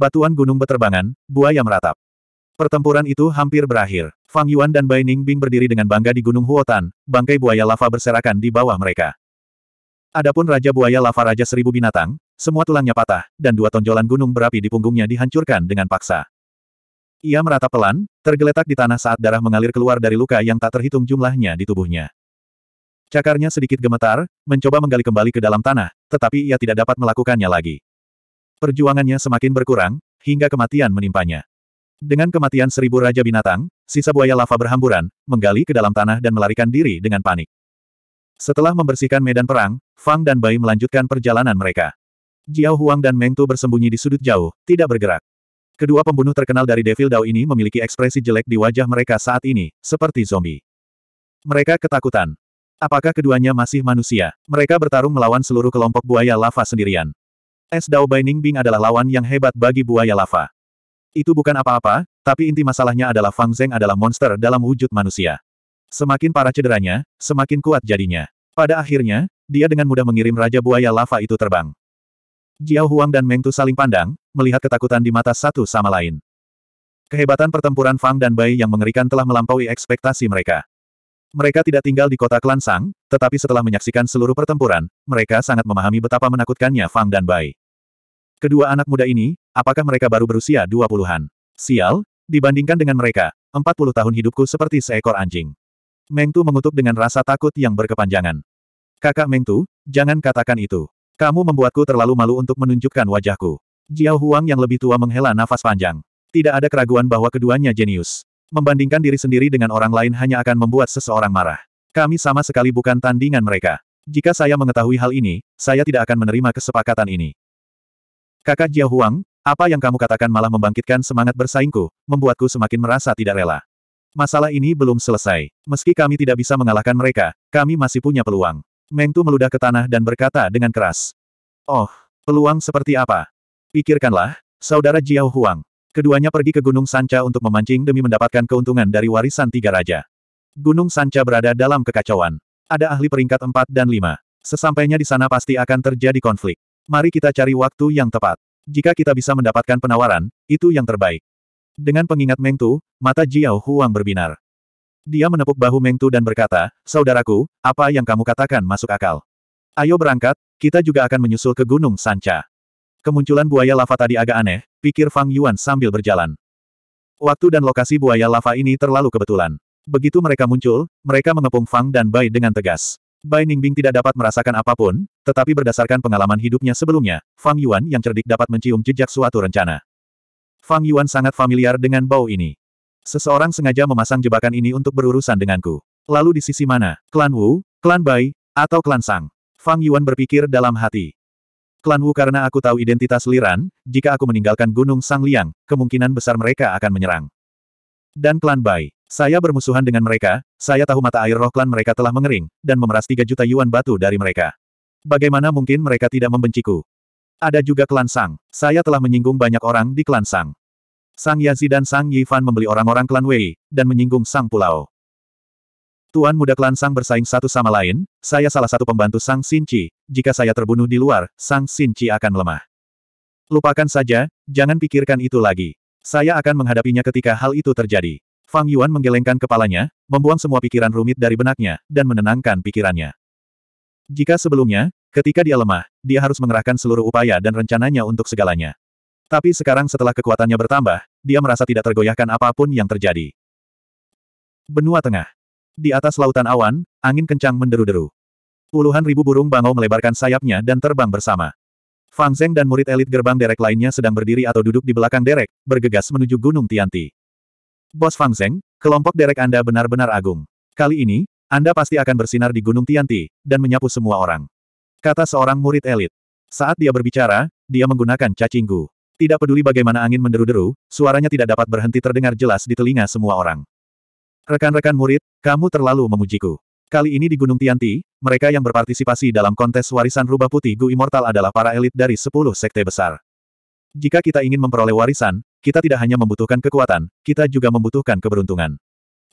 batuan gunung beterbangan, buaya meratap. Pertempuran itu hampir berakhir. Fang Yuan dan Bai Ning Bing berdiri dengan bangga di Gunung Huotan, bangkai buaya lava berserakan di bawah mereka. Adapun Raja Buaya Lava Raja Seribu Binatang, semua tulangnya patah, dan dua tonjolan gunung berapi di punggungnya dihancurkan dengan paksa. Ia meratap pelan, tergeletak di tanah saat darah mengalir keluar dari luka yang tak terhitung jumlahnya di tubuhnya. Cakarnya sedikit gemetar, mencoba menggali kembali ke dalam tanah, tetapi ia tidak dapat melakukannya lagi. Perjuangannya semakin berkurang, hingga kematian menimpanya. Dengan kematian seribu raja binatang, sisa buaya lava berhamburan, menggali ke dalam tanah dan melarikan diri dengan panik. Setelah membersihkan medan perang, Fang dan Bai melanjutkan perjalanan mereka. Jiao Huang dan Meng Tu bersembunyi di sudut jauh, tidak bergerak. Kedua pembunuh terkenal dari Devil Dao ini memiliki ekspresi jelek di wajah mereka saat ini, seperti zombie. Mereka ketakutan. Apakah keduanya masih manusia? Mereka bertarung melawan seluruh kelompok buaya lava sendirian. Es Dao Baining Bing adalah lawan yang hebat bagi buaya lava. Itu bukan apa-apa, tapi inti masalahnya adalah Fang Zeng adalah monster dalam wujud manusia. Semakin parah cederanya, semakin kuat jadinya. Pada akhirnya, dia dengan mudah mengirim Raja Buaya Lava itu terbang. Jiao Huang dan Meng Tu saling pandang, melihat ketakutan di mata satu sama lain. Kehebatan pertempuran Fang dan Bai yang mengerikan telah melampaui ekspektasi mereka. Mereka tidak tinggal di kota klan Sang, tetapi setelah menyaksikan seluruh pertempuran, mereka sangat memahami betapa menakutkannya Fang dan Bai. Kedua anak muda ini, apakah mereka baru berusia dua puluhan? Sial, dibandingkan dengan mereka, empat puluh tahun hidupku seperti seekor anjing. Mengtu mengutuk dengan rasa takut yang berkepanjangan. Kakak Mengtu, jangan katakan itu. Kamu membuatku terlalu malu untuk menunjukkan wajahku. Jiao Huang yang lebih tua menghela nafas panjang. Tidak ada keraguan bahwa keduanya jenius. Membandingkan diri sendiri dengan orang lain hanya akan membuat seseorang marah. Kami sama sekali bukan tandingan mereka. Jika saya mengetahui hal ini, saya tidak akan menerima kesepakatan ini. Kakak Jia Huang, apa yang kamu katakan malah membangkitkan semangat bersaingku, membuatku semakin merasa tidak rela. Masalah ini belum selesai. Meski kami tidak bisa mengalahkan mereka, kami masih punya peluang. Meng Tu meludah ke tanah dan berkata dengan keras. Oh, peluang seperti apa? Pikirkanlah, saudara Jiao Huang. Keduanya pergi ke Gunung Sanca untuk memancing demi mendapatkan keuntungan dari warisan tiga raja. Gunung Sanca berada dalam kekacauan. Ada ahli peringkat empat dan lima. Sesampainya di sana pasti akan terjadi konflik. Mari kita cari waktu yang tepat. Jika kita bisa mendapatkan penawaran, itu yang terbaik. Dengan pengingat Mengtu, mata Jiao Huang berbinar. Dia menepuk bahu Mengtu dan berkata, Saudaraku, apa yang kamu katakan masuk akal. Ayo berangkat, kita juga akan menyusul ke Gunung Sanca. Kemunculan buaya lava tadi agak aneh, pikir Fang Yuan sambil berjalan. Waktu dan lokasi buaya lava ini terlalu kebetulan. Begitu mereka muncul, mereka mengepung Fang dan Bai dengan tegas. Bai Ningbing tidak dapat merasakan apapun, tetapi berdasarkan pengalaman hidupnya sebelumnya, Fang Yuan yang cerdik dapat mencium jejak suatu rencana. Fang Yuan sangat familiar dengan bau ini. Seseorang sengaja memasang jebakan ini untuk berurusan denganku. Lalu di sisi mana? Klan Wu, Klan Bai, atau Klan Sang? Fang Yuan berpikir dalam hati. Klan Wu karena aku tahu identitas Liran, jika aku meninggalkan Gunung Sang Liang, kemungkinan besar mereka akan menyerang. Dan Klan Bai. Saya bermusuhan dengan mereka, saya tahu mata air roh klan mereka telah mengering, dan memeras 3 juta yuan batu dari mereka. Bagaimana mungkin mereka tidak membenciku? Ada juga klan Sang. Saya telah menyinggung banyak orang di klan Sang. Sang Yazi dan Sang Yifan membeli orang-orang klan Wei, dan menyinggung Sang Pulau. Tuan muda klan Sang bersaing satu sama lain, saya salah satu pembantu Sang Sinci, jika saya terbunuh di luar, Sang Sinci akan lemah. Lupakan saja, jangan pikirkan itu lagi. Saya akan menghadapinya ketika hal itu terjadi. Fang Yuan menggelengkan kepalanya, membuang semua pikiran rumit dari benaknya, dan menenangkan pikirannya. Jika sebelumnya, ketika dia lemah, dia harus mengerahkan seluruh upaya dan rencananya untuk segalanya. Tapi sekarang setelah kekuatannya bertambah, dia merasa tidak tergoyahkan apapun yang terjadi. Benua Tengah. Di atas lautan awan, angin kencang menderu-deru. Puluhan ribu burung bangau melebarkan sayapnya dan terbang bersama. Fang Zeng dan murid elit gerbang derek lainnya sedang berdiri atau duduk di belakang derek, bergegas menuju Gunung Tianti. Bos Fang Zeng, kelompok derek Anda benar-benar agung. Kali ini, Anda pasti akan bersinar di Gunung Tianti, dan menyapu semua orang. Kata seorang murid elit. Saat dia berbicara, dia menggunakan cacinggu. Tidak peduli bagaimana angin menderu-deru, suaranya tidak dapat berhenti terdengar jelas di telinga semua orang. Rekan-rekan murid, kamu terlalu memujiku. Kali ini di Gunung Tianti, mereka yang berpartisipasi dalam kontes warisan rubah putih Gu Immortal adalah para elit dari 10 sekte besar. Jika kita ingin memperoleh warisan, kita tidak hanya membutuhkan kekuatan, kita juga membutuhkan keberuntungan.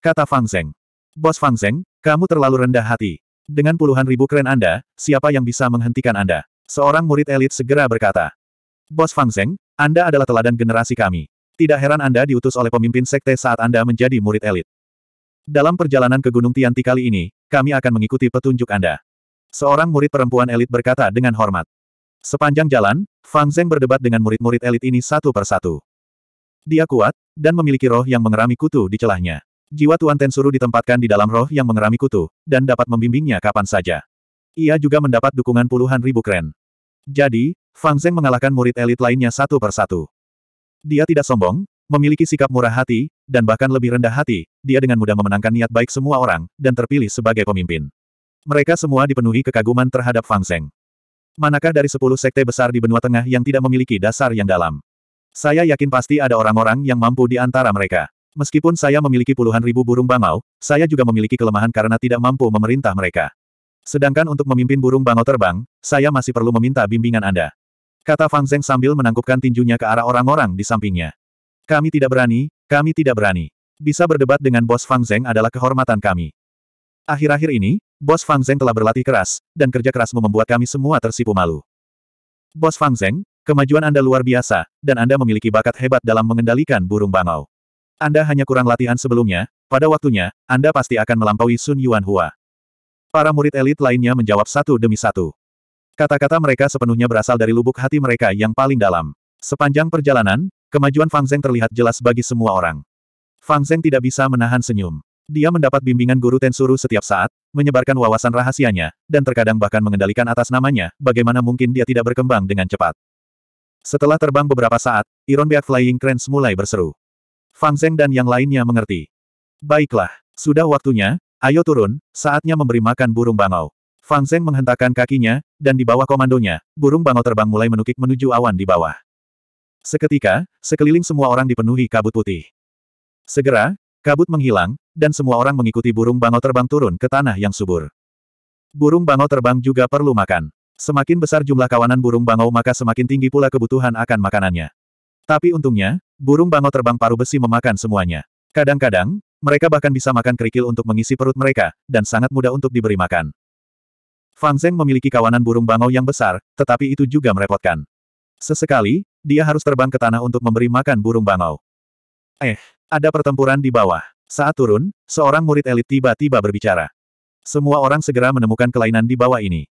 Kata Fang Zeng. Bos Fang Zeng, kamu terlalu rendah hati. Dengan puluhan ribu keren Anda, siapa yang bisa menghentikan Anda? Seorang murid elit segera berkata. Bos Fang Zeng, Anda adalah teladan generasi kami. Tidak heran Anda diutus oleh pemimpin sekte saat Anda menjadi murid elit. Dalam perjalanan ke Gunung Tianti kali ini, kami akan mengikuti petunjuk Anda. Seorang murid perempuan elit berkata dengan hormat. Sepanjang jalan, Fang Zeng berdebat dengan murid-murid elit ini satu persatu. Dia kuat, dan memiliki roh yang mengerami kutu di celahnya. Jiwa Tuan Tensuru ditempatkan di dalam roh yang mengerami kutu, dan dapat membimbingnya kapan saja. Ia juga mendapat dukungan puluhan ribu kren. Jadi, Fang Zeng mengalahkan murid elit lainnya satu persatu. Dia tidak sombong, memiliki sikap murah hati, dan bahkan lebih rendah hati, dia dengan mudah memenangkan niat baik semua orang, dan terpilih sebagai pemimpin. Mereka semua dipenuhi kekaguman terhadap Fang Zeng. Manakah dari sepuluh sekte besar di benua tengah yang tidak memiliki dasar yang dalam? Saya yakin pasti ada orang-orang yang mampu di antara mereka. Meskipun saya memiliki puluhan ribu burung bangau, saya juga memiliki kelemahan karena tidak mampu memerintah mereka. Sedangkan untuk memimpin burung bangau terbang, saya masih perlu meminta bimbingan Anda. Kata Fang Zeng sambil menangkupkan tinjunya ke arah orang-orang di sampingnya. Kami tidak berani, kami tidak berani. Bisa berdebat dengan bos Fang Zeng adalah kehormatan kami. Akhir-akhir ini, bos Fang Zeng telah berlatih keras, dan kerja kerasmu membuat kami semua tersipu malu. Bos Fang Zeng, Kemajuan Anda luar biasa, dan Anda memiliki bakat hebat dalam mengendalikan burung bangau. Anda hanya kurang latihan sebelumnya, pada waktunya, Anda pasti akan melampaui Sun Yuan Hua. Para murid elit lainnya menjawab satu demi satu. Kata-kata mereka sepenuhnya berasal dari lubuk hati mereka yang paling dalam. Sepanjang perjalanan, kemajuan Fang Zeng terlihat jelas bagi semua orang. Fang Zeng tidak bisa menahan senyum. Dia mendapat bimbingan guru Tensuru setiap saat, menyebarkan wawasan rahasianya, dan terkadang bahkan mengendalikan atas namanya, bagaimana mungkin dia tidak berkembang dengan cepat. Setelah terbang beberapa saat, Iron Beak Flying Crane mulai berseru. Fang Zeng dan yang lainnya mengerti. Baiklah, sudah waktunya, ayo turun, saatnya memberi makan burung bangau. Fang Zeng menghentakkan kakinya, dan di bawah komandonya, burung bangau terbang mulai menukik menuju awan di bawah. Seketika, sekeliling semua orang dipenuhi kabut putih. Segera, kabut menghilang, dan semua orang mengikuti burung bangau terbang turun ke tanah yang subur. Burung bangau terbang juga perlu makan. Semakin besar jumlah kawanan burung bangau maka semakin tinggi pula kebutuhan akan makanannya. Tapi untungnya, burung bangau terbang paruh besi memakan semuanya. Kadang-kadang, mereka bahkan bisa makan kerikil untuk mengisi perut mereka, dan sangat mudah untuk diberi makan. Fang Zeng memiliki kawanan burung bangau yang besar, tetapi itu juga merepotkan. Sesekali, dia harus terbang ke tanah untuk memberi makan burung bangau. Eh, ada pertempuran di bawah. Saat turun, seorang murid elit tiba-tiba berbicara. Semua orang segera menemukan kelainan di bawah ini.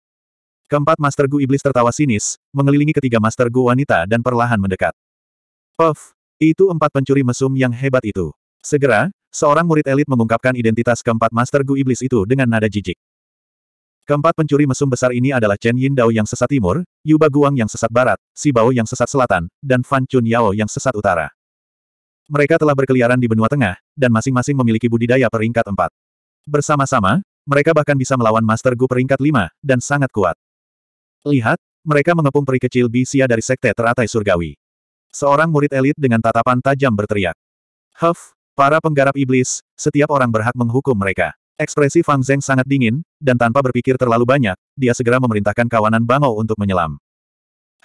Keempat Master Gu Iblis tertawa sinis, mengelilingi ketiga Master Gu wanita dan perlahan mendekat. Puff! Itu empat pencuri mesum yang hebat itu. Segera, seorang murid elit mengungkapkan identitas keempat Master Gu Iblis itu dengan nada jijik. Keempat pencuri mesum besar ini adalah Chen Yin Dao yang sesat timur, Yuba Guang yang sesat barat, Si Bao yang sesat selatan, dan Fan Chun Yao yang sesat utara. Mereka telah berkeliaran di benua tengah, dan masing-masing memiliki budidaya peringkat empat. Bersama-sama, mereka bahkan bisa melawan Master Gu peringkat lima, dan sangat kuat. Lihat, mereka mengepung peri kecil Bisia dari sekte teratai surgawi. Seorang murid elit dengan tatapan tajam berteriak. Huff, para penggarap iblis, setiap orang berhak menghukum mereka. Ekspresi Fang Zeng sangat dingin, dan tanpa berpikir terlalu banyak, dia segera memerintahkan kawanan Bangau untuk menyelam.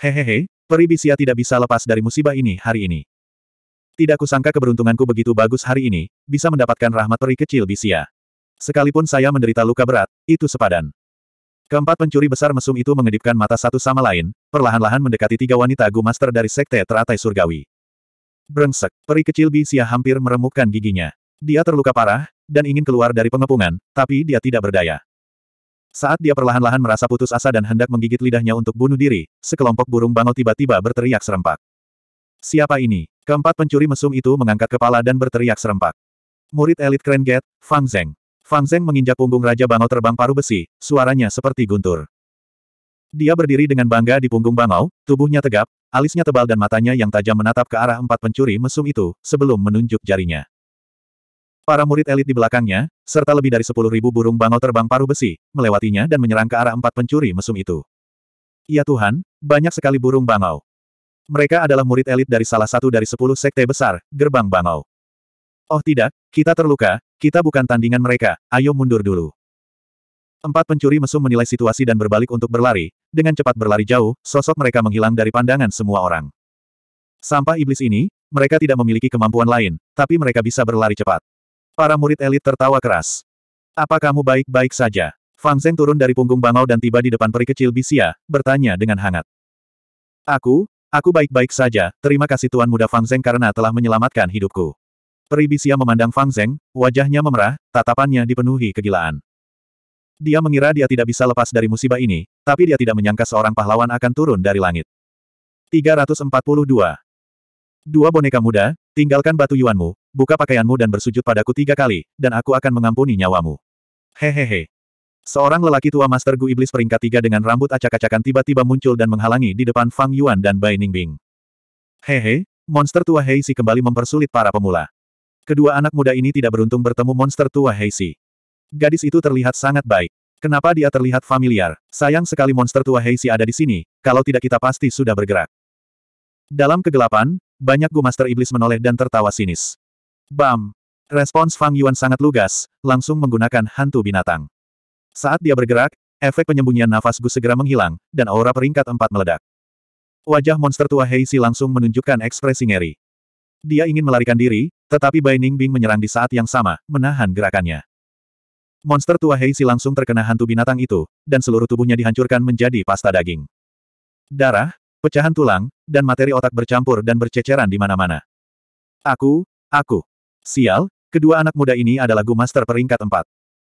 Hehehe, peri Bisia tidak bisa lepas dari musibah ini hari ini. Tidak kusangka keberuntunganku begitu bagus hari ini, bisa mendapatkan rahmat peri kecil Bisia. Sekalipun saya menderita luka berat, itu sepadan. Keempat pencuri besar mesum itu mengedipkan mata satu sama lain, perlahan-lahan mendekati tiga wanita Gu Master dari Sekte Teratai Surgawi. Brengsek, peri kecil Bisia hampir meremukkan giginya. Dia terluka parah, dan ingin keluar dari pengepungan, tapi dia tidak berdaya. Saat dia perlahan-lahan merasa putus asa dan hendak menggigit lidahnya untuk bunuh diri, sekelompok burung bangau tiba-tiba berteriak serempak. Siapa ini? Keempat pencuri mesum itu mengangkat kepala dan berteriak serempak. Murid elit Krenget, Fang Zeng. Fang Zeng menginjak punggung Raja Bangau terbang paru besi, suaranya seperti guntur. Dia berdiri dengan bangga di punggung Bangau, tubuhnya tegap, alisnya tebal dan matanya yang tajam menatap ke arah empat pencuri mesum itu, sebelum menunjuk jarinya. Para murid elit di belakangnya, serta lebih dari sepuluh ribu burung Bangau terbang paru besi, melewatinya dan menyerang ke arah empat pencuri mesum itu. Ya Tuhan, banyak sekali burung Bangau. Mereka adalah murid elit dari salah satu dari sepuluh sekte besar, Gerbang Bangau. Oh tidak, kita terluka, kita bukan tandingan mereka, ayo mundur dulu. Empat pencuri mesum menilai situasi dan berbalik untuk berlari. Dengan cepat berlari jauh, sosok mereka menghilang dari pandangan semua orang. Sampah iblis ini, mereka tidak memiliki kemampuan lain, tapi mereka bisa berlari cepat. Para murid elit tertawa keras. Apa kamu baik-baik saja? Fang Zeng turun dari punggung bangau dan tiba di depan peri kecil Bisia, bertanya dengan hangat. Aku, aku baik-baik saja, terima kasih Tuan Muda Fang Zeng karena telah menyelamatkan hidupku. Peribisia memandang Fang Zeng, wajahnya memerah, tatapannya dipenuhi kegilaan. Dia mengira dia tidak bisa lepas dari musibah ini, tapi dia tidak menyangka seorang pahlawan akan turun dari langit. 342. Dua boneka muda, tinggalkan batu yuanmu, buka pakaianmu dan bersujud padaku tiga kali, dan aku akan mengampuni nyawamu. Hehehe. Seorang lelaki tua Master Gu Iblis peringkat tiga dengan rambut acak-acakan tiba-tiba muncul dan menghalangi di depan Fang Yuan dan Bai Ningbing. Hehe, monster tua Heisi kembali mempersulit para pemula. Kedua anak muda ini tidak beruntung bertemu monster tua Heisi. Gadis itu terlihat sangat baik. Kenapa dia terlihat familiar? Sayang sekali monster tua Heisi ada di sini, kalau tidak kita pasti sudah bergerak. Dalam kegelapan, banyak master iblis menoleh dan tertawa sinis. Bam! Respons Fang Yuan sangat lugas, langsung menggunakan hantu binatang. Saat dia bergerak, efek penyembunyian nafas Gu segera menghilang, dan aura peringkat empat meledak. Wajah monster tua Heisi langsung menunjukkan ekspresi ngeri. Dia ingin melarikan diri, tetapi Bai Ningbing menyerang di saat yang sama, menahan gerakannya. Monster tua Heisi langsung terkena hantu binatang itu, dan seluruh tubuhnya dihancurkan menjadi pasta daging. Darah, pecahan tulang, dan materi otak bercampur dan berceceran di mana-mana. Aku, aku. Sial, kedua anak muda ini adalah Gu Master peringkat empat.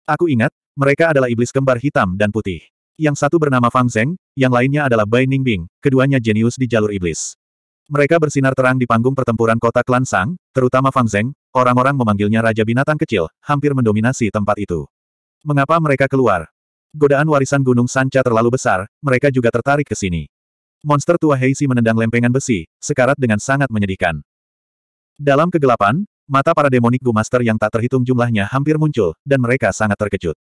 Aku ingat, mereka adalah iblis kembar hitam dan putih. Yang satu bernama Fang Zeng, yang lainnya adalah Bai Ningbing, keduanya jenius di jalur iblis. Mereka bersinar terang di panggung pertempuran kota klan Sang, terutama Fang Zeng, orang-orang memanggilnya Raja Binatang Kecil, hampir mendominasi tempat itu. Mengapa mereka keluar? Godaan warisan Gunung Sanca terlalu besar, mereka juga tertarik ke sini. Monster tua Heisi menendang lempengan besi, sekarat dengan sangat menyedihkan. Dalam kegelapan, mata para demonik Gumaster yang tak terhitung jumlahnya hampir muncul, dan mereka sangat terkejut.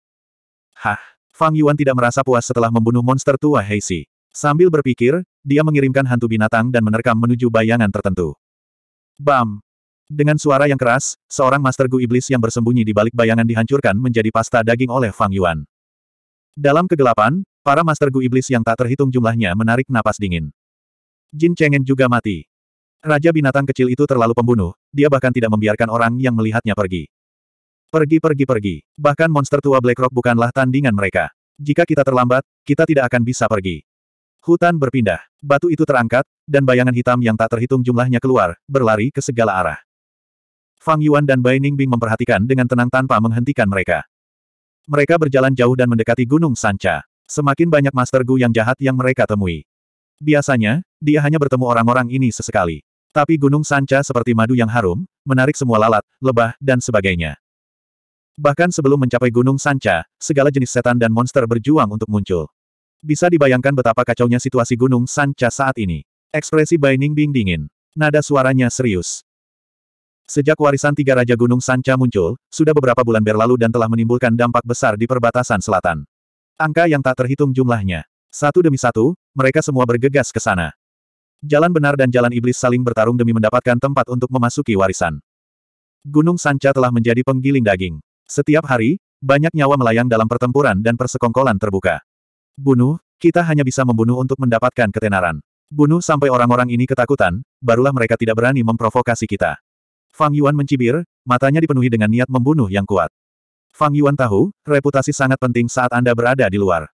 Hah, Fang Yuan tidak merasa puas setelah membunuh monster tua Heisi. Sambil berpikir, dia mengirimkan hantu binatang dan menerkam menuju bayangan tertentu. Bam! Dengan suara yang keras, seorang Master Gu Iblis yang bersembunyi di balik bayangan dihancurkan menjadi pasta daging oleh Fang Yuan. Dalam kegelapan, para Master Gu Iblis yang tak terhitung jumlahnya menarik napas dingin. Jin Chengen juga mati. Raja binatang kecil itu terlalu pembunuh, dia bahkan tidak membiarkan orang yang melihatnya pergi. Pergi pergi pergi, bahkan monster tua Black Rock bukanlah tandingan mereka. Jika kita terlambat, kita tidak akan bisa pergi. Hutan berpindah. Batu itu terangkat, dan bayangan hitam yang tak terhitung jumlahnya keluar, berlari ke segala arah. Fang Yuan dan Bai Ningbing memperhatikan dengan tenang tanpa menghentikan mereka. Mereka berjalan jauh dan mendekati Gunung Sanca. Semakin banyak Master Gu yang jahat yang mereka temui. Biasanya, dia hanya bertemu orang-orang ini sesekali. Tapi Gunung Sanca seperti madu yang harum, menarik semua lalat, lebah, dan sebagainya. Bahkan sebelum mencapai Gunung Sanca, segala jenis setan dan monster berjuang untuk muncul. Bisa dibayangkan betapa kacaunya situasi Gunung Sanca saat ini. Ekspresi Bai Bing dingin. Nada suaranya serius. Sejak warisan tiga Raja Gunung Sanca muncul, sudah beberapa bulan berlalu dan telah menimbulkan dampak besar di perbatasan selatan. Angka yang tak terhitung jumlahnya. Satu demi satu, mereka semua bergegas ke sana. Jalan benar dan jalan iblis saling bertarung demi mendapatkan tempat untuk memasuki warisan. Gunung Sanca telah menjadi penggiling daging. Setiap hari, banyak nyawa melayang dalam pertempuran dan persekongkolan terbuka. Bunuh, kita hanya bisa membunuh untuk mendapatkan ketenaran. Bunuh sampai orang-orang ini ketakutan, barulah mereka tidak berani memprovokasi kita. Fang Yuan mencibir, matanya dipenuhi dengan niat membunuh yang kuat. Fang Yuan tahu, reputasi sangat penting saat Anda berada di luar.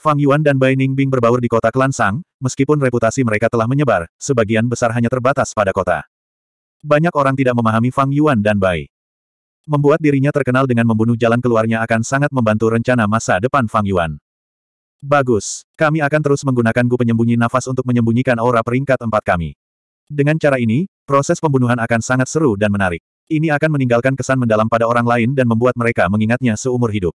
Fang Yuan dan Bai Ningbing berbaur di kota Klansang, meskipun reputasi mereka telah menyebar, sebagian besar hanya terbatas pada kota. Banyak orang tidak memahami Fang Yuan dan Bai. Membuat dirinya terkenal dengan membunuh jalan keluarnya akan sangat membantu rencana masa depan Fang Yuan. Bagus. Kami akan terus menggunakan gu penyembunyi nafas untuk menyembunyikan aura peringkat empat kami. Dengan cara ini, proses pembunuhan akan sangat seru dan menarik. Ini akan meninggalkan kesan mendalam pada orang lain dan membuat mereka mengingatnya seumur hidup.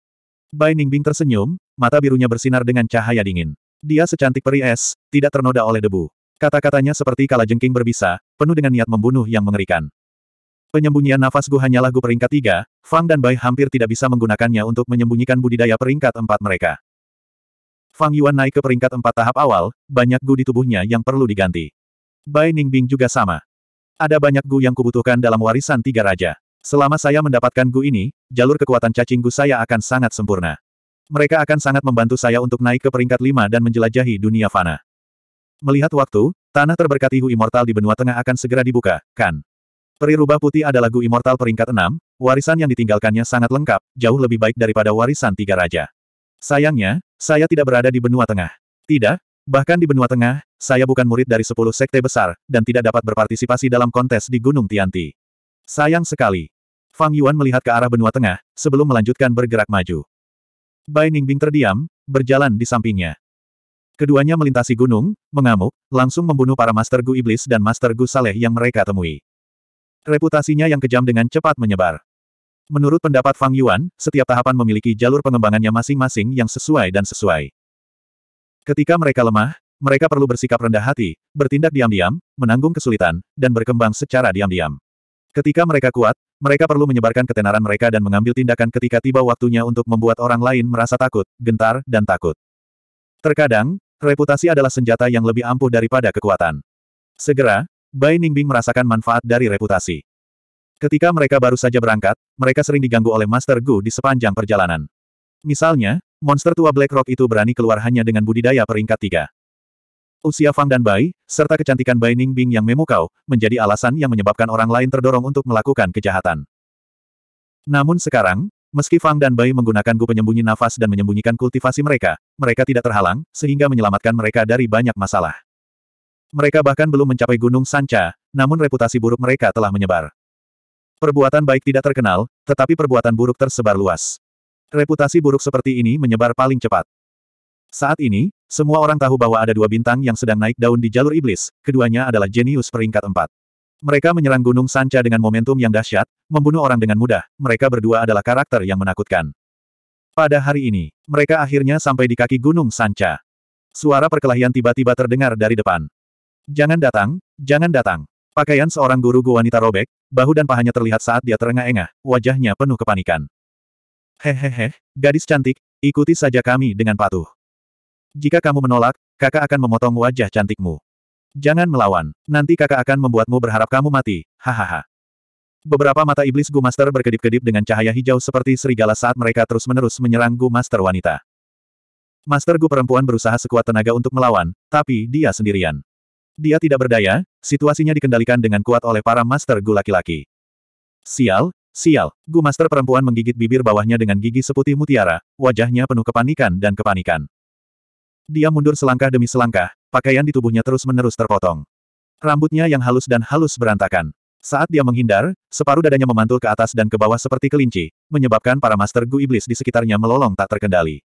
Bai Ningbing tersenyum, mata birunya bersinar dengan cahaya dingin. Dia secantik peri es, tidak ternoda oleh debu. Kata-katanya seperti jengking berbisa, penuh dengan niat membunuh yang mengerikan. Penyembunyian nafas Gu hanyalah Gu peringkat tiga, Fang dan Bai hampir tidak bisa menggunakannya untuk menyembunyikan budidaya peringkat empat mereka. Fang Yuan naik ke peringkat empat tahap awal, banyak gu di tubuhnya yang perlu diganti. Bai Ningbing juga sama. Ada banyak gu yang kubutuhkan dalam warisan tiga raja. Selama saya mendapatkan gu ini, jalur kekuatan cacing gu saya akan sangat sempurna. Mereka akan sangat membantu saya untuk naik ke peringkat lima dan menjelajahi dunia fana. Melihat waktu, tanah terberkati Hu Immortal di benua tengah akan segera dibuka, kan? Rubah putih adalah Gu Immortal peringkat enam, warisan yang ditinggalkannya sangat lengkap, jauh lebih baik daripada warisan tiga raja. Sayangnya, saya tidak berada di benua tengah. Tidak, bahkan di benua tengah, saya bukan murid dari sepuluh sekte besar, dan tidak dapat berpartisipasi dalam kontes di Gunung Tianti. Sayang sekali. Fang Yuan melihat ke arah benua tengah, sebelum melanjutkan bergerak maju. Bai Ningbing terdiam, berjalan di sampingnya. Keduanya melintasi gunung, mengamuk, langsung membunuh para Master Gu Iblis dan Master Gu Saleh yang mereka temui. Reputasinya yang kejam dengan cepat menyebar. Menurut pendapat Fang Yuan, setiap tahapan memiliki jalur pengembangannya masing-masing yang sesuai dan sesuai. Ketika mereka lemah, mereka perlu bersikap rendah hati, bertindak diam-diam, menanggung kesulitan, dan berkembang secara diam-diam. Ketika mereka kuat, mereka perlu menyebarkan ketenaran mereka dan mengambil tindakan ketika tiba waktunya untuk membuat orang lain merasa takut, gentar, dan takut. Terkadang, reputasi adalah senjata yang lebih ampuh daripada kekuatan. Segera, Bai Ningbing merasakan manfaat dari reputasi. Ketika mereka baru saja berangkat, mereka sering diganggu oleh Master Gu di sepanjang perjalanan. Misalnya, monster tua Black Rock itu berani keluar hanya dengan budidaya peringkat tiga. Usia Fang dan Bai, serta kecantikan Bai Ning Bing yang memukau, menjadi alasan yang menyebabkan orang lain terdorong untuk melakukan kejahatan. Namun sekarang, Meski Fang dan Bai menggunakan gu penyembunyi nafas dan menyembunyikan kultivasi mereka, mereka tidak terhalang, sehingga menyelamatkan mereka dari banyak masalah. Mereka bahkan belum mencapai Gunung Sanca, namun reputasi buruk mereka telah menyebar. Perbuatan baik tidak terkenal, tetapi perbuatan buruk tersebar luas. Reputasi buruk seperti ini menyebar paling cepat. Saat ini, semua orang tahu bahwa ada dua bintang yang sedang naik daun di jalur iblis, keduanya adalah jenius peringkat empat. Mereka menyerang Gunung Sanca dengan momentum yang dahsyat, membunuh orang dengan mudah, mereka berdua adalah karakter yang menakutkan. Pada hari ini, mereka akhirnya sampai di kaki Gunung Sanca. Suara perkelahian tiba-tiba terdengar dari depan. Jangan datang, jangan datang. Pakaian seorang guru gua wanita robek, Bahu dan pahanya terlihat saat dia terengah-engah, wajahnya penuh kepanikan. Hehehe, gadis cantik, ikuti saja kami dengan patuh. Jika kamu menolak, kakak akan memotong wajah cantikmu. Jangan melawan, nanti kakak akan membuatmu berharap kamu mati, hahaha. Beberapa mata iblis Gu Master berkedip-kedip dengan cahaya hijau seperti serigala saat mereka terus-menerus menyerang Gu Master wanita. Master Gu perempuan berusaha sekuat tenaga untuk melawan, tapi dia sendirian. Dia tidak berdaya, situasinya dikendalikan dengan kuat oleh para master gu laki-laki. Sial, sial, gu master perempuan menggigit bibir bawahnya dengan gigi seputih mutiara, wajahnya penuh kepanikan dan kepanikan. Dia mundur selangkah demi selangkah, pakaian di tubuhnya terus-menerus terpotong. Rambutnya yang halus dan halus berantakan. Saat dia menghindar, separuh dadanya memantul ke atas dan ke bawah seperti kelinci, menyebabkan para master gu iblis di sekitarnya melolong tak terkendali.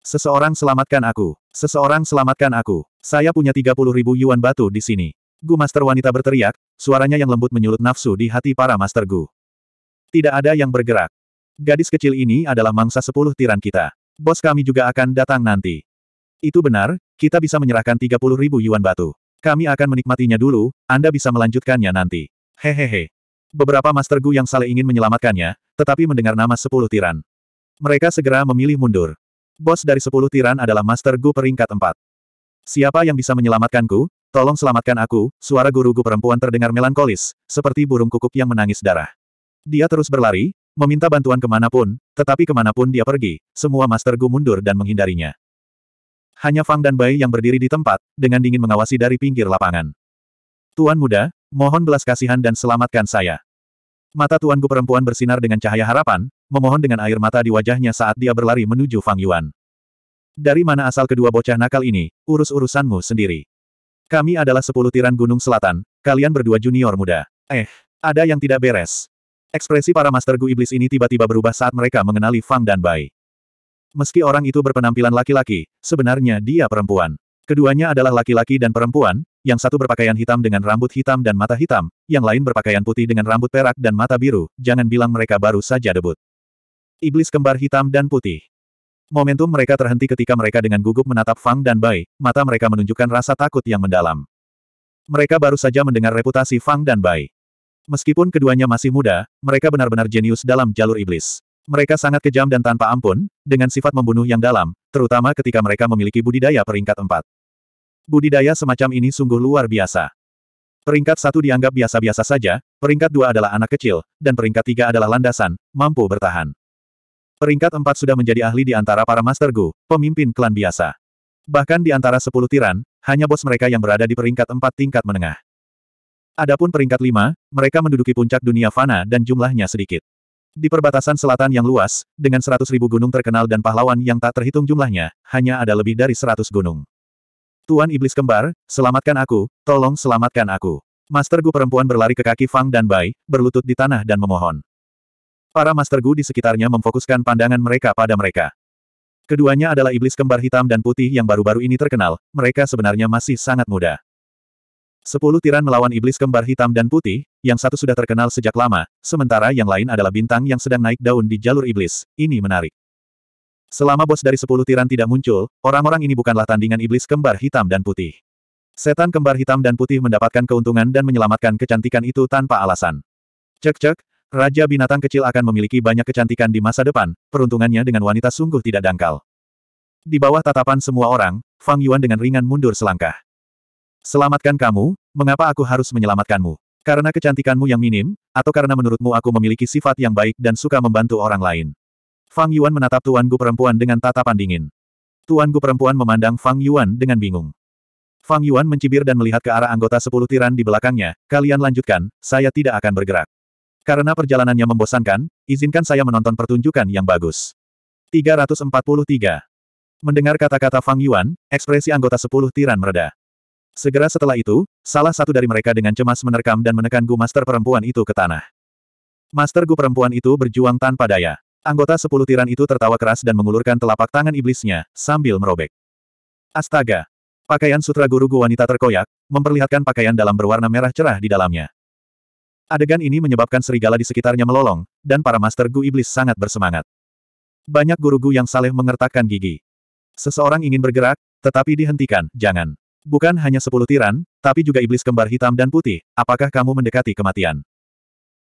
Seseorang selamatkan aku. Seseorang selamatkan aku. Saya punya 30 ribu yuan batu di sini. Gu Master Wanita berteriak, suaranya yang lembut menyulut nafsu di hati para Master Gu. Tidak ada yang bergerak. Gadis kecil ini adalah mangsa sepuluh tiran kita. Bos kami juga akan datang nanti. Itu benar, kita bisa menyerahkan 30 ribu yuan batu. Kami akan menikmatinya dulu, Anda bisa melanjutkannya nanti. Hehehe. Beberapa Master Gu yang saling ingin menyelamatkannya, tetapi mendengar nama sepuluh tiran. Mereka segera memilih mundur. Bos dari sepuluh tiran adalah Master Gu peringkat empat. Siapa yang bisa menyelamatkanku? Tolong selamatkan aku, suara guru Gu perempuan terdengar melankolis, seperti burung kukuk yang menangis darah. Dia terus berlari, meminta bantuan kemanapun, tetapi kemanapun dia pergi, semua Master Gu mundur dan menghindarinya. Hanya Fang dan Bai yang berdiri di tempat, dengan dingin mengawasi dari pinggir lapangan. Tuan muda, mohon belas kasihan dan selamatkan saya. Mata tuan gu perempuan bersinar dengan cahaya harapan, memohon dengan air mata di wajahnya saat dia berlari menuju Fang Yuan. Dari mana asal kedua bocah nakal ini, urus-urusanmu sendiri. Kami adalah sepuluh tiran Gunung Selatan, kalian berdua junior muda. Eh, ada yang tidak beres. Ekspresi para Master Gu Iblis ini tiba-tiba berubah saat mereka mengenali Fang dan Bai. Meski orang itu berpenampilan laki-laki, sebenarnya dia perempuan. Keduanya adalah laki-laki dan perempuan, yang satu berpakaian hitam dengan rambut hitam dan mata hitam, yang lain berpakaian putih dengan rambut perak dan mata biru, jangan bilang mereka baru saja debut. Iblis kembar hitam dan putih. Momentum mereka terhenti ketika mereka dengan gugup menatap Fang dan Bai, mata mereka menunjukkan rasa takut yang mendalam. Mereka baru saja mendengar reputasi Fang dan Bai. Meskipun keduanya masih muda, mereka benar-benar jenius dalam jalur iblis. Mereka sangat kejam dan tanpa ampun, dengan sifat membunuh yang dalam, terutama ketika mereka memiliki budidaya peringkat empat. Budidaya semacam ini sungguh luar biasa. Peringkat satu dianggap biasa-biasa saja, peringkat dua adalah anak kecil, dan peringkat tiga adalah landasan, mampu bertahan. Peringkat empat sudah menjadi ahli di antara para Master Gu, pemimpin klan biasa. Bahkan di antara sepuluh tiran, hanya bos mereka yang berada di peringkat empat tingkat menengah. Adapun peringkat lima, mereka menduduki puncak dunia fana dan jumlahnya sedikit. Di perbatasan selatan yang luas, dengan seratus ribu gunung terkenal dan pahlawan yang tak terhitung jumlahnya, hanya ada lebih dari seratus gunung. Tuan Iblis Kembar, selamatkan aku, tolong selamatkan aku. Master Gu perempuan berlari ke kaki Fang dan Bai, berlutut di tanah dan memohon. Para Master Gu di sekitarnya memfokuskan pandangan mereka pada mereka. Keduanya adalah iblis kembar hitam dan putih yang baru-baru ini terkenal, mereka sebenarnya masih sangat muda. Sepuluh tiran melawan iblis kembar hitam dan putih, yang satu sudah terkenal sejak lama, sementara yang lain adalah bintang yang sedang naik daun di jalur iblis, ini menarik. Selama bos dari sepuluh tiran tidak muncul, orang-orang ini bukanlah tandingan iblis kembar hitam dan putih. Setan kembar hitam dan putih mendapatkan keuntungan dan menyelamatkan kecantikan itu tanpa alasan. Cek-cek, Raja binatang kecil akan memiliki banyak kecantikan di masa depan, peruntungannya dengan wanita sungguh tidak dangkal. Di bawah tatapan semua orang, Fang Yuan dengan ringan mundur selangkah. Selamatkan kamu, mengapa aku harus menyelamatkanmu? Karena kecantikanmu yang minim, atau karena menurutmu aku memiliki sifat yang baik dan suka membantu orang lain? Fang Yuan menatap Tuan Gu perempuan dengan tatapan dingin. Tuan Gu perempuan memandang Fang Yuan dengan bingung. Fang Yuan mencibir dan melihat ke arah anggota sepuluh tiran di belakangnya, kalian lanjutkan, saya tidak akan bergerak. Karena perjalanannya membosankan, izinkan saya menonton pertunjukan yang bagus. 343. Mendengar kata-kata Fang Yuan, ekspresi anggota sepuluh tiran mereda. Segera setelah itu, salah satu dari mereka dengan cemas menerkam dan menekan Gu Master perempuan itu ke tanah. Master Gu perempuan itu berjuang tanpa daya. Anggota sepuluh tiran itu tertawa keras dan mengulurkan telapak tangan iblisnya, sambil merobek. Astaga! Pakaian sutra guru Gu wanita terkoyak, memperlihatkan pakaian dalam berwarna merah cerah di dalamnya. Adegan ini menyebabkan serigala di sekitarnya melolong, dan para master Gu Iblis sangat bersemangat. Banyak guru Gu yang saleh mengertakkan gigi. Seseorang ingin bergerak, tetapi dihentikan, jangan. Bukan hanya sepuluh tiran, tapi juga iblis kembar hitam dan putih, apakah kamu mendekati kematian?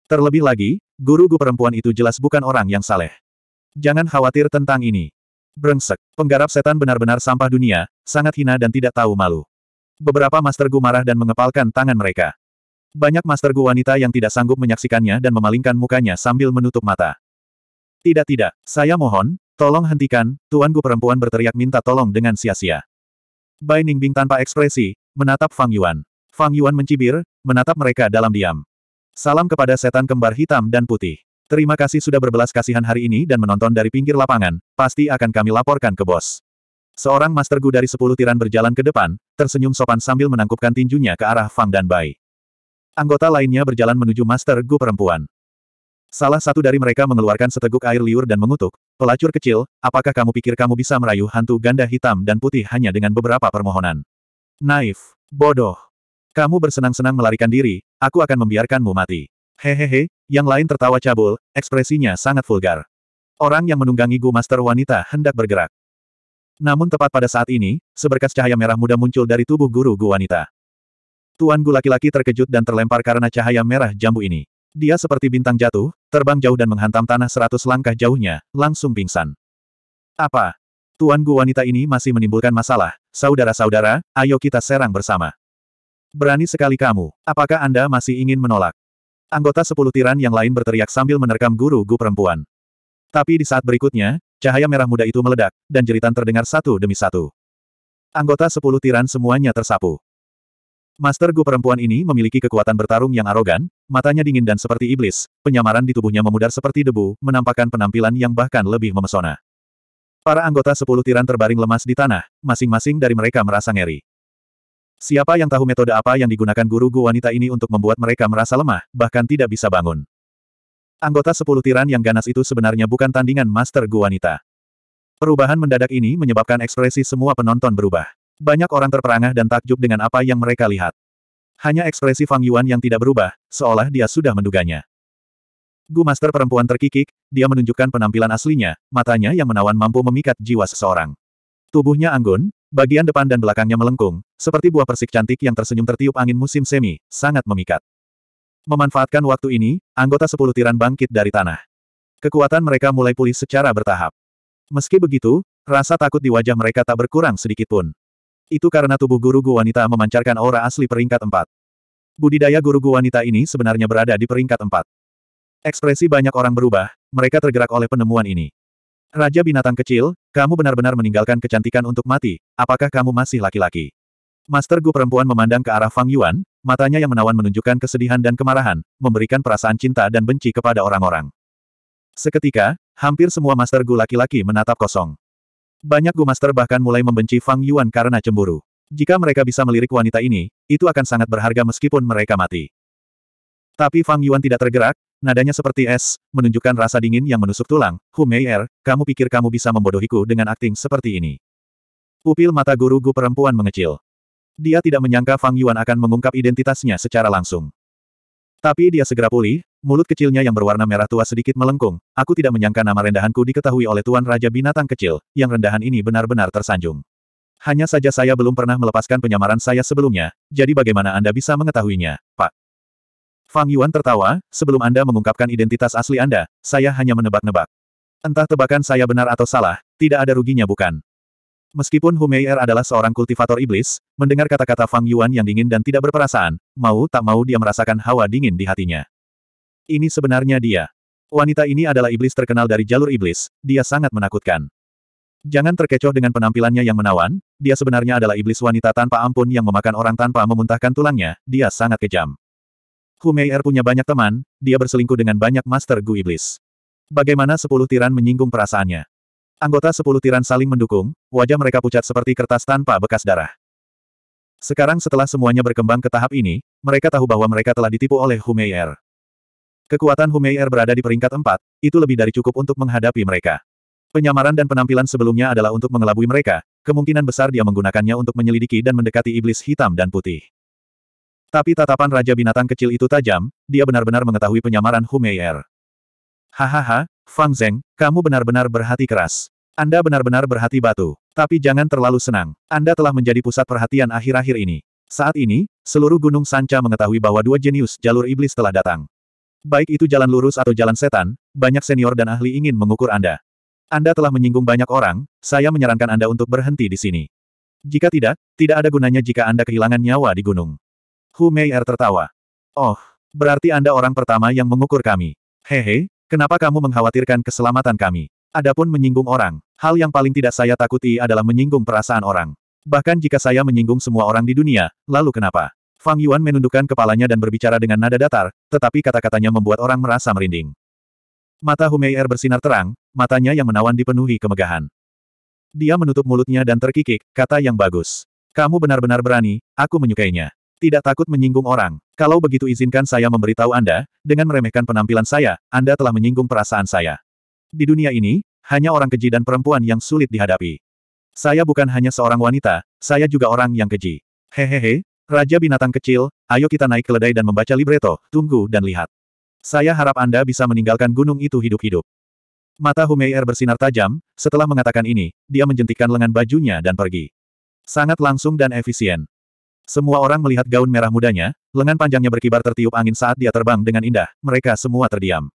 Terlebih lagi, guru Gu perempuan itu jelas bukan orang yang saleh. Jangan khawatir tentang ini. Brengsek, penggarap setan benar-benar sampah dunia, sangat hina dan tidak tahu malu. Beberapa master Gu marah dan mengepalkan tangan mereka. Banyak Master Gu wanita yang tidak sanggup menyaksikannya dan memalingkan mukanya sambil menutup mata. Tidak tidak, saya mohon, tolong hentikan, Tuan Gu perempuan berteriak minta tolong dengan sia-sia. Bai Ningbing tanpa ekspresi, menatap Fang Yuan. Fang Yuan mencibir, menatap mereka dalam diam. Salam kepada setan kembar hitam dan putih. Terima kasih sudah berbelas kasihan hari ini dan menonton dari pinggir lapangan, pasti akan kami laporkan ke bos. Seorang Master Gu dari sepuluh tiran berjalan ke depan, tersenyum sopan sambil menangkupkan tinjunya ke arah Fang dan Bai. Anggota lainnya berjalan menuju Master Gu perempuan. Salah satu dari mereka mengeluarkan seteguk air liur dan mengutuk, pelacur kecil, apakah kamu pikir kamu bisa merayu hantu ganda hitam dan putih hanya dengan beberapa permohonan? Naif, bodoh. Kamu bersenang-senang melarikan diri, aku akan membiarkanmu mati. Hehehe, yang lain tertawa cabul, ekspresinya sangat vulgar. Orang yang menunggangi Gu Master wanita hendak bergerak. Namun tepat pada saat ini, seberkas cahaya merah muda muncul dari tubuh guru Gu wanita. Tuan Gu laki-laki terkejut dan terlempar karena cahaya merah jambu ini. Dia seperti bintang jatuh, terbang jauh dan menghantam tanah seratus langkah jauhnya, langsung pingsan. Apa? Tuan Gu wanita ini masih menimbulkan masalah. Saudara-saudara, ayo kita serang bersama. Berani sekali kamu. Apakah Anda masih ingin menolak? Anggota sepuluh tiran yang lain berteriak sambil menerkam guru Gu perempuan. Tapi di saat berikutnya, cahaya merah muda itu meledak, dan jeritan terdengar satu demi satu. Anggota sepuluh tiran semuanya tersapu. Master Gu perempuan ini memiliki kekuatan bertarung yang arogan, matanya dingin dan seperti iblis, penyamaran di tubuhnya memudar seperti debu, menampakkan penampilan yang bahkan lebih memesona. Para anggota sepuluh tiran terbaring lemas di tanah, masing-masing dari mereka merasa ngeri. Siapa yang tahu metode apa yang digunakan guru Gu wanita ini untuk membuat mereka merasa lemah, bahkan tidak bisa bangun. Anggota sepuluh tiran yang ganas itu sebenarnya bukan tandingan Master Gu wanita. Perubahan mendadak ini menyebabkan ekspresi semua penonton berubah. Banyak orang terperangah dan takjub dengan apa yang mereka lihat. Hanya ekspresi Fang Yuan yang tidak berubah, seolah dia sudah menduganya. Gu Master perempuan terkikik, dia menunjukkan penampilan aslinya, matanya yang menawan mampu memikat jiwa seseorang. Tubuhnya anggun, bagian depan dan belakangnya melengkung, seperti buah persik cantik yang tersenyum tertiup angin musim semi, sangat memikat. Memanfaatkan waktu ini, anggota sepuluh tiran bangkit dari tanah. Kekuatan mereka mulai pulih secara bertahap. Meski begitu, rasa takut di wajah mereka tak berkurang sedikitpun. Itu karena tubuh guru Gu wanita memancarkan aura asli peringkat empat. Budidaya guru Gu wanita ini sebenarnya berada di peringkat empat. Ekspresi banyak orang berubah, mereka tergerak oleh penemuan ini. Raja binatang kecil, kamu benar-benar meninggalkan kecantikan untuk mati, apakah kamu masih laki-laki? Master Gu perempuan memandang ke arah Fang Yuan, matanya yang menawan menunjukkan kesedihan dan kemarahan, memberikan perasaan cinta dan benci kepada orang-orang. Seketika, hampir semua Master Gu laki-laki menatap kosong. Banyak master bahkan mulai membenci Fang Yuan karena cemburu. Jika mereka bisa melirik wanita ini, itu akan sangat berharga meskipun mereka mati. Tapi Fang Yuan tidak tergerak, nadanya seperti es, menunjukkan rasa dingin yang menusuk tulang. Hu Meier, kamu pikir kamu bisa membodohiku dengan akting seperti ini? Pupil mata guru Gu perempuan mengecil. Dia tidak menyangka Fang Yuan akan mengungkap identitasnya secara langsung. Tapi dia segera pulih, Mulut kecilnya yang berwarna merah tua sedikit melengkung, aku tidak menyangka nama rendahanku diketahui oleh Tuan Raja Binatang Kecil, yang rendahan ini benar-benar tersanjung. Hanya saja saya belum pernah melepaskan penyamaran saya sebelumnya, jadi bagaimana Anda bisa mengetahuinya, Pak? Fang Yuan tertawa, sebelum Anda mengungkapkan identitas asli Anda, saya hanya menebak-nebak. Entah tebakan saya benar atau salah, tidak ada ruginya bukan? Meskipun Humeir adalah seorang kultivator iblis, mendengar kata-kata Fang Yuan yang dingin dan tidak berperasaan, mau tak mau dia merasakan hawa dingin di hatinya. Ini sebenarnya dia. Wanita ini adalah iblis terkenal dari jalur iblis, dia sangat menakutkan. Jangan terkecoh dengan penampilannya yang menawan, dia sebenarnya adalah iblis wanita tanpa ampun yang memakan orang tanpa memuntahkan tulangnya, dia sangat kejam. Humeier punya banyak teman, dia berselingkuh dengan banyak master Gu Iblis. Bagaimana sepuluh tiran menyinggung perasaannya? Anggota sepuluh tiran saling mendukung, wajah mereka pucat seperti kertas tanpa bekas darah. Sekarang setelah semuanya berkembang ke tahap ini, mereka tahu bahwa mereka telah ditipu oleh Humeier. Kekuatan Humeir berada di peringkat 4, itu lebih dari cukup untuk menghadapi mereka. Penyamaran dan penampilan sebelumnya adalah untuk mengelabui mereka, kemungkinan besar dia menggunakannya untuk menyelidiki dan mendekati iblis hitam dan putih. Tapi tatapan Raja Binatang kecil itu tajam, dia benar-benar mengetahui penyamaran Humeir. Hahaha, Fang Zeng, kamu benar-benar berhati keras. Anda benar-benar berhati batu. Tapi jangan terlalu senang. Anda telah menjadi pusat perhatian akhir-akhir ini. Saat ini, seluruh Gunung Sanca mengetahui bahwa dua jenius jalur iblis telah datang. Baik itu jalan lurus atau jalan setan, banyak senior dan ahli ingin mengukur Anda. Anda telah menyinggung banyak orang, saya menyarankan Anda untuk berhenti di sini. Jika tidak, tidak ada gunanya jika Anda kehilangan nyawa di gunung. Hu Meier tertawa. Oh, berarti Anda orang pertama yang mengukur kami. Hehe, kenapa kamu mengkhawatirkan keselamatan kami? Adapun menyinggung orang, hal yang paling tidak saya takuti adalah menyinggung perasaan orang. Bahkan jika saya menyinggung semua orang di dunia, lalu kenapa? Fang Yuan menundukkan kepalanya dan berbicara dengan nada datar, tetapi kata-katanya membuat orang merasa merinding. Mata Meier bersinar terang, matanya yang menawan dipenuhi kemegahan. Dia menutup mulutnya dan terkikik, kata yang bagus. Kamu benar-benar berani, aku menyukainya. Tidak takut menyinggung orang. Kalau begitu izinkan saya memberitahu Anda, dengan meremehkan penampilan saya, Anda telah menyinggung perasaan saya. Di dunia ini, hanya orang keji dan perempuan yang sulit dihadapi. Saya bukan hanya seorang wanita, saya juga orang yang keji. Hehehe, Raja binatang kecil, ayo kita naik keledai dan membaca libretto. tunggu dan lihat. Saya harap Anda bisa meninggalkan gunung itu hidup-hidup. Mata Humeyer bersinar tajam, setelah mengatakan ini, dia menjentikan lengan bajunya dan pergi. Sangat langsung dan efisien. Semua orang melihat gaun merah mudanya, lengan panjangnya berkibar tertiup angin saat dia terbang dengan indah, mereka semua terdiam.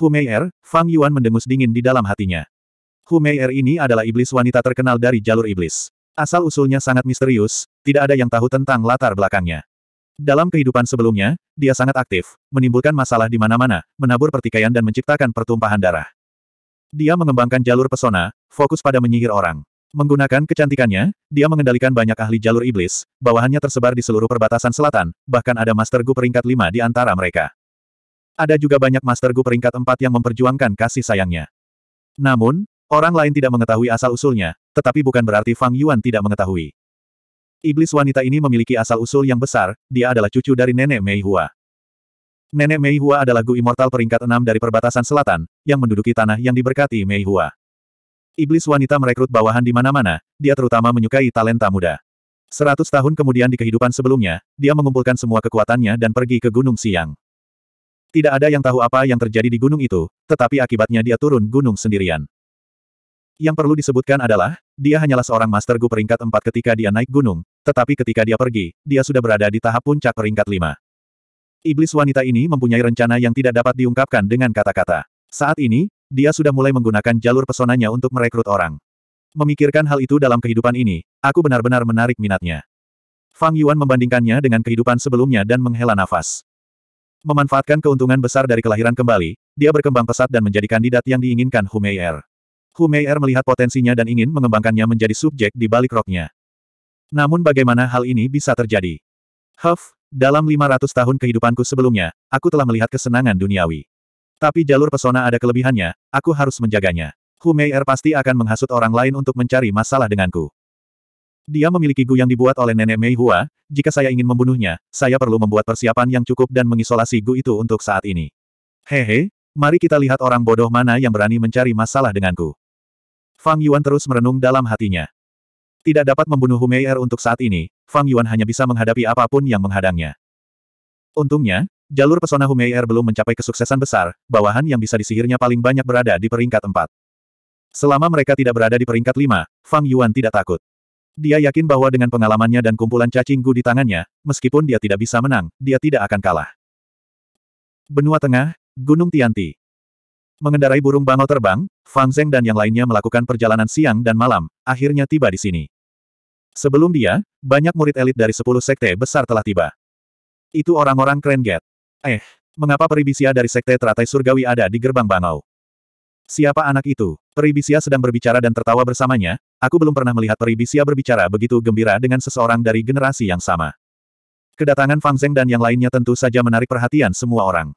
Humeyer, Fang Yuan mendengus dingin di dalam hatinya. Humeyer ini adalah iblis wanita terkenal dari jalur iblis. Asal-usulnya sangat misterius, tidak ada yang tahu tentang latar belakangnya. Dalam kehidupan sebelumnya, dia sangat aktif, menimbulkan masalah di mana-mana, menabur pertikaian dan menciptakan pertumpahan darah. Dia mengembangkan jalur pesona, fokus pada menyihir orang. Menggunakan kecantikannya, dia mengendalikan banyak ahli jalur iblis, bawahannya tersebar di seluruh perbatasan selatan, bahkan ada Master Gu peringkat 5 di antara mereka. Ada juga banyak Master Gu peringkat 4 yang memperjuangkan kasih sayangnya. Namun, Orang lain tidak mengetahui asal-usulnya, tetapi bukan berarti Fang Yuan tidak mengetahui. Iblis wanita ini memiliki asal-usul yang besar, dia adalah cucu dari nenek Mei Hua. Nenek Mei Hua adalah Gu Immortal peringkat enam dari perbatasan selatan, yang menduduki tanah yang diberkati Mei Hua. Iblis wanita merekrut bawahan di mana-mana, dia terutama menyukai talenta muda. Seratus tahun kemudian di kehidupan sebelumnya, dia mengumpulkan semua kekuatannya dan pergi ke Gunung Siang. Tidak ada yang tahu apa yang terjadi di gunung itu, tetapi akibatnya dia turun gunung sendirian. Yang perlu disebutkan adalah, dia hanyalah seorang Master Gu peringkat 4 ketika dia naik gunung, tetapi ketika dia pergi, dia sudah berada di tahap puncak peringkat 5. Iblis wanita ini mempunyai rencana yang tidak dapat diungkapkan dengan kata-kata. Saat ini, dia sudah mulai menggunakan jalur pesonanya untuk merekrut orang. Memikirkan hal itu dalam kehidupan ini, aku benar-benar menarik minatnya. Fang Yuan membandingkannya dengan kehidupan sebelumnya dan menghela nafas. Memanfaatkan keuntungan besar dari kelahiran kembali, dia berkembang pesat dan menjadi kandidat yang diinginkan Humeir. Hu Meier melihat potensinya dan ingin mengembangkannya menjadi subjek di balik roknya. Namun bagaimana hal ini bisa terjadi? Huff, dalam 500 tahun kehidupanku sebelumnya, aku telah melihat kesenangan duniawi. Tapi jalur pesona ada kelebihannya, aku harus menjaganya. Hu Meier pasti akan menghasut orang lain untuk mencari masalah denganku. Dia memiliki gu yang dibuat oleh nenek Mei Hua, jika saya ingin membunuhnya, saya perlu membuat persiapan yang cukup dan mengisolasi gu itu untuk saat ini. Hehe, mari kita lihat orang bodoh mana yang berani mencari masalah denganku. Fang Yuan terus merenung dalam hatinya. Tidak dapat membunuh Er untuk saat ini, Fang Yuan hanya bisa menghadapi apapun yang menghadangnya. Untungnya, jalur pesona Er belum mencapai kesuksesan besar, bawahan yang bisa disihirnya paling banyak berada di peringkat 4. Selama mereka tidak berada di peringkat 5, Fang Yuan tidak takut. Dia yakin bahwa dengan pengalamannya dan kumpulan cacing gu di tangannya, meskipun dia tidak bisa menang, dia tidak akan kalah. Benua Tengah, Gunung Tianti. Mengendarai burung bangau terbang, Fang Zeng dan yang lainnya melakukan perjalanan siang dan malam, akhirnya tiba di sini. Sebelum dia, banyak murid elit dari sepuluh sekte besar telah tiba. Itu orang-orang keren get. Eh, mengapa peribisia dari sekte teratai surgawi ada di gerbang bangau? Siapa anak itu? Peribisia sedang berbicara dan tertawa bersamanya, aku belum pernah melihat peribisia berbicara begitu gembira dengan seseorang dari generasi yang sama. Kedatangan Fang Zeng dan yang lainnya tentu saja menarik perhatian semua orang.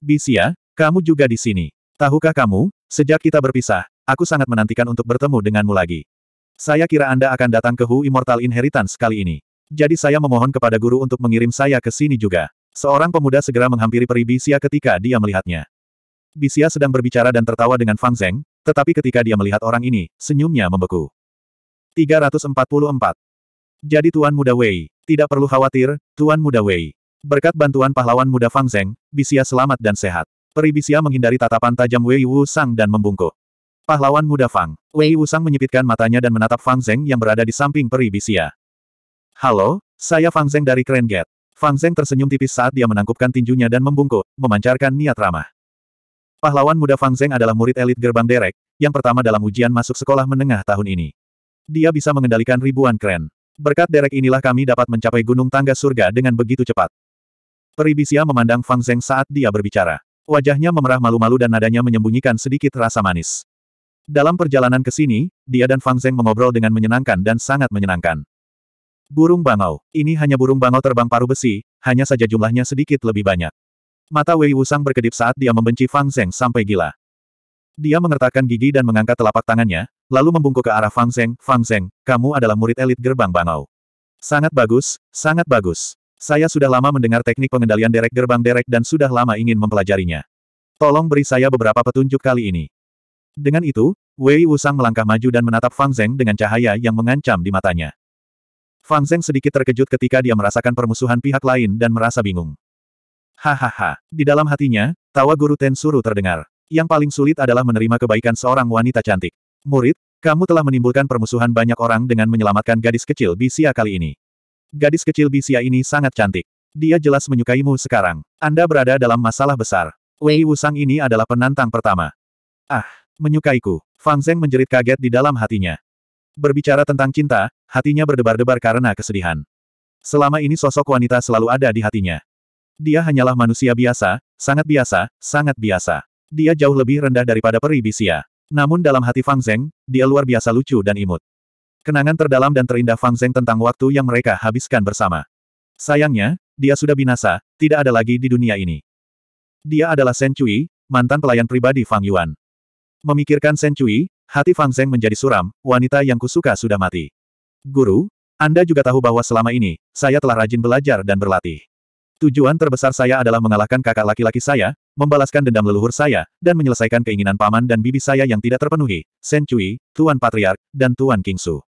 Bisia, kamu juga di sini. Tahukah kamu, sejak kita berpisah, aku sangat menantikan untuk bertemu denganmu lagi. Saya kira Anda akan datang ke Hu Immortal Inheritance kali ini. Jadi saya memohon kepada guru untuk mengirim saya ke sini juga. Seorang pemuda segera menghampiri peri Bixia ketika dia melihatnya. Bixia sedang berbicara dan tertawa dengan Fang Zeng, tetapi ketika dia melihat orang ini, senyumnya membeku. 344. Jadi Tuan Muda Wei, tidak perlu khawatir, Tuan Muda Wei. Berkat bantuan pahlawan muda Fang Zeng, Bixia selamat dan sehat. Peribisia menghindari tatapan tajam Wei Wu Sang dan membungkuk. Pahlawan muda Fang. Wei Wu Sang menyipitkan matanya dan menatap Fang Zeng yang berada di samping Peribisia. Halo, saya Fang Zeng dari Keren Gate. Fang Zeng tersenyum tipis saat dia menangkupkan tinjunya dan membungkuk, memancarkan niat ramah. Pahlawan muda Fang Zeng adalah murid elit gerbang derek, yang pertama dalam ujian masuk sekolah menengah tahun ini. Dia bisa mengendalikan ribuan keren. Berkat derek inilah kami dapat mencapai gunung tangga surga dengan begitu cepat. Peribisia memandang Fang Zeng saat dia berbicara. Wajahnya memerah malu-malu dan nadanya menyembunyikan sedikit rasa manis. Dalam perjalanan ke sini, dia dan Fang Zeng mengobrol dengan menyenangkan dan sangat menyenangkan. Burung bangau. Ini hanya burung bangau terbang paruh besi, hanya saja jumlahnya sedikit lebih banyak. Mata Wei Wusang berkedip saat dia membenci Fang Zeng sampai gila. Dia mengertakkan gigi dan mengangkat telapak tangannya, lalu membungkuk ke arah Fang Zeng, Fang Zeng, kamu adalah murid elit gerbang bangau. Sangat bagus, sangat bagus. Saya sudah lama mendengar teknik pengendalian derek gerbang derek dan sudah lama ingin mempelajarinya. Tolong beri saya beberapa petunjuk kali ini. Dengan itu, Wei Wusang melangkah maju dan menatap Fang Zeng dengan cahaya yang mengancam di matanya. Fang Zeng sedikit terkejut ketika dia merasakan permusuhan pihak lain dan merasa bingung. Hahaha, di dalam hatinya, tawa guru Tensuru terdengar. Yang paling sulit adalah menerima kebaikan seorang wanita cantik. Murid, kamu telah menimbulkan permusuhan banyak orang dengan menyelamatkan gadis kecil Bisia kali ini. Gadis kecil Bisia ini sangat cantik. Dia jelas menyukaimu sekarang. Anda berada dalam masalah besar. Wei Wusang ini adalah penantang pertama. Ah, menyukaiku. Fang Zeng menjerit kaget di dalam hatinya. Berbicara tentang cinta, hatinya berdebar-debar karena kesedihan. Selama ini sosok wanita selalu ada di hatinya. Dia hanyalah manusia biasa, sangat biasa, sangat biasa. Dia jauh lebih rendah daripada peri bisia. Namun dalam hati Fang Zeng, dia luar biasa lucu dan imut. Kenangan terdalam dan terindah Fang Zeng tentang waktu yang mereka habiskan bersama. Sayangnya, dia sudah binasa, tidak ada lagi di dunia ini. Dia adalah Shen Cui, mantan pelayan pribadi Fang Yuan. Memikirkan Shen Cui, hati Fang Zeng menjadi suram, wanita yang kusuka sudah mati. Guru, Anda juga tahu bahwa selama ini, saya telah rajin belajar dan berlatih. Tujuan terbesar saya adalah mengalahkan kakak laki-laki saya, membalaskan dendam leluhur saya, dan menyelesaikan keinginan paman dan bibi saya yang tidak terpenuhi, Shen Cui, Tuan Patriark, dan Tuan Kingsu.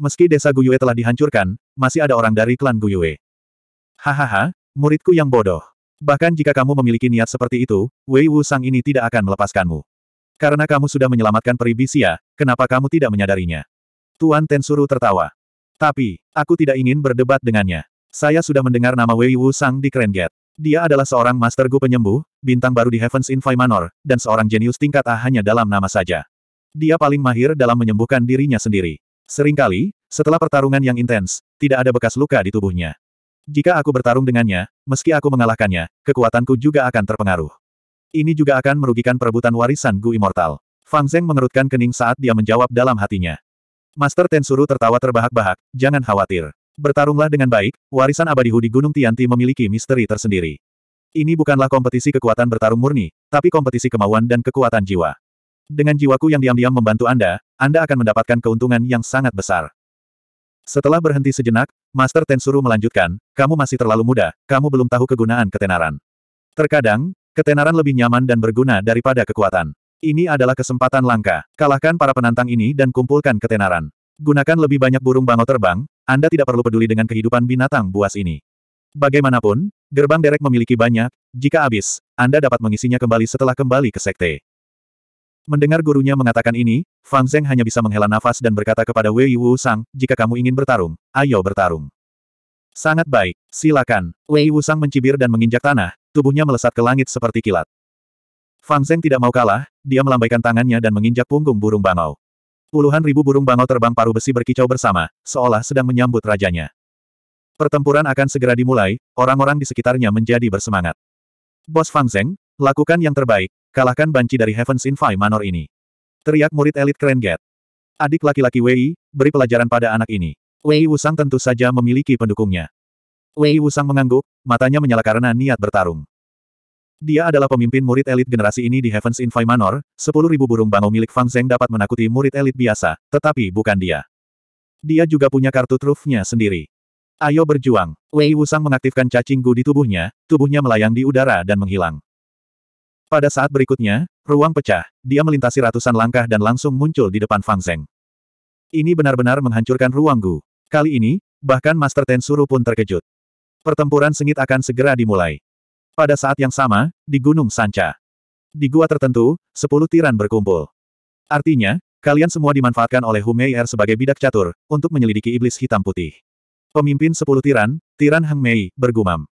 Meski desa Guyue telah dihancurkan, masih ada orang dari klan Guyue. Hahaha, muridku yang bodoh. Bahkan jika kamu memiliki niat seperti itu, Wei Wu Sang ini tidak akan melepaskanmu. Karena kamu sudah menyelamatkan peribisia, kenapa kamu tidak menyadarinya? Tuan Tensuru tertawa. Tapi, aku tidak ingin berdebat dengannya. Saya sudah mendengar nama Wei Wu Sang di Grand Dia adalah seorang master gu penyembuh, bintang baru di Heavens Invite Manor, dan seorang jenius tingkat A hanya dalam nama saja. Dia paling mahir dalam menyembuhkan dirinya sendiri. Seringkali, setelah pertarungan yang intens, tidak ada bekas luka di tubuhnya. Jika aku bertarung dengannya, meski aku mengalahkannya, kekuatanku juga akan terpengaruh. Ini juga akan merugikan perebutan warisan Gu Immortal. Fang Zeng mengerutkan kening saat dia menjawab dalam hatinya. Master Tensuru tertawa terbahak-bahak, jangan khawatir. Bertarunglah dengan baik, warisan Abadi di Gunung Tianti memiliki misteri tersendiri. Ini bukanlah kompetisi kekuatan bertarung murni, tapi kompetisi kemauan dan kekuatan jiwa. Dengan jiwaku yang diam-diam membantu Anda, Anda akan mendapatkan keuntungan yang sangat besar. Setelah berhenti sejenak, Master Tensuru melanjutkan, kamu masih terlalu muda, kamu belum tahu kegunaan ketenaran. Terkadang, ketenaran lebih nyaman dan berguna daripada kekuatan. Ini adalah kesempatan langka. Kalahkan para penantang ini dan kumpulkan ketenaran. Gunakan lebih banyak burung bangau terbang, Anda tidak perlu peduli dengan kehidupan binatang buas ini. Bagaimanapun, gerbang derek memiliki banyak, jika habis, Anda dapat mengisinya kembali setelah kembali ke sekte. Mendengar gurunya mengatakan ini, Fang Zheng hanya bisa menghela nafas dan berkata kepada Wei Wu Sang, jika kamu ingin bertarung, ayo bertarung. Sangat baik, silakan. Wei Wu Sang mencibir dan menginjak tanah, tubuhnya melesat ke langit seperti kilat. Fang Zheng tidak mau kalah, dia melambaikan tangannya dan menginjak punggung burung bangau. Puluhan ribu burung bangau terbang paruh besi berkicau bersama, seolah sedang menyambut rajanya. Pertempuran akan segera dimulai, orang-orang di sekitarnya menjadi bersemangat. Bos Fang Zheng, Lakukan yang terbaik, kalahkan banci dari Heaven's Invite Manor ini. Teriak murid elit keren Get. Adik laki-laki Wei, beri pelajaran pada anak ini. Wei Wusang tentu saja memiliki pendukungnya. Wei Wusang mengangguk, matanya menyala karena niat bertarung. Dia adalah pemimpin murid elit generasi ini di Heaven's Invite Manor, 10.000 burung bangau milik Fang Zeng dapat menakuti murid elit biasa, tetapi bukan dia. Dia juga punya kartu trufnya sendiri. Ayo berjuang. Wei Wusang mengaktifkan cacing gu di tubuhnya, tubuhnya melayang di udara dan menghilang. Pada saat berikutnya, ruang pecah, dia melintasi ratusan langkah dan langsung muncul di depan Fang Zeng. Ini benar-benar menghancurkan ruang Gu. Kali ini, bahkan Master Ten Tensuru pun terkejut. Pertempuran sengit akan segera dimulai. Pada saat yang sama, di Gunung Sanca. Di gua tertentu, sepuluh tiran berkumpul. Artinya, kalian semua dimanfaatkan oleh Humeier sebagai bidak catur, untuk menyelidiki iblis hitam putih. Pemimpin sepuluh tiran, tiran Heng Mei, bergumam.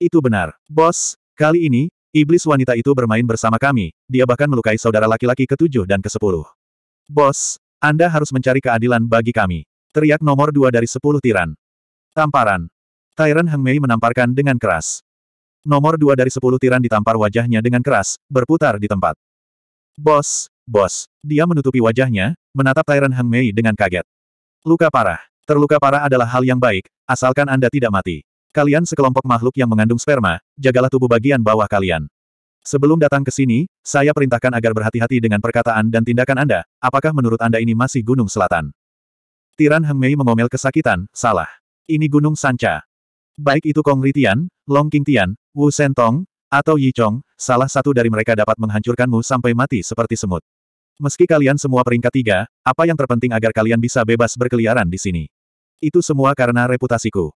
Itu benar, bos, kali ini, Iblis wanita itu bermain bersama kami, dia bahkan melukai saudara laki-laki ketujuh dan ke-10. Bos, Anda harus mencari keadilan bagi kami. Teriak nomor dua dari sepuluh tiran. Tamparan. Tyran Heng Mei menamparkan dengan keras. Nomor dua dari sepuluh tiran ditampar wajahnya dengan keras, berputar di tempat. Bos, bos. Dia menutupi wajahnya, menatap Tyran Heng Mei dengan kaget. Luka parah. Terluka parah adalah hal yang baik, asalkan Anda tidak mati. Kalian sekelompok makhluk yang mengandung sperma, jagalah tubuh bagian bawah kalian. Sebelum datang ke sini, saya perintahkan agar berhati-hati dengan perkataan dan tindakan Anda, apakah menurut Anda ini masih Gunung Selatan? Tiran Heng Mei mengomel kesakitan, salah. Ini Gunung Sanca. Baik itu Kong Ritian, Long King Tian, Wu Sentong, atau Yi Chong, salah satu dari mereka dapat menghancurkanmu sampai mati seperti semut. Meski kalian semua peringkat tiga, apa yang terpenting agar kalian bisa bebas berkeliaran di sini? Itu semua karena reputasiku.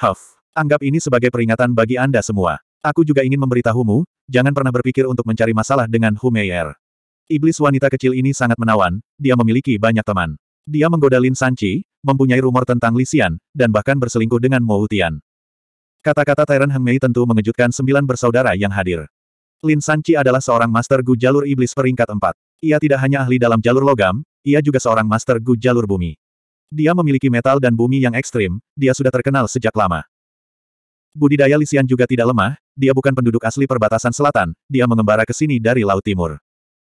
Huff. Anggap ini sebagai peringatan bagi Anda semua. Aku juga ingin memberitahumu, jangan pernah berpikir untuk mencari masalah dengan Humeyer. Iblis wanita kecil ini sangat menawan, dia memiliki banyak teman. Dia menggoda Lin Sanchi, mempunyai rumor tentang Lisian, dan bahkan berselingkuh dengan Mo Tian. Kata-kata Tyrant Heng Mei tentu mengejutkan sembilan bersaudara yang hadir. Lin Sanchi adalah seorang master Gu jalur iblis peringkat empat. Ia tidak hanya ahli dalam jalur logam, ia juga seorang master Gu jalur bumi. Dia memiliki metal dan bumi yang ekstrim, dia sudah terkenal sejak lama. Budidaya Lisian juga tidak lemah, dia bukan penduduk asli perbatasan selatan, dia mengembara ke sini dari Laut Timur.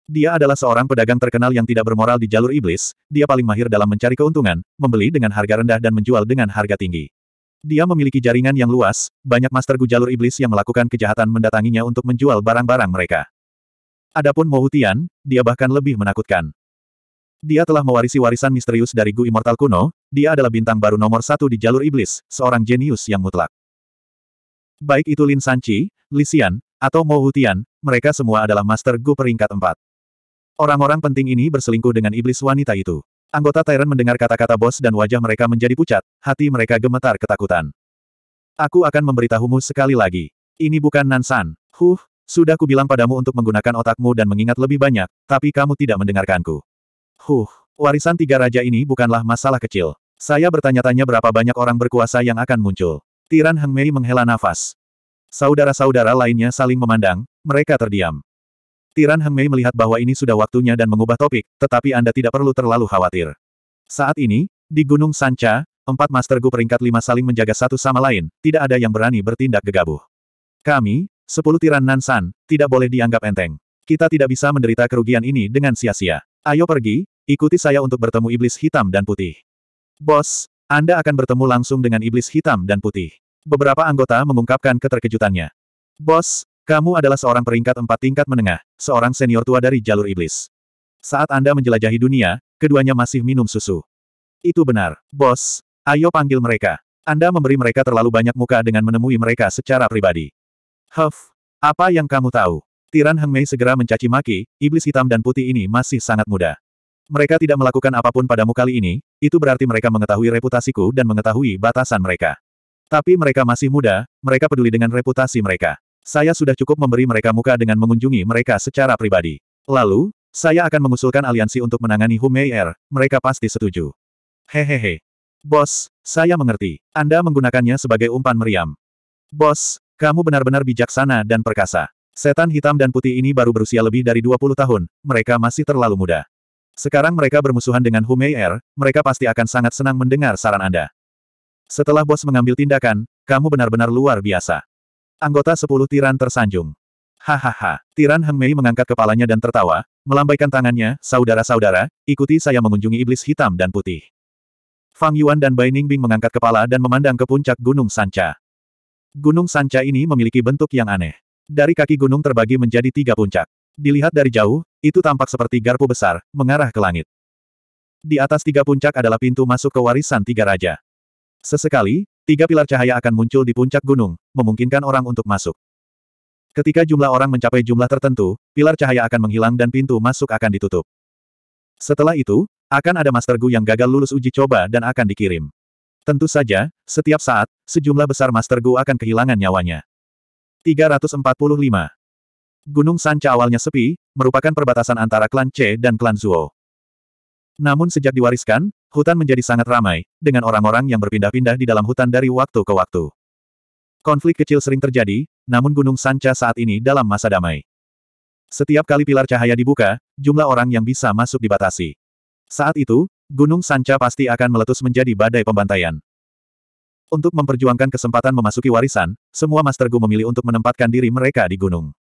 Dia adalah seorang pedagang terkenal yang tidak bermoral di jalur iblis, dia paling mahir dalam mencari keuntungan, membeli dengan harga rendah dan menjual dengan harga tinggi. Dia memiliki jaringan yang luas, banyak master gu jalur iblis yang melakukan kejahatan mendatanginya untuk menjual barang-barang mereka. Adapun Mo dia bahkan lebih menakutkan. Dia telah mewarisi warisan misterius dari Gu Immortal kuno, dia adalah bintang baru nomor satu di jalur iblis, seorang jenius yang mutlak. Baik itu Lin Sanchi, Lisian, atau Mo Hutian, mereka semua adalah Master Gu peringkat 4. Orang-orang penting ini berselingkuh dengan iblis wanita itu. Anggota Tyrant mendengar kata-kata bos dan wajah mereka menjadi pucat, hati mereka gemetar ketakutan. Aku akan memberitahumu sekali lagi. Ini bukan Nansan. Huh, sudah kubilang padamu untuk menggunakan otakmu dan mengingat lebih banyak, tapi kamu tidak mendengarkanku. Huh, warisan tiga raja ini bukanlah masalah kecil. Saya bertanya-tanya berapa banyak orang berkuasa yang akan muncul. Tiran Hang Mei menghela nafas. Saudara-saudara lainnya saling memandang, mereka terdiam. Tiran Hang Mei melihat bahwa ini sudah waktunya dan mengubah topik, tetapi Anda tidak perlu terlalu khawatir. Saat ini, di Gunung Sanca, empat Master Gu peringkat lima saling menjaga satu sama lain, tidak ada yang berani bertindak gegabah. Kami, sepuluh tiran Nansan, tidak boleh dianggap enteng. Kita tidak bisa menderita kerugian ini dengan sia-sia. Ayo pergi, ikuti saya untuk bertemu iblis hitam dan putih. Bos, anda akan bertemu langsung dengan iblis hitam dan putih. Beberapa anggota mengungkapkan keterkejutannya. Bos, kamu adalah seorang peringkat empat tingkat menengah, seorang senior tua dari jalur iblis. Saat Anda menjelajahi dunia, keduanya masih minum susu. Itu benar, bos. Ayo panggil mereka. Anda memberi mereka terlalu banyak muka dengan menemui mereka secara pribadi. Huff, apa yang kamu tahu? Tiran Heng Mei segera mencaci maki, iblis hitam dan putih ini masih sangat muda. Mereka tidak melakukan apapun padamu kali ini, itu berarti mereka mengetahui reputasiku dan mengetahui batasan mereka. Tapi mereka masih muda, mereka peduli dengan reputasi mereka. Saya sudah cukup memberi mereka muka dengan mengunjungi mereka secara pribadi. Lalu, saya akan mengusulkan aliansi untuk menangani Humeir, mereka pasti setuju. Hehehe. Bos, saya mengerti. Anda menggunakannya sebagai umpan meriam. Bos, kamu benar-benar bijaksana dan perkasa. Setan hitam dan putih ini baru berusia lebih dari 20 tahun, mereka masih terlalu muda. Sekarang mereka bermusuhan dengan Humei Er, mereka pasti akan sangat senang mendengar saran Anda. Setelah bos mengambil tindakan, kamu benar-benar luar biasa. Anggota sepuluh tiran tersanjung. Hahaha, tiran Heng Mei mengangkat kepalanya dan tertawa, melambaikan tangannya, saudara-saudara, ikuti saya mengunjungi iblis hitam dan putih. Fang Yuan dan Bai Ningbing mengangkat kepala dan memandang ke puncak Gunung Sanca. Gunung Sanca ini memiliki bentuk yang aneh. Dari kaki gunung terbagi menjadi tiga puncak. Dilihat dari jauh, itu tampak seperti garpu besar, mengarah ke langit. Di atas tiga puncak adalah pintu masuk ke warisan tiga raja. Sesekali, tiga pilar cahaya akan muncul di puncak gunung, memungkinkan orang untuk masuk. Ketika jumlah orang mencapai jumlah tertentu, pilar cahaya akan menghilang dan pintu masuk akan ditutup. Setelah itu, akan ada Master Gu yang gagal lulus uji coba dan akan dikirim. Tentu saja, setiap saat, sejumlah besar Master Gu akan kehilangan nyawanya. 345. Gunung Sanca awalnya sepi, merupakan perbatasan antara klan C dan klan Zuo. Namun sejak diwariskan, hutan menjadi sangat ramai, dengan orang-orang yang berpindah-pindah di dalam hutan dari waktu ke waktu. Konflik kecil sering terjadi, namun Gunung Sanca saat ini dalam masa damai. Setiap kali pilar cahaya dibuka, jumlah orang yang bisa masuk dibatasi. Saat itu, Gunung Sanca pasti akan meletus menjadi badai pembantaian. Untuk memperjuangkan kesempatan memasuki warisan, semua Master Gu memilih untuk menempatkan diri mereka di gunung.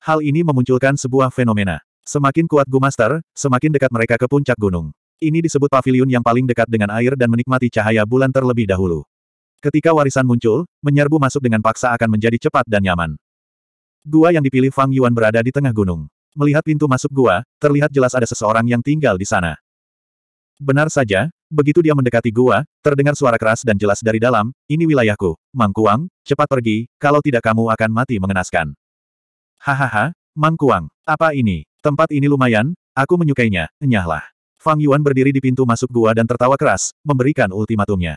Hal ini memunculkan sebuah fenomena. Semakin kuat Gu Master, semakin dekat mereka ke puncak gunung. Ini disebut pavilion yang paling dekat dengan air dan menikmati cahaya bulan terlebih dahulu. Ketika warisan muncul, menyerbu masuk dengan paksa akan menjadi cepat dan nyaman. Gua yang dipilih Fang Yuan berada di tengah gunung. Melihat pintu masuk gua, terlihat jelas ada seseorang yang tinggal di sana. Benar saja, begitu dia mendekati gua, terdengar suara keras dan jelas dari dalam, ini wilayahku, Mang Kuang, cepat pergi, kalau tidak kamu akan mati mengenaskan. Hahaha, mangkuang, apa ini? Tempat ini lumayan, aku menyukainya, enyahlah. Fang Yuan berdiri di pintu masuk gua dan tertawa keras, memberikan ultimatumnya.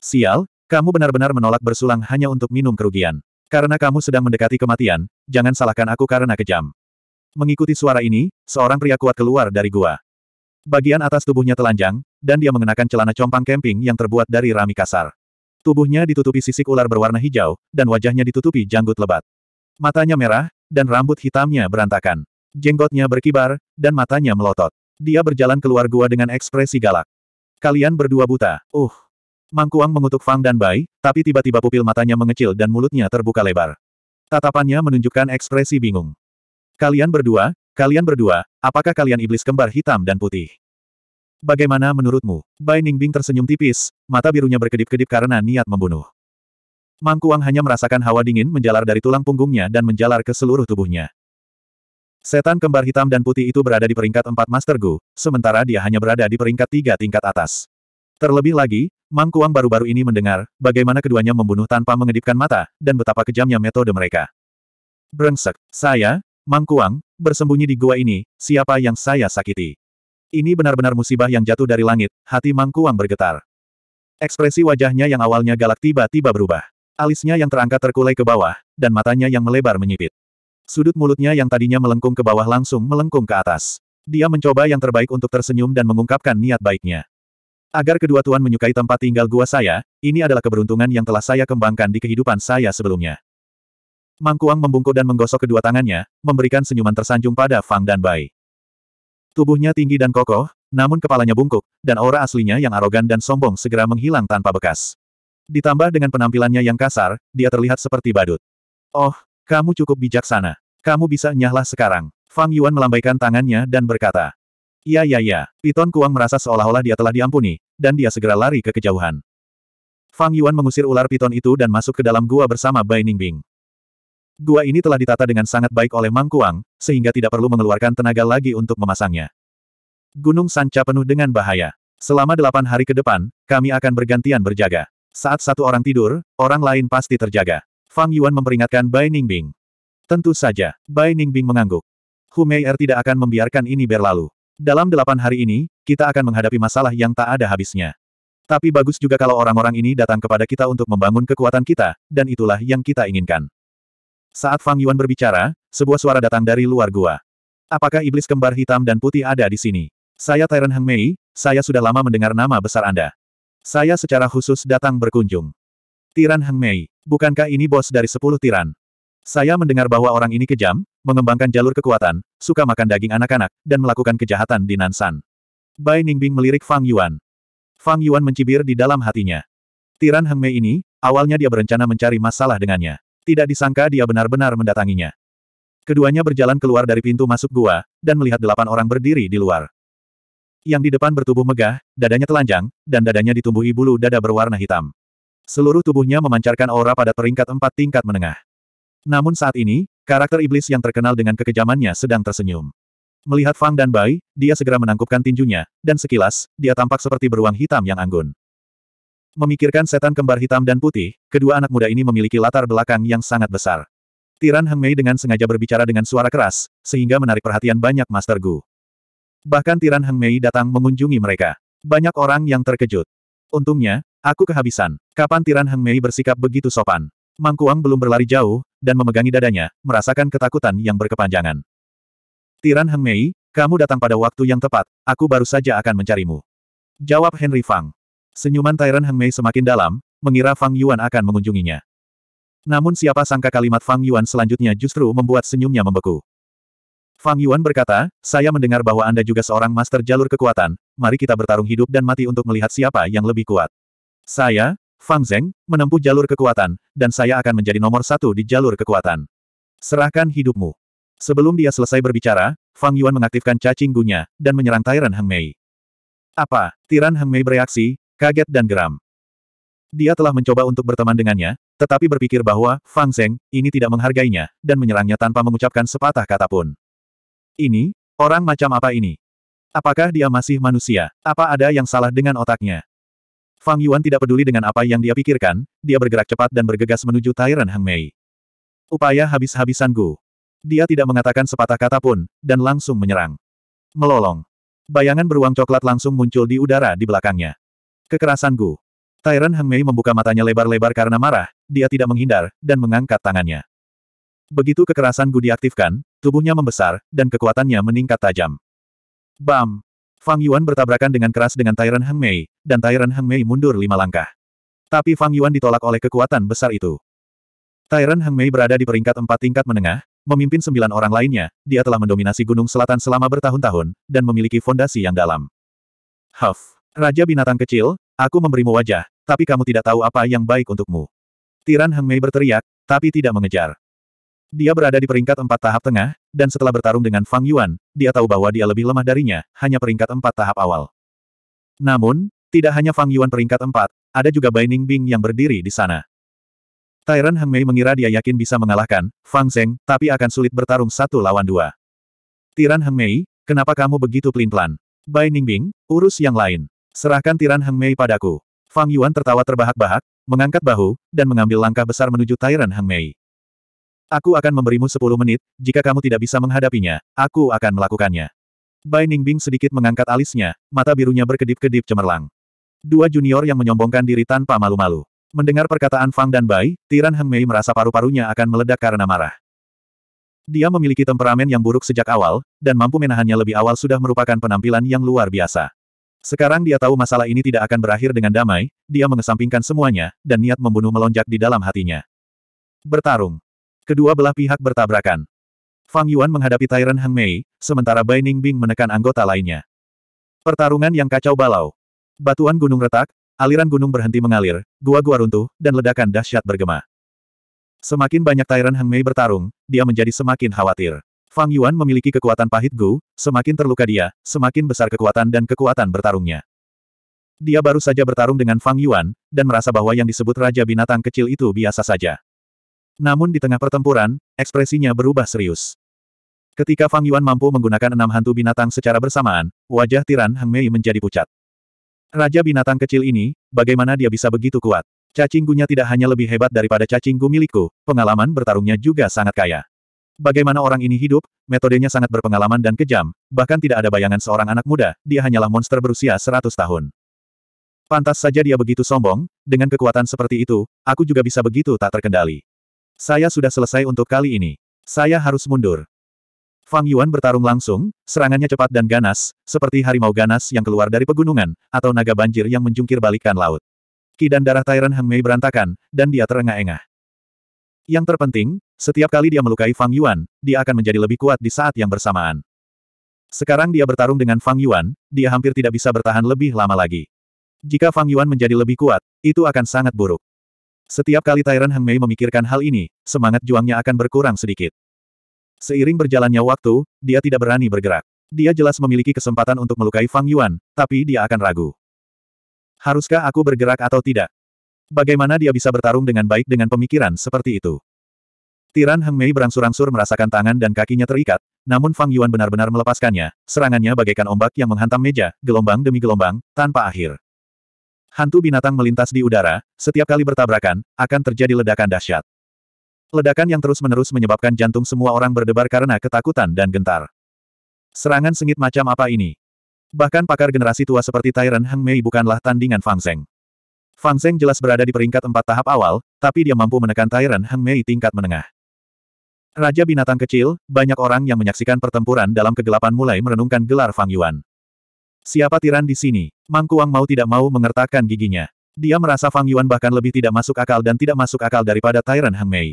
Sial, kamu benar-benar menolak bersulang hanya untuk minum kerugian. Karena kamu sedang mendekati kematian, jangan salahkan aku karena kejam. Mengikuti suara ini, seorang pria kuat keluar dari gua. Bagian atas tubuhnya telanjang, dan dia mengenakan celana compang camping yang terbuat dari rami kasar. Tubuhnya ditutupi sisik ular berwarna hijau, dan wajahnya ditutupi janggut lebat. Matanya merah, dan rambut hitamnya berantakan. Jenggotnya berkibar, dan matanya melotot. Dia berjalan keluar gua dengan ekspresi galak. Kalian berdua buta. Uh. Mangkuang mengutuk Fang dan Bai, tapi tiba-tiba pupil matanya mengecil dan mulutnya terbuka lebar. Tatapannya menunjukkan ekspresi bingung. Kalian berdua, kalian berdua, apakah kalian iblis kembar hitam dan putih? Bagaimana menurutmu? Bai Ningbing tersenyum tipis, mata birunya berkedip-kedip karena niat membunuh. Mangkuang hanya merasakan hawa dingin menjalar dari tulang punggungnya dan menjalar ke seluruh tubuhnya. Setan kembar hitam dan putih itu berada di peringkat empat Master Gu, sementara dia hanya berada di peringkat tiga tingkat atas. Terlebih lagi, Mangkuang baru-baru ini mendengar bagaimana keduanya membunuh tanpa mengedipkan mata, dan betapa kejamnya metode mereka. Brengsek, saya, Mangkuang, bersembunyi di gua ini, siapa yang saya sakiti? Ini benar-benar musibah yang jatuh dari langit, hati Mangkuang bergetar. Ekspresi wajahnya yang awalnya galak tiba-tiba berubah. Alisnya yang terangkat terkulai ke bawah, dan matanya yang melebar menyipit. Sudut mulutnya yang tadinya melengkung ke bawah langsung melengkung ke atas. Dia mencoba yang terbaik untuk tersenyum dan mengungkapkan niat baiknya. Agar kedua tuan menyukai tempat tinggal gua saya, ini adalah keberuntungan yang telah saya kembangkan di kehidupan saya sebelumnya. Mangkuang membungkuk dan menggosok kedua tangannya, memberikan senyuman tersanjung pada Fang dan Bai. Tubuhnya tinggi dan kokoh, namun kepalanya bungkuk, dan aura aslinya yang arogan dan sombong segera menghilang tanpa bekas. Ditambah dengan penampilannya yang kasar, dia terlihat seperti badut. Oh, kamu cukup bijaksana. Kamu bisa nyahlah sekarang. Fang Yuan melambaikan tangannya dan berkata. Iya iya iya, Piton Kuang merasa seolah-olah dia telah diampuni, dan dia segera lari ke kejauhan. Fang Yuan mengusir ular piton itu dan masuk ke dalam gua bersama Bai Ningbing. Gua ini telah ditata dengan sangat baik oleh Mang Kuang, sehingga tidak perlu mengeluarkan tenaga lagi untuk memasangnya. Gunung Sanca penuh dengan bahaya. Selama delapan hari ke depan, kami akan bergantian berjaga. Saat satu orang tidur, orang lain pasti terjaga. Fang Yuan memperingatkan Bai Ningbing. Tentu saja, Bai Ningbing mengangguk. Humei Er tidak akan membiarkan ini berlalu. Dalam delapan hari ini, kita akan menghadapi masalah yang tak ada habisnya. Tapi bagus juga kalau orang-orang ini datang kepada kita untuk membangun kekuatan kita, dan itulah yang kita inginkan. Saat Fang Yuan berbicara, sebuah suara datang dari luar gua. Apakah iblis kembar hitam dan putih ada di sini? Saya Tyron Heng Mei, saya sudah lama mendengar nama besar Anda. Saya secara khusus datang berkunjung. Tiran Heng Mei. Bukankah ini bos dari sepuluh tiran? Saya mendengar bahwa orang ini kejam, mengembangkan jalur kekuatan, suka makan daging anak-anak, dan melakukan kejahatan di Nansan. Bai Ningbing melirik Fang Yuan. Fang Yuan mencibir di dalam hatinya. Tiran Heng Mei ini, awalnya dia berencana mencari masalah dengannya. Tidak disangka dia benar-benar mendatanginya. Keduanya berjalan keluar dari pintu masuk gua, dan melihat delapan orang berdiri di luar yang di depan bertubuh megah, dadanya telanjang, dan dadanya ditumbuhi bulu dada berwarna hitam. Seluruh tubuhnya memancarkan aura pada peringkat empat tingkat menengah. Namun saat ini, karakter iblis yang terkenal dengan kekejamannya sedang tersenyum. Melihat Fang dan Bai, dia segera menangkupkan tinjunya, dan sekilas, dia tampak seperti beruang hitam yang anggun. Memikirkan setan kembar hitam dan putih, kedua anak muda ini memiliki latar belakang yang sangat besar. Tiran Heng Mei dengan sengaja berbicara dengan suara keras, sehingga menarik perhatian banyak Master Gu. Bahkan Tiran Heng Mei datang mengunjungi mereka. Banyak orang yang terkejut. Untungnya, aku kehabisan. Kapan Tiran Heng Mei bersikap begitu sopan? Mangkuang belum berlari jauh, dan memegangi dadanya, merasakan ketakutan yang berkepanjangan. Tiran Heng Mei, kamu datang pada waktu yang tepat, aku baru saja akan mencarimu. Jawab Henry Fang. Senyuman Tiran Heng Mei semakin dalam, mengira Fang Yuan akan mengunjunginya. Namun siapa sangka kalimat Fang Yuan selanjutnya justru membuat senyumnya membeku. Fang Yuan berkata, saya mendengar bahwa Anda juga seorang master jalur kekuatan, mari kita bertarung hidup dan mati untuk melihat siapa yang lebih kuat. Saya, Fang Zeng, menempuh jalur kekuatan, dan saya akan menjadi nomor satu di jalur kekuatan. Serahkan hidupmu. Sebelum dia selesai berbicara, Fang Yuan mengaktifkan cacing gunya, dan menyerang Tyrant Heng Mei. Apa? Tiran Heng Mei bereaksi, kaget dan geram. Dia telah mencoba untuk berteman dengannya, tetapi berpikir bahwa Fang Zeng ini tidak menghargainya, dan menyerangnya tanpa mengucapkan sepatah kata pun. Ini, orang macam apa ini? Apakah dia masih manusia? Apa ada yang salah dengan otaknya? Fang Yuan tidak peduli dengan apa yang dia pikirkan, dia bergerak cepat dan bergegas menuju Tyrant Hang Mei. Upaya habis-habisan Gu. Dia tidak mengatakan sepatah kata pun, dan langsung menyerang. Melolong. Bayangan beruang coklat langsung muncul di udara di belakangnya. Kekerasan Gu. Tyrant Hang Mei membuka matanya lebar-lebar karena marah, dia tidak menghindar, dan mengangkat tangannya. Begitu kekerasan Gu diaktifkan, tubuhnya membesar, dan kekuatannya meningkat tajam. Bam! Fang Yuan bertabrakan dengan keras dengan Tyrant Heng Mei, dan Tyrant Heng Mei mundur lima langkah. Tapi Fang Yuan ditolak oleh kekuatan besar itu. Tyrant Heng Mei berada di peringkat empat tingkat menengah, memimpin sembilan orang lainnya, dia telah mendominasi Gunung Selatan selama bertahun-tahun, dan memiliki fondasi yang dalam. Huff! Raja binatang kecil, aku memberimu wajah, tapi kamu tidak tahu apa yang baik untukmu. Tiran Heng Mei berteriak, tapi tidak mengejar. Dia berada di peringkat empat tahap tengah, dan setelah bertarung dengan Fang Yuan, dia tahu bahwa dia lebih lemah darinya, hanya peringkat empat tahap awal. Namun, tidak hanya Fang Yuan peringkat empat, ada juga Bai Ning Bing yang berdiri di sana. Tyrant Heng Mei mengira dia yakin bisa mengalahkan Fang Zeng, tapi akan sulit bertarung satu lawan dua. Tiran Heng Mei, kenapa kamu begitu pelin-pelan? Bai Ning Bing, urus yang lain. Serahkan Tiran Heng Mei padaku. Fang Yuan tertawa terbahak-bahak, mengangkat bahu, dan mengambil langkah besar menuju Tyrant Heng Mei. Aku akan memberimu sepuluh menit, jika kamu tidak bisa menghadapinya, aku akan melakukannya. Bai Ningbing sedikit mengangkat alisnya, mata birunya berkedip-kedip cemerlang. Dua junior yang menyombongkan diri tanpa malu-malu. Mendengar perkataan Fang dan Bai, Tiran Heng Mei merasa paru-parunya akan meledak karena marah. Dia memiliki temperamen yang buruk sejak awal, dan mampu menahannya lebih awal sudah merupakan penampilan yang luar biasa. Sekarang dia tahu masalah ini tidak akan berakhir dengan damai, dia mengesampingkan semuanya, dan niat membunuh melonjak di dalam hatinya. Bertarung. Kedua belah pihak bertabrakan. Fang Yuan menghadapi Tyrant Hang Mei, sementara Bai Ning Bing menekan anggota lainnya. Pertarungan yang kacau balau. Batuan gunung retak, aliran gunung berhenti mengalir, gua-gua runtuh, dan ledakan dahsyat bergema. Semakin banyak Tyrant Hang Mei bertarung, dia menjadi semakin khawatir. Fang Yuan memiliki kekuatan pahit Gu, semakin terluka dia, semakin besar kekuatan dan kekuatan bertarungnya. Dia baru saja bertarung dengan Fang Yuan, dan merasa bahwa yang disebut Raja Binatang kecil itu biasa saja. Namun di tengah pertempuran, ekspresinya berubah serius. Ketika Fang Yuan mampu menggunakan enam hantu binatang secara bersamaan, wajah tiran Heng Mei menjadi pucat. Raja binatang kecil ini, bagaimana dia bisa begitu kuat? Cacing gunya tidak hanya lebih hebat daripada cacing gu milikku, pengalaman bertarungnya juga sangat kaya. Bagaimana orang ini hidup, metodenya sangat berpengalaman dan kejam, bahkan tidak ada bayangan seorang anak muda, dia hanyalah monster berusia 100 tahun. Pantas saja dia begitu sombong, dengan kekuatan seperti itu, aku juga bisa begitu tak terkendali. Saya sudah selesai untuk kali ini. Saya harus mundur. Fang Yuan bertarung langsung, serangannya cepat dan ganas, seperti harimau ganas yang keluar dari pegunungan, atau naga banjir yang menjungkir balikan laut. Ki dan darah Tyrant Heng Mei berantakan, dan dia terengah-engah. Yang terpenting, setiap kali dia melukai Fang Yuan, dia akan menjadi lebih kuat di saat yang bersamaan. Sekarang dia bertarung dengan Fang Yuan, dia hampir tidak bisa bertahan lebih lama lagi. Jika Fang Yuan menjadi lebih kuat, itu akan sangat buruk. Setiap kali Tyrant Heng Mei memikirkan hal ini, semangat juangnya akan berkurang sedikit. Seiring berjalannya waktu, dia tidak berani bergerak. Dia jelas memiliki kesempatan untuk melukai Fang Yuan, tapi dia akan ragu. Haruskah aku bergerak atau tidak? Bagaimana dia bisa bertarung dengan baik dengan pemikiran seperti itu? Tiran Heng Mei berangsur-angsur merasakan tangan dan kakinya terikat, namun Fang Yuan benar-benar melepaskannya, serangannya bagaikan ombak yang menghantam meja, gelombang demi gelombang, tanpa akhir. Hantu binatang melintas di udara, setiap kali bertabrakan, akan terjadi ledakan dahsyat. Ledakan yang terus-menerus menyebabkan jantung semua orang berdebar karena ketakutan dan gentar. Serangan sengit macam apa ini? Bahkan pakar generasi tua seperti Tyron Heng Mei bukanlah tandingan Fang Zeng. Fang Zeng jelas berada di peringkat empat tahap awal, tapi dia mampu menekan Tyron Heng Mei tingkat menengah. Raja binatang kecil, banyak orang yang menyaksikan pertempuran dalam kegelapan mulai merenungkan gelar Fang Yuan. Siapa tiran di sini? Mang Kuang mau tidak mau mengertakkan giginya. Dia merasa Fang Yuan bahkan lebih tidak masuk akal dan tidak masuk akal daripada Tyran Heng Mei.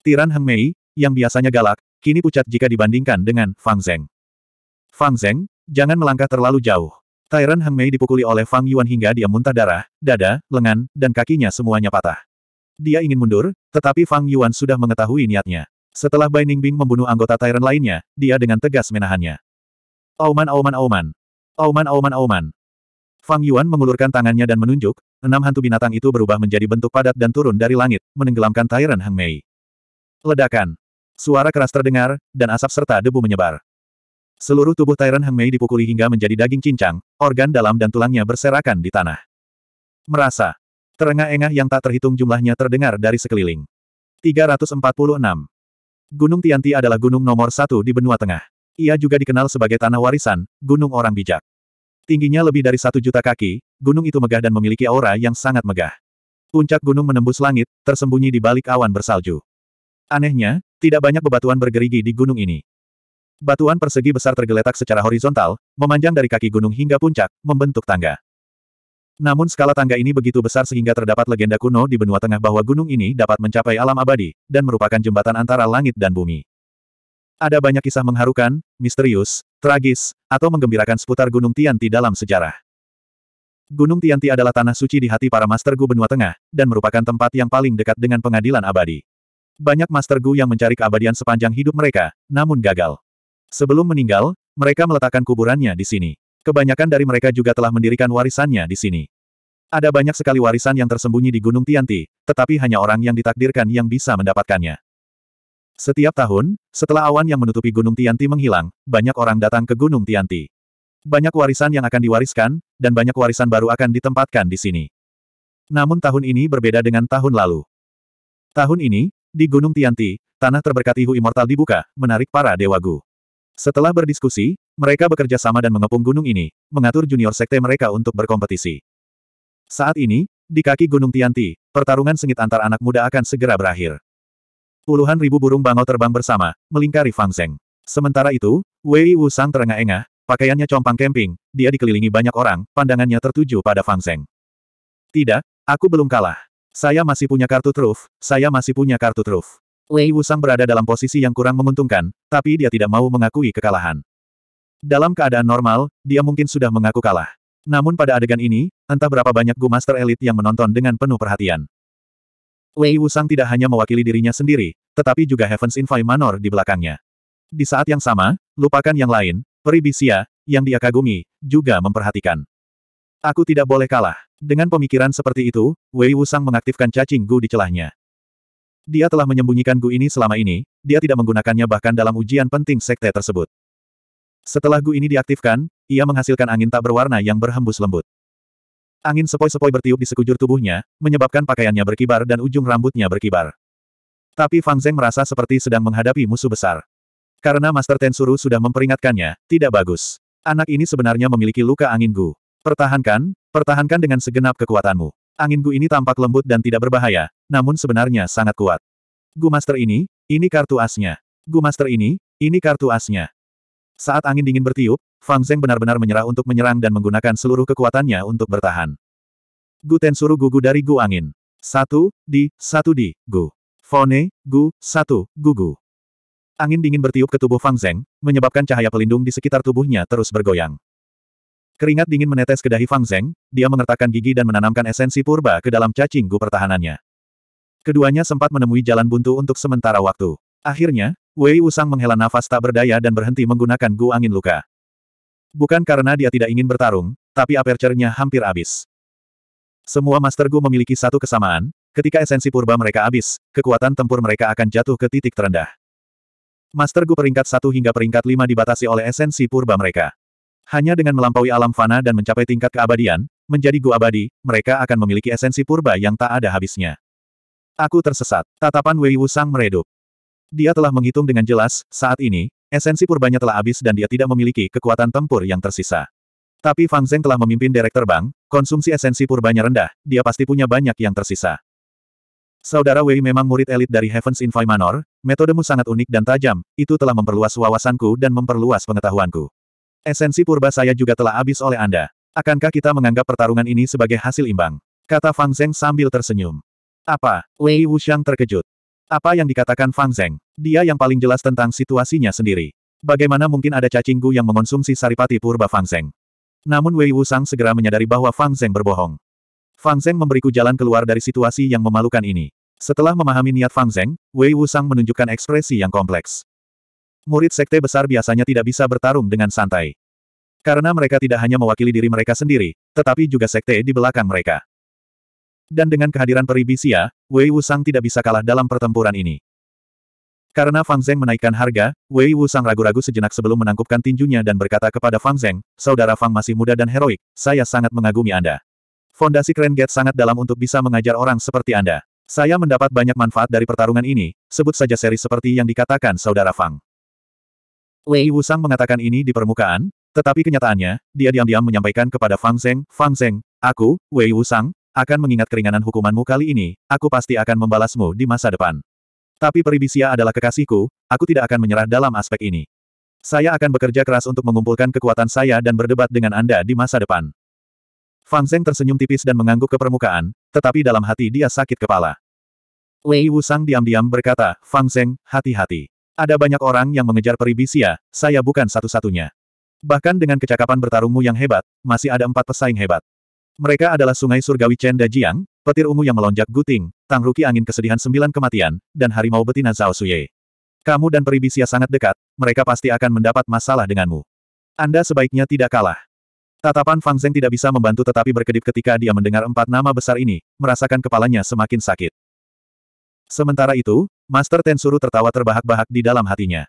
Tiran Heng Mei, yang biasanya galak, kini pucat jika dibandingkan dengan Fang Zeng. Fang Zeng, jangan melangkah terlalu jauh. Tyran Heng Mei dipukuli oleh Fang Yuan hingga dia muntah darah, dada, lengan, dan kakinya semuanya patah. Dia ingin mundur, tetapi Fang Yuan sudah mengetahui niatnya. Setelah Bai Ningbing membunuh anggota Tyran lainnya, dia dengan tegas menahannya. Auman auman auman, Auman auman auman. Fang Yuan mengulurkan tangannya dan menunjuk, enam hantu binatang itu berubah menjadi bentuk padat dan turun dari langit, menenggelamkan Tyrant Hang Mei. Ledakan. Suara keras terdengar, dan asap serta debu menyebar. Seluruh tubuh Tyrant Hang Mei dipukuli hingga menjadi daging cincang, organ dalam dan tulangnya berserakan di tanah. Merasa. Terengah-engah yang tak terhitung jumlahnya terdengar dari sekeliling. 346. Gunung Tianti adalah gunung nomor satu di benua tengah. Ia juga dikenal sebagai tanah warisan, gunung orang bijak. Tingginya lebih dari satu juta kaki, gunung itu megah dan memiliki aura yang sangat megah. Puncak gunung menembus langit, tersembunyi di balik awan bersalju. Anehnya, tidak banyak bebatuan bergerigi di gunung ini. Batuan persegi besar tergeletak secara horizontal, memanjang dari kaki gunung hingga puncak, membentuk tangga. Namun skala tangga ini begitu besar sehingga terdapat legenda kuno di benua tengah bahwa gunung ini dapat mencapai alam abadi, dan merupakan jembatan antara langit dan bumi. Ada banyak kisah mengharukan, misterius, tragis, atau menggembirakan seputar Gunung Tianti dalam sejarah. Gunung Tianti adalah tanah suci di hati para Master Gu Benua Tengah, dan merupakan tempat yang paling dekat dengan pengadilan abadi. Banyak Master Gu yang mencari keabadian sepanjang hidup mereka, namun gagal. Sebelum meninggal, mereka meletakkan kuburannya di sini. Kebanyakan dari mereka juga telah mendirikan warisannya di sini. Ada banyak sekali warisan yang tersembunyi di Gunung Tianti, tetapi hanya orang yang ditakdirkan yang bisa mendapatkannya. Setiap tahun, setelah awan yang menutupi Gunung Tianti menghilang, banyak orang datang ke Gunung Tianti. Banyak warisan yang akan diwariskan, dan banyak warisan baru akan ditempatkan di sini. Namun tahun ini berbeda dengan tahun lalu. Tahun ini, di Gunung Tianti, tanah terberkati Hu Immortal dibuka, menarik para Dewa Gu. Setelah berdiskusi, mereka bekerja sama dan mengepung gunung ini, mengatur junior sekte mereka untuk berkompetisi. Saat ini, di kaki Gunung Tianti, pertarungan sengit antar anak muda akan segera berakhir. Puluhan ribu burung bangau terbang bersama, melingkari Fang Zeng. Sementara itu, Wei Wu Sang terengah-engah, pakaiannya compang camping, dia dikelilingi banyak orang, pandangannya tertuju pada Fang Zeng. Tidak, aku belum kalah. Saya masih punya kartu truf, saya masih punya kartu truf. Wei Sang berada dalam posisi yang kurang menguntungkan, tapi dia tidak mau mengakui kekalahan. Dalam keadaan normal, dia mungkin sudah mengaku kalah. Namun pada adegan ini, entah berapa banyak Gu Master Elit yang menonton dengan penuh perhatian. Wei Wusang tidak hanya mewakili dirinya sendiri, tetapi juga Heaven's Invite Manor di belakangnya. Di saat yang sama, lupakan yang lain, Peribisia yang dia kagumi, juga memperhatikan. Aku tidak boleh kalah. Dengan pemikiran seperti itu, Wei Wusang mengaktifkan cacing gu di celahnya. Dia telah menyembunyikan gu ini selama ini, dia tidak menggunakannya bahkan dalam ujian penting sekte tersebut. Setelah gu ini diaktifkan, ia menghasilkan angin tak berwarna yang berhembus lembut. Angin sepoi-sepoi bertiup di sekujur tubuhnya, menyebabkan pakaiannya berkibar dan ujung rambutnya berkibar. Tapi Fang Zeng merasa seperti sedang menghadapi musuh besar. Karena Master Tensuru sudah memperingatkannya, tidak bagus. Anak ini sebenarnya memiliki luka angin gu. Pertahankan, pertahankan dengan segenap kekuatanmu. Angin gu ini tampak lembut dan tidak berbahaya, namun sebenarnya sangat kuat. Gu Master ini, ini kartu asnya. Gu Master ini, ini kartu asnya. Saat angin dingin bertiup, Fang Zheng benar-benar menyerah untuk menyerang dan menggunakan seluruh kekuatannya untuk bertahan. Gu suruh Gugu dari Gu Angin. Satu, di, satu di, Gu. Fone, Gu, satu, Gugu. Angin dingin bertiup ke tubuh Fang Zheng, menyebabkan cahaya pelindung di sekitar tubuhnya terus bergoyang. Keringat dingin menetes ke dahi Fang Zheng, dia mengertakkan gigi dan menanamkan esensi purba ke dalam cacing Gu pertahanannya. Keduanya sempat menemui jalan buntu untuk sementara waktu. Akhirnya, Wei Usang menghela nafas tak berdaya dan berhenti menggunakan gu angin luka. Bukan karena dia tidak ingin bertarung, tapi aperture-nya hampir habis. Semua Master Gu memiliki satu kesamaan, ketika esensi purba mereka habis, kekuatan tempur mereka akan jatuh ke titik terendah. Master Gu peringkat 1 hingga peringkat 5 dibatasi oleh esensi purba mereka. Hanya dengan melampaui alam fana dan mencapai tingkat keabadian, menjadi Gu abadi, mereka akan memiliki esensi purba yang tak ada habisnya. Aku tersesat. Tatapan Wei Wusang meredup. Dia telah menghitung dengan jelas, saat ini, esensi purbanya telah habis dan dia tidak memiliki kekuatan tempur yang tersisa. Tapi Fang Zeng telah memimpin direktur Terbang, konsumsi esensi purbanya rendah, dia pasti punya banyak yang tersisa. Saudara Wei memang murid elit dari Heaven's Invite Manor, metodemu sangat unik dan tajam, itu telah memperluas wawasanku dan memperluas pengetahuanku. Esensi purba saya juga telah habis oleh Anda. Akankah kita menganggap pertarungan ini sebagai hasil imbang? Kata Fang Zeng sambil tersenyum. Apa? Wei Wuxiang terkejut. Apa yang dikatakan Fang Zeng? Dia yang paling jelas tentang situasinya sendiri. Bagaimana mungkin ada cacing gu yang mengonsumsi saripati purba Fang Zeng? Namun Wei Sang segera menyadari bahwa Fang Zeng berbohong. Fang Zeng memberiku jalan keluar dari situasi yang memalukan ini. Setelah memahami niat Fang Zeng, Wei Sang menunjukkan ekspresi yang kompleks. Murid sekte besar biasanya tidak bisa bertarung dengan santai. Karena mereka tidak hanya mewakili diri mereka sendiri, tetapi juga sekte di belakang mereka. Dan dengan kehadiran peri peribisia, Wei Wusang tidak bisa kalah dalam pertempuran ini. Karena Fang Zeng menaikkan harga, Wei Wusang ragu-ragu sejenak sebelum menangkupkan tinjunya dan berkata kepada Fang Zeng, Saudara Fang masih muda dan heroik, saya sangat mengagumi Anda. Fondasi Keren Gate sangat dalam untuk bisa mengajar orang seperti Anda. Saya mendapat banyak manfaat dari pertarungan ini, sebut saja seri seperti yang dikatakan Saudara Fang. Wei Wusang mengatakan ini di permukaan, tetapi kenyataannya, dia diam-diam menyampaikan kepada Fang Zeng, Fang Zeng, aku, Wei Wusang, akan mengingat keringanan hukumanmu kali ini, aku pasti akan membalasmu di masa depan. Tapi Peribisia adalah kekasihku, aku tidak akan menyerah dalam aspek ini. Saya akan bekerja keras untuk mengumpulkan kekuatan saya dan berdebat dengan Anda di masa depan. Fang Zeng tersenyum tipis dan mengangguk ke permukaan, tetapi dalam hati dia sakit kepala. Wei sang diam-diam berkata, Fang Zeng, hati-hati. Ada banyak orang yang mengejar Peribisia, saya bukan satu-satunya. Bahkan dengan kecakapan bertarungmu yang hebat, masih ada empat pesaing hebat. Mereka adalah sungai surgawi Chen Dajiang, petir ungu yang melonjak guting, Tang Ruki angin kesedihan sembilan kematian, dan harimau betina Zhao Suye. Kamu dan Peribisia sangat dekat, mereka pasti akan mendapat masalah denganmu. Anda sebaiknya tidak kalah. Tatapan Fang Zeng tidak bisa membantu tetapi berkedip ketika dia mendengar empat nama besar ini, merasakan kepalanya semakin sakit. Sementara itu, Master Tensuru tertawa terbahak-bahak di dalam hatinya.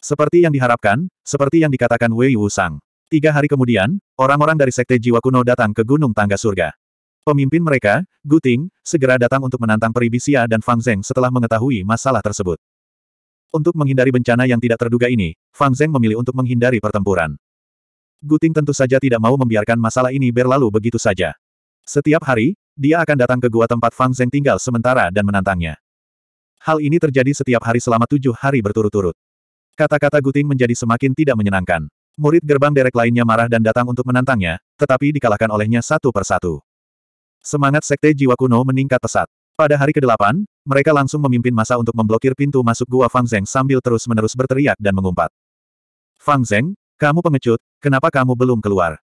Seperti yang diharapkan, seperti yang dikatakan Wei Wu Sang. Tiga hari kemudian, orang-orang dari Sekte Jiwa Kuno datang ke Gunung Tangga Surga. Pemimpin mereka, Guting, segera datang untuk menantang Peribisia dan Fang Zeng setelah mengetahui masalah tersebut. Untuk menghindari bencana yang tidak terduga ini, Fang Zeng memilih untuk menghindari pertempuran. Guting tentu saja tidak mau membiarkan masalah ini berlalu begitu saja. Setiap hari, dia akan datang ke gua tempat Fang Zeng tinggal sementara dan menantangnya. Hal ini terjadi setiap hari selama tujuh hari berturut-turut. Kata-kata Guting menjadi semakin tidak menyenangkan. Murid gerbang derek lainnya marah dan datang untuk menantangnya, tetapi dikalahkan olehnya satu persatu. Semangat Sekte Jiwa Kuno meningkat pesat. Pada hari ke-8, mereka langsung memimpin masa untuk memblokir pintu masuk gua Fang Zeng sambil terus-menerus berteriak dan mengumpat. Fang Zeng, kamu pengecut, kenapa kamu belum keluar?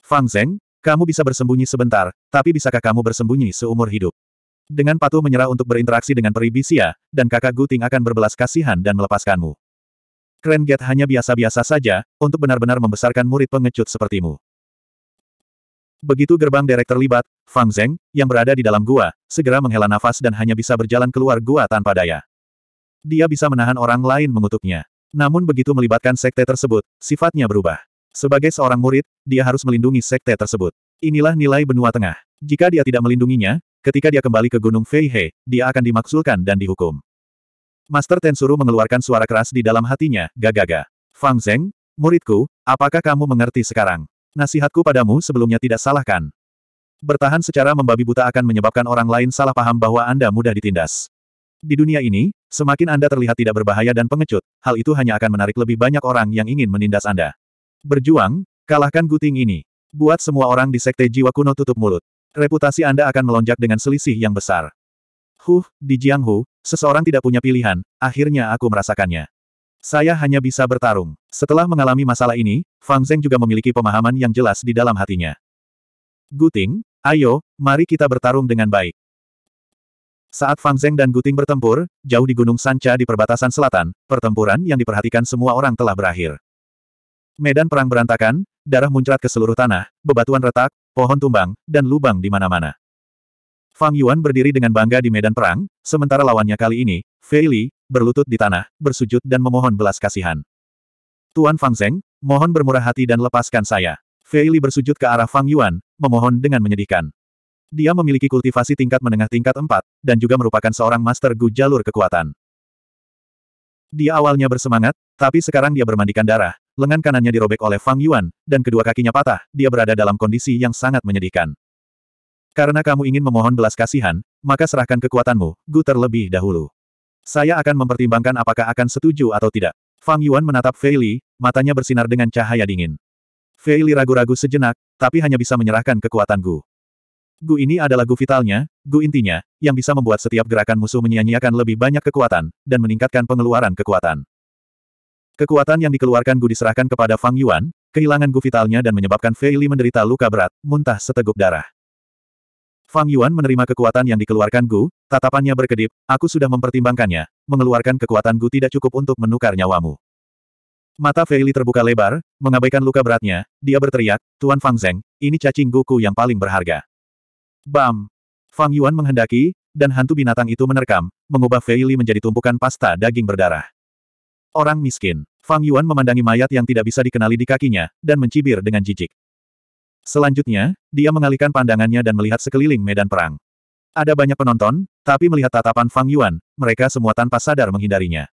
Fang Zeng, kamu bisa bersembunyi sebentar, tapi bisakah kamu bersembunyi seumur hidup? Dengan patuh menyerah untuk berinteraksi dengan peri peribisia, dan kakak Guting akan berbelas kasihan dan melepaskanmu. Renget hanya biasa-biasa saja, untuk benar-benar membesarkan murid pengecut sepertimu. Begitu gerbang derek terlibat, Fang Zeng, yang berada di dalam gua, segera menghela nafas dan hanya bisa berjalan keluar gua tanpa daya. Dia bisa menahan orang lain mengutuknya. Namun begitu melibatkan sekte tersebut, sifatnya berubah. Sebagai seorang murid, dia harus melindungi sekte tersebut. Inilah nilai benua tengah. Jika dia tidak melindunginya, ketika dia kembali ke Gunung Feihe, dia akan dimaksulkan dan dihukum. Master Tensuru mengeluarkan suara keras di dalam hatinya, gagaga. Fang Zeng, muridku, apakah kamu mengerti sekarang? Nasihatku padamu sebelumnya tidak salahkan. Bertahan secara membabi buta akan menyebabkan orang lain salah paham bahwa Anda mudah ditindas. Di dunia ini, semakin Anda terlihat tidak berbahaya dan pengecut, hal itu hanya akan menarik lebih banyak orang yang ingin menindas Anda. Berjuang, kalahkan guting ini. Buat semua orang di Sekte Jiwa Kuno tutup mulut. Reputasi Anda akan melonjak dengan selisih yang besar. Huh, di Jianghu, seseorang tidak punya pilihan, akhirnya aku merasakannya. Saya hanya bisa bertarung. Setelah mengalami masalah ini, Fang Zheng juga memiliki pemahaman yang jelas di dalam hatinya. Guting, ayo, mari kita bertarung dengan baik. Saat Fang Zheng dan Guting bertempur, jauh di Gunung Sanca di perbatasan selatan, pertempuran yang diperhatikan semua orang telah berakhir. Medan perang berantakan, darah muncrat ke seluruh tanah, bebatuan retak, pohon tumbang, dan lubang di mana-mana. Fang Yuan berdiri dengan bangga di medan perang, sementara lawannya kali ini, Fei Li, berlutut di tanah, bersujud dan memohon belas kasihan. Tuan Fang Zeng, mohon bermurah hati dan lepaskan saya. Fei Li bersujud ke arah Fang Yuan, memohon dengan menyedihkan. Dia memiliki kultivasi tingkat menengah tingkat 4, dan juga merupakan seorang master Gu jalur kekuatan. Dia awalnya bersemangat, tapi sekarang dia bermandikan darah, lengan kanannya dirobek oleh Fang Yuan, dan kedua kakinya patah, dia berada dalam kondisi yang sangat menyedihkan. Karena kamu ingin memohon belas kasihan, maka serahkan kekuatanmu, Gu terlebih dahulu. Saya akan mempertimbangkan apakah akan setuju atau tidak. Fang Yuan menatap Fei Li, matanya bersinar dengan cahaya dingin. Fei Li ragu-ragu sejenak, tapi hanya bisa menyerahkan kekuatan Gu. Gu ini adalah Gu vitalnya, Gu intinya, yang bisa membuat setiap gerakan musuh menyia-nyiakan lebih banyak kekuatan, dan meningkatkan pengeluaran kekuatan. Kekuatan yang dikeluarkan Gu diserahkan kepada Fang Yuan, kehilangan Gu vitalnya dan menyebabkan Fei Li menderita luka berat, muntah seteguk darah. Fang Yuan menerima kekuatan yang dikeluarkan Gu, tatapannya berkedip, aku sudah mempertimbangkannya, mengeluarkan kekuatan Gu tidak cukup untuk menukar nyawamu. Mata Feili terbuka lebar, mengabaikan luka beratnya, dia berteriak, Tuan Fang Zeng, ini cacing Guku yang paling berharga. Bam! Fang Yuan menghendaki, dan hantu binatang itu menerkam, mengubah Feili menjadi tumpukan pasta daging berdarah. Orang miskin. Fang Yuan memandangi mayat yang tidak bisa dikenali di kakinya, dan mencibir dengan jijik. Selanjutnya, dia mengalihkan pandangannya dan melihat sekeliling medan perang. Ada banyak penonton, tapi melihat tatapan Fang Yuan, mereka semua tanpa sadar menghindarinya.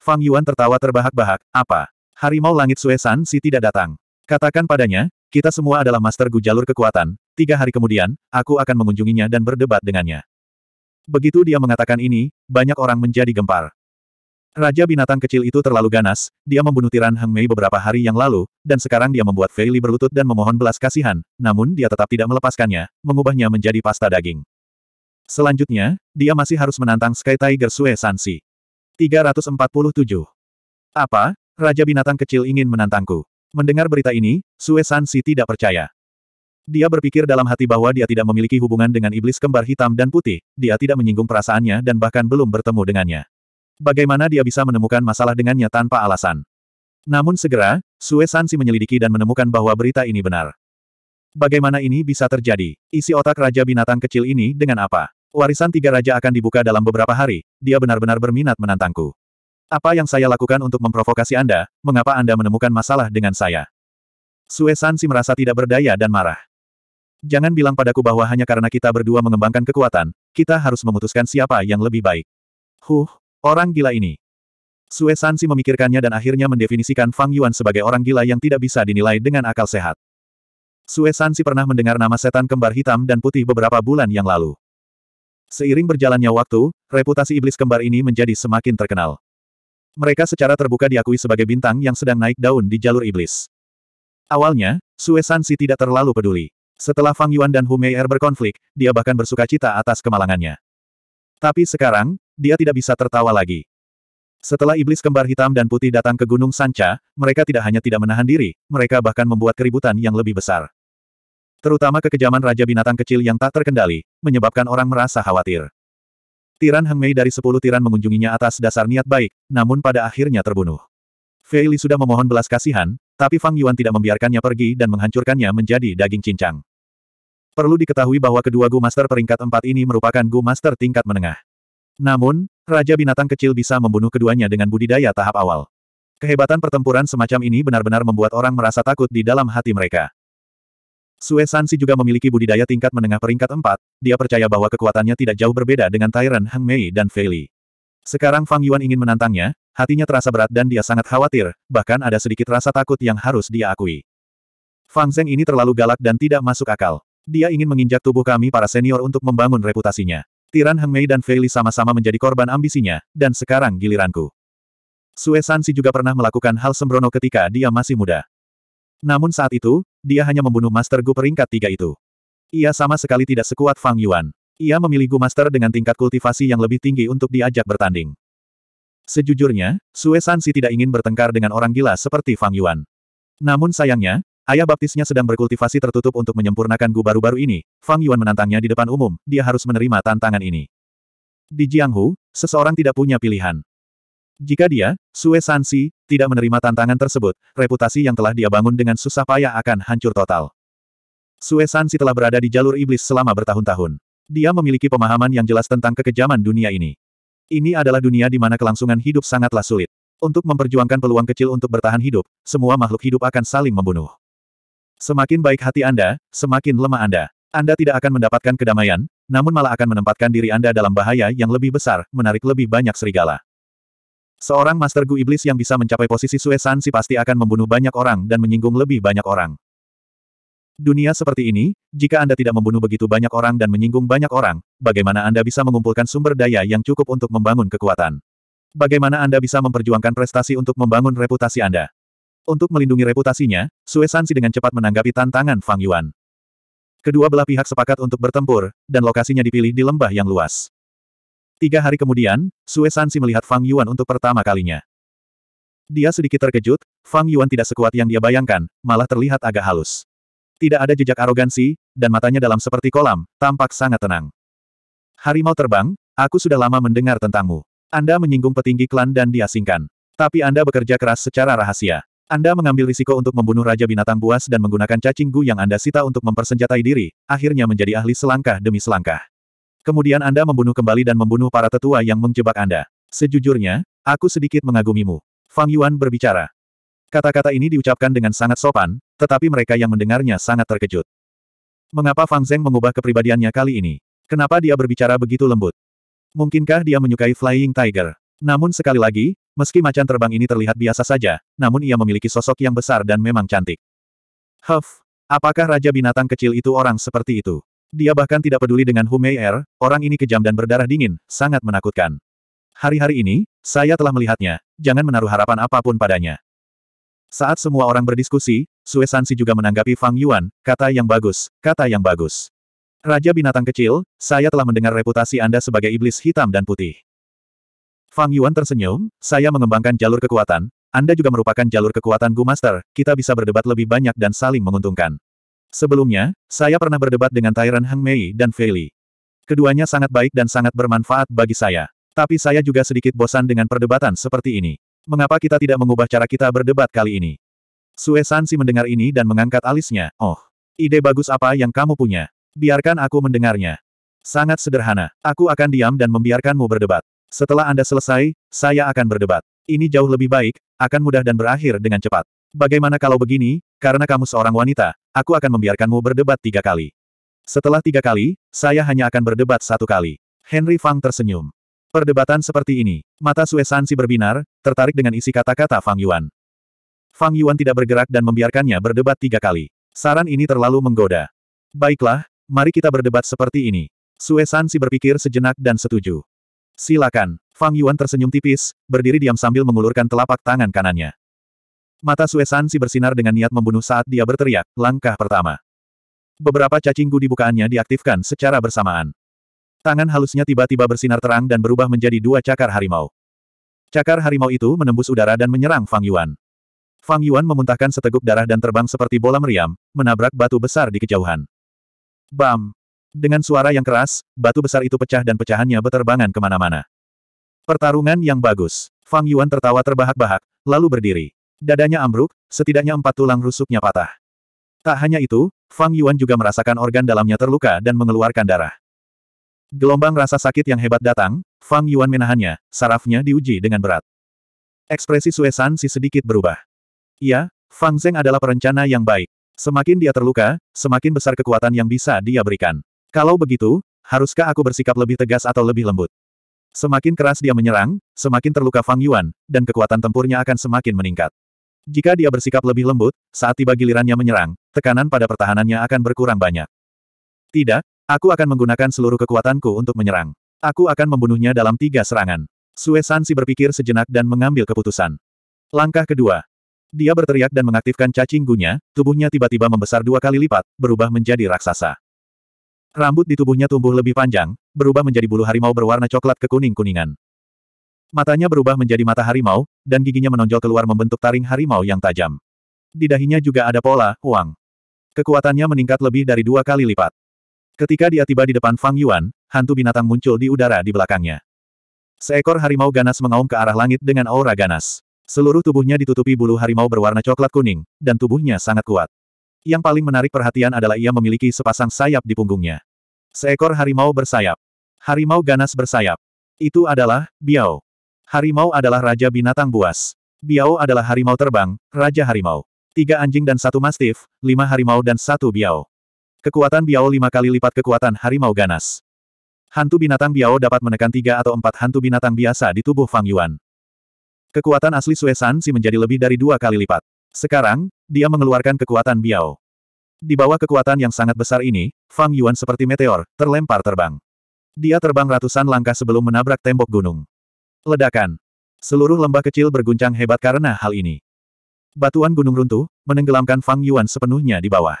Fang Yuan tertawa terbahak-bahak, apa? Harimau Langit Suesan si tidak datang. Katakan padanya, kita semua adalah master Gu jalur kekuatan, tiga hari kemudian, aku akan mengunjunginya dan berdebat dengannya. Begitu dia mengatakan ini, banyak orang menjadi gempar. Raja binatang kecil itu terlalu ganas, dia membunuh tiran Heng Mei beberapa hari yang lalu, dan sekarang dia membuat Fei Li berlutut dan memohon belas kasihan, namun dia tetap tidak melepaskannya, mengubahnya menjadi pasta daging. Selanjutnya, dia masih harus menantang Sky Tiger Sue Sansi. 347. Apa? Raja binatang kecil ingin menantangku. Mendengar berita ini, Sue Sansi tidak percaya. Dia berpikir dalam hati bahwa dia tidak memiliki hubungan dengan iblis kembar hitam dan putih, dia tidak menyinggung perasaannya dan bahkan belum bertemu dengannya. Bagaimana dia bisa menemukan masalah dengannya tanpa alasan? Namun segera, Sue Sansi menyelidiki dan menemukan bahwa berita ini benar. Bagaimana ini bisa terjadi? Isi otak Raja Binatang kecil ini dengan apa? Warisan tiga raja akan dibuka dalam beberapa hari, dia benar-benar berminat menantangku. Apa yang saya lakukan untuk memprovokasi Anda, mengapa Anda menemukan masalah dengan saya? Sue Sansi merasa tidak berdaya dan marah. Jangan bilang padaku bahwa hanya karena kita berdua mengembangkan kekuatan, kita harus memutuskan siapa yang lebih baik. Huh, Orang gila ini. Sue Sansi memikirkannya dan akhirnya mendefinisikan Fang Yuan sebagai orang gila yang tidak bisa dinilai dengan akal sehat. Sue Sansi pernah mendengar nama setan kembar hitam dan putih beberapa bulan yang lalu. Seiring berjalannya waktu, reputasi iblis kembar ini menjadi semakin terkenal. Mereka secara terbuka diakui sebagai bintang yang sedang naik daun di jalur iblis. Awalnya, Sue Sansi tidak terlalu peduli. Setelah Fang Yuan dan Hu Meier berkonflik, dia bahkan bersuka cita atas kemalangannya. Tapi sekarang, dia tidak bisa tertawa lagi. Setelah iblis kembar hitam dan putih datang ke Gunung Sanca, mereka tidak hanya tidak menahan diri, mereka bahkan membuat keributan yang lebih besar. Terutama kekejaman Raja Binatang Kecil yang tak terkendali, menyebabkan orang merasa khawatir. Tiran Heng Mei dari sepuluh tiran mengunjunginya atas dasar niat baik, namun pada akhirnya terbunuh. Fei Li sudah memohon belas kasihan, tapi Fang Yuan tidak membiarkannya pergi dan menghancurkannya menjadi daging cincang. Perlu diketahui bahwa kedua Gu Master peringkat empat ini merupakan Gu Master tingkat menengah. Namun, Raja Binatang Kecil bisa membunuh keduanya dengan budidaya tahap awal. Kehebatan pertempuran semacam ini benar-benar membuat orang merasa takut di dalam hati mereka. Sue Sansi juga memiliki budidaya tingkat menengah peringkat empat. dia percaya bahwa kekuatannya tidak jauh berbeda dengan Tyron Hang Mei dan Fei Sekarang Fang Yuan ingin menantangnya, hatinya terasa berat dan dia sangat khawatir, bahkan ada sedikit rasa takut yang harus dia akui. Fang Zeng ini terlalu galak dan tidak masuk akal. Dia ingin menginjak tubuh kami para senior untuk membangun reputasinya. Tiran Heng Mei dan Fei sama-sama menjadi korban ambisinya, dan sekarang giliranku. Sue Sansi juga pernah melakukan hal sembrono ketika dia masih muda. Namun saat itu, dia hanya membunuh Master Gu peringkat tiga itu. Ia sama sekali tidak sekuat Fang Yuan. Ia memilih Gu Master dengan tingkat kultivasi yang lebih tinggi untuk diajak bertanding. Sejujurnya, Sue Sansi tidak ingin bertengkar dengan orang gila seperti Fang Yuan. Namun sayangnya, Ayah baptisnya sedang berkultivasi tertutup untuk menyempurnakan Gu baru-baru ini, Fang Yuan menantangnya di depan umum, dia harus menerima tantangan ini. Di Jianghu, seseorang tidak punya pilihan. Jika dia, Sue Si, tidak menerima tantangan tersebut, reputasi yang telah dia bangun dengan susah payah akan hancur total. Sue Si telah berada di jalur iblis selama bertahun-tahun. Dia memiliki pemahaman yang jelas tentang kekejaman dunia ini. Ini adalah dunia di mana kelangsungan hidup sangatlah sulit. Untuk memperjuangkan peluang kecil untuk bertahan hidup, semua makhluk hidup akan saling membunuh. Semakin baik hati Anda, semakin lemah Anda. Anda tidak akan mendapatkan kedamaian, namun malah akan menempatkan diri Anda dalam bahaya yang lebih besar, menarik lebih banyak serigala. Seorang Master Gu Iblis yang bisa mencapai posisi Sue Sansi pasti akan membunuh banyak orang dan menyinggung lebih banyak orang. Dunia seperti ini, jika Anda tidak membunuh begitu banyak orang dan menyinggung banyak orang, bagaimana Anda bisa mengumpulkan sumber daya yang cukup untuk membangun kekuatan? Bagaimana Anda bisa memperjuangkan prestasi untuk membangun reputasi Anda? Untuk melindungi reputasinya, Sue Sansi dengan cepat menanggapi tantangan Fang Yuan. Kedua belah pihak sepakat untuk bertempur, dan lokasinya dipilih di lembah yang luas. Tiga hari kemudian, Sue Sansi melihat Fang Yuan untuk pertama kalinya. Dia sedikit terkejut, Fang Yuan tidak sekuat yang dia bayangkan, malah terlihat agak halus. Tidak ada jejak arogansi, dan matanya dalam seperti kolam, tampak sangat tenang. Harimau terbang, aku sudah lama mendengar tentangmu. Anda menyinggung petinggi klan dan diasingkan. Tapi Anda bekerja keras secara rahasia. Anda mengambil risiko untuk membunuh Raja Binatang Buas dan menggunakan cacing gu yang Anda sita untuk mempersenjatai diri, akhirnya menjadi ahli selangkah demi selangkah. Kemudian Anda membunuh kembali dan membunuh para tetua yang menjebak Anda. Sejujurnya, aku sedikit mengagumimu. Fang Yuan berbicara. Kata-kata ini diucapkan dengan sangat sopan, tetapi mereka yang mendengarnya sangat terkejut. Mengapa Fang Zeng mengubah kepribadiannya kali ini? Kenapa dia berbicara begitu lembut? Mungkinkah dia menyukai Flying Tiger? Namun sekali lagi, meski macan terbang ini terlihat biasa saja, namun ia memiliki sosok yang besar dan memang cantik. Huff, apakah Raja Binatang Kecil itu orang seperti itu? Dia bahkan tidak peduli dengan Humeyer, orang ini kejam dan berdarah dingin, sangat menakutkan. Hari-hari ini, saya telah melihatnya, jangan menaruh harapan apapun padanya. Saat semua orang berdiskusi, Sue Sansi juga menanggapi Fang Yuan, kata yang bagus, kata yang bagus. Raja binatang kecil, saya telah mendengar reputasi Anda sebagai iblis hitam dan putih. Fang Yuan tersenyum, saya mengembangkan jalur kekuatan, Anda juga merupakan jalur kekuatan Gu Master, kita bisa berdebat lebih banyak dan saling menguntungkan. Sebelumnya, saya pernah berdebat dengan Tyrant Heng Mei dan Fei Li. Keduanya sangat baik dan sangat bermanfaat bagi saya. Tapi saya juga sedikit bosan dengan perdebatan seperti ini. Mengapa kita tidak mengubah cara kita berdebat kali ini? Sue Sansi mendengar ini dan mengangkat alisnya, oh, ide bagus apa yang kamu punya? Biarkan aku mendengarnya. Sangat sederhana, aku akan diam dan membiarkanmu berdebat. Setelah Anda selesai, saya akan berdebat. Ini jauh lebih baik, akan mudah dan berakhir dengan cepat. Bagaimana kalau begini, karena kamu seorang wanita, aku akan membiarkanmu berdebat tiga kali. Setelah tiga kali, saya hanya akan berdebat satu kali. Henry Fang tersenyum. Perdebatan seperti ini, mata Sansi berbinar, tertarik dengan isi kata-kata Fang Yuan. Fang Yuan tidak bergerak dan membiarkannya berdebat tiga kali. Saran ini terlalu menggoda. Baiklah, mari kita berdebat seperti ini. Sansi berpikir sejenak dan setuju. Silakan. Fang Yuan tersenyum tipis, berdiri diam sambil mengulurkan telapak tangan kanannya. Mata si bersinar dengan niat membunuh saat dia berteriak, langkah pertama. Beberapa cacing gu di bukaannya diaktifkan secara bersamaan. Tangan halusnya tiba-tiba bersinar terang dan berubah menjadi dua cakar harimau. Cakar harimau itu menembus udara dan menyerang Fang Yuan. Fang Yuan memuntahkan seteguk darah dan terbang seperti bola meriam, menabrak batu besar di kejauhan. Bam! Dengan suara yang keras, batu besar itu pecah dan pecahannya berterbangan kemana-mana. Pertarungan yang bagus. Fang Yuan tertawa terbahak-bahak, lalu berdiri. Dadanya ambruk, setidaknya empat tulang rusuknya patah. Tak hanya itu, Fang Yuan juga merasakan organ dalamnya terluka dan mengeluarkan darah. Gelombang rasa sakit yang hebat datang, Fang Yuan menahannya, sarafnya diuji dengan berat. Ekspresi Suesan si sedikit berubah. Iya, Fang Zeng adalah perencana yang baik. Semakin dia terluka, semakin besar kekuatan yang bisa dia berikan. Kalau begitu, haruskah aku bersikap lebih tegas atau lebih lembut? Semakin keras dia menyerang, semakin terluka Fang Yuan, dan kekuatan tempurnya akan semakin meningkat. Jika dia bersikap lebih lembut, saat tiba gilirannya menyerang, tekanan pada pertahanannya akan berkurang banyak. Tidak, aku akan menggunakan seluruh kekuatanku untuk menyerang. Aku akan membunuhnya dalam tiga serangan. Sue Sansi berpikir sejenak dan mengambil keputusan. Langkah kedua. Dia berteriak dan mengaktifkan cacing gunya, tubuhnya tiba-tiba membesar dua kali lipat, berubah menjadi raksasa. Rambut di tubuhnya tumbuh lebih panjang, berubah menjadi bulu harimau berwarna coklat kekuning-kuningan. Matanya berubah menjadi mata harimau, dan giginya menonjol keluar membentuk taring harimau yang tajam. Di dahinya juga ada pola, uang. Kekuatannya meningkat lebih dari dua kali lipat. Ketika dia tiba di depan Fang Yuan, hantu binatang muncul di udara di belakangnya. Seekor harimau ganas mengaum ke arah langit dengan aura ganas. Seluruh tubuhnya ditutupi bulu harimau berwarna coklat kuning, dan tubuhnya sangat kuat. Yang paling menarik perhatian adalah ia memiliki sepasang sayap di punggungnya. Seekor harimau bersayap. Harimau ganas bersayap. Itu adalah, Biao. Harimau adalah raja binatang buas. Biao adalah harimau terbang, raja harimau. Tiga anjing dan satu mastif, lima harimau dan satu Biao. Kekuatan Biao lima kali lipat kekuatan harimau ganas. Hantu binatang Biao dapat menekan tiga atau empat hantu binatang biasa di tubuh Fang Yuan. Kekuatan asli Sue Si menjadi lebih dari dua kali lipat. Sekarang, dia mengeluarkan kekuatan Biao. Di bawah kekuatan yang sangat besar ini, Fang Yuan seperti meteor, terlempar terbang. Dia terbang ratusan langkah sebelum menabrak tembok gunung. Ledakan. Seluruh lembah kecil berguncang hebat karena hal ini. Batuan gunung runtuh, menenggelamkan Fang Yuan sepenuhnya di bawah.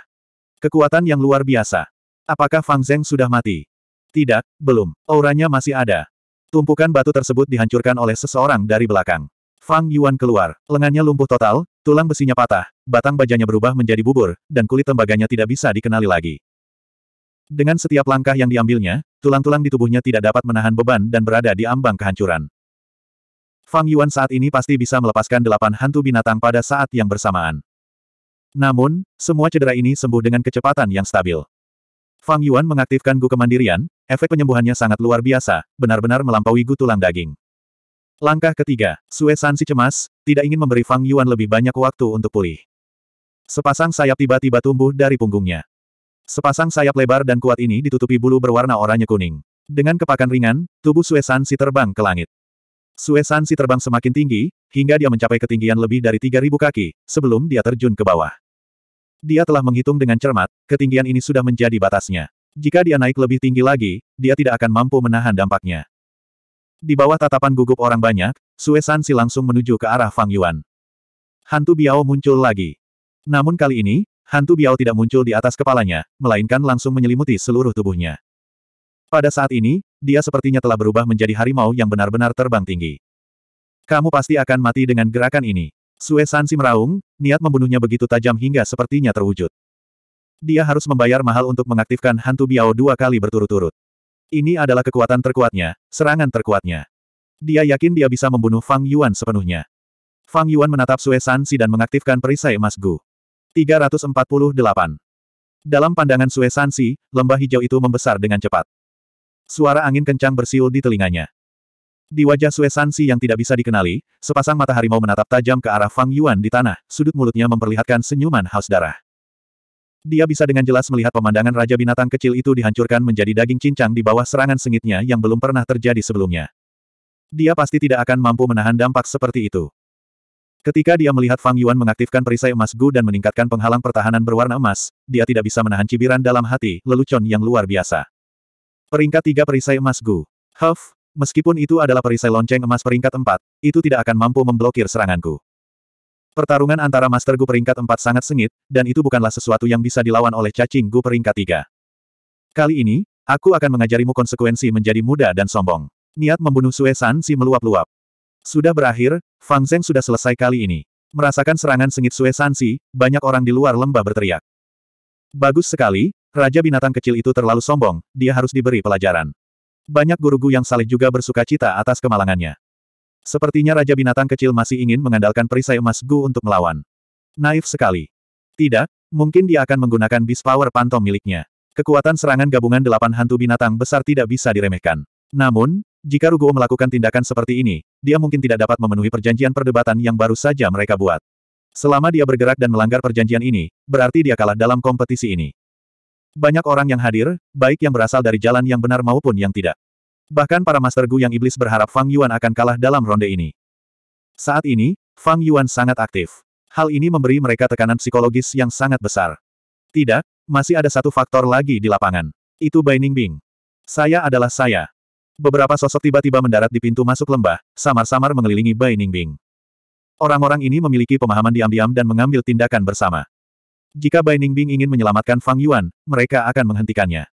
Kekuatan yang luar biasa. Apakah Fang Zeng sudah mati? Tidak, belum. Auranya masih ada. Tumpukan batu tersebut dihancurkan oleh seseorang dari belakang. Fang Yuan keluar, lengannya lumpuh total, Tulang besinya patah, batang bajanya berubah menjadi bubur, dan kulit tembaganya tidak bisa dikenali lagi. Dengan setiap langkah yang diambilnya, tulang-tulang di tubuhnya tidak dapat menahan beban dan berada di ambang kehancuran. Fang Yuan saat ini pasti bisa melepaskan delapan hantu binatang pada saat yang bersamaan. Namun, semua cedera ini sembuh dengan kecepatan yang stabil. Fang Yuan mengaktifkan gu kemandirian, efek penyembuhannya sangat luar biasa, benar-benar melampaui gu tulang daging. Langkah ketiga, Sue Sansi cemas, tidak ingin memberi Fang Yuan lebih banyak waktu untuk pulih. Sepasang sayap tiba-tiba tumbuh dari punggungnya. Sepasang sayap lebar dan kuat ini ditutupi bulu berwarna oranye kuning. Dengan kepakan ringan, tubuh Sue Sansi terbang ke langit. Sue Sansi terbang semakin tinggi, hingga dia mencapai ketinggian lebih dari 3.000 kaki, sebelum dia terjun ke bawah. Dia telah menghitung dengan cermat, ketinggian ini sudah menjadi batasnya. Jika dia naik lebih tinggi lagi, dia tidak akan mampu menahan dampaknya. Di bawah tatapan gugup orang banyak, Sue Sansi langsung menuju ke arah Fang Yuan. Hantu Biao muncul lagi. Namun kali ini, hantu Biao tidak muncul di atas kepalanya, melainkan langsung menyelimuti seluruh tubuhnya. Pada saat ini, dia sepertinya telah berubah menjadi harimau yang benar-benar terbang tinggi. Kamu pasti akan mati dengan gerakan ini. Sue Sansi meraung, niat membunuhnya begitu tajam hingga sepertinya terwujud. Dia harus membayar mahal untuk mengaktifkan hantu Biao dua kali berturut-turut. Ini adalah kekuatan terkuatnya, serangan terkuatnya. Dia yakin dia bisa membunuh Fang Yuan sepenuhnya. Fang Yuan menatap Sue Sansi dan mengaktifkan perisai emas Gu. 348. Dalam pandangan Sue Sansi, lembah hijau itu membesar dengan cepat. Suara angin kencang bersiul di telinganya. Di wajah Sue Sansi yang tidak bisa dikenali, sepasang mata harimau menatap tajam ke arah Fang Yuan di tanah, sudut mulutnya memperlihatkan senyuman haus darah. Dia bisa dengan jelas melihat pemandangan Raja Binatang kecil itu dihancurkan menjadi daging cincang di bawah serangan sengitnya yang belum pernah terjadi sebelumnya. Dia pasti tidak akan mampu menahan dampak seperti itu. Ketika dia melihat Fang Yuan mengaktifkan perisai emas Gu dan meningkatkan penghalang pertahanan berwarna emas, dia tidak bisa menahan cibiran dalam hati, lelucon yang luar biasa. Peringkat tiga perisai emas Gu. Huff, meskipun itu adalah perisai lonceng emas peringkat empat, itu tidak akan mampu memblokir seranganku. Pertarungan antara Master Gu peringkat 4 sangat sengit, dan itu bukanlah sesuatu yang bisa dilawan oleh cacing Gu peringkat 3. Kali ini, aku akan mengajarimu konsekuensi menjadi muda dan sombong. Niat membunuh Sue San si meluap-luap. Sudah berakhir, Fang Zeng sudah selesai kali ini. Merasakan serangan sengit Sue San si, banyak orang di luar lembah berteriak. Bagus sekali, Raja binatang kecil itu terlalu sombong, dia harus diberi pelajaran. Banyak guru-guru yang saleh juga bersuka cita atas kemalangannya. Sepertinya Raja Binatang Kecil masih ingin mengandalkan perisai emas Gu untuk melawan. Naif sekali. Tidak, mungkin dia akan menggunakan Beast Power Pantom miliknya. Kekuatan serangan gabungan delapan hantu binatang besar tidak bisa diremehkan. Namun, jika Ruguo melakukan tindakan seperti ini, dia mungkin tidak dapat memenuhi perjanjian perdebatan yang baru saja mereka buat. Selama dia bergerak dan melanggar perjanjian ini, berarti dia kalah dalam kompetisi ini. Banyak orang yang hadir, baik yang berasal dari jalan yang benar maupun yang tidak. Bahkan para Master Gu yang iblis berharap Fang Yuan akan kalah dalam ronde ini. Saat ini, Fang Yuan sangat aktif. Hal ini memberi mereka tekanan psikologis yang sangat besar. Tidak, masih ada satu faktor lagi di lapangan. Itu Bai Ningbing. Saya adalah saya. Beberapa sosok tiba-tiba mendarat di pintu masuk lembah, samar-samar mengelilingi Bai Ningbing. Orang-orang ini memiliki pemahaman diam-diam dan mengambil tindakan bersama. Jika Bai Ningbing ingin menyelamatkan Fang Yuan, mereka akan menghentikannya.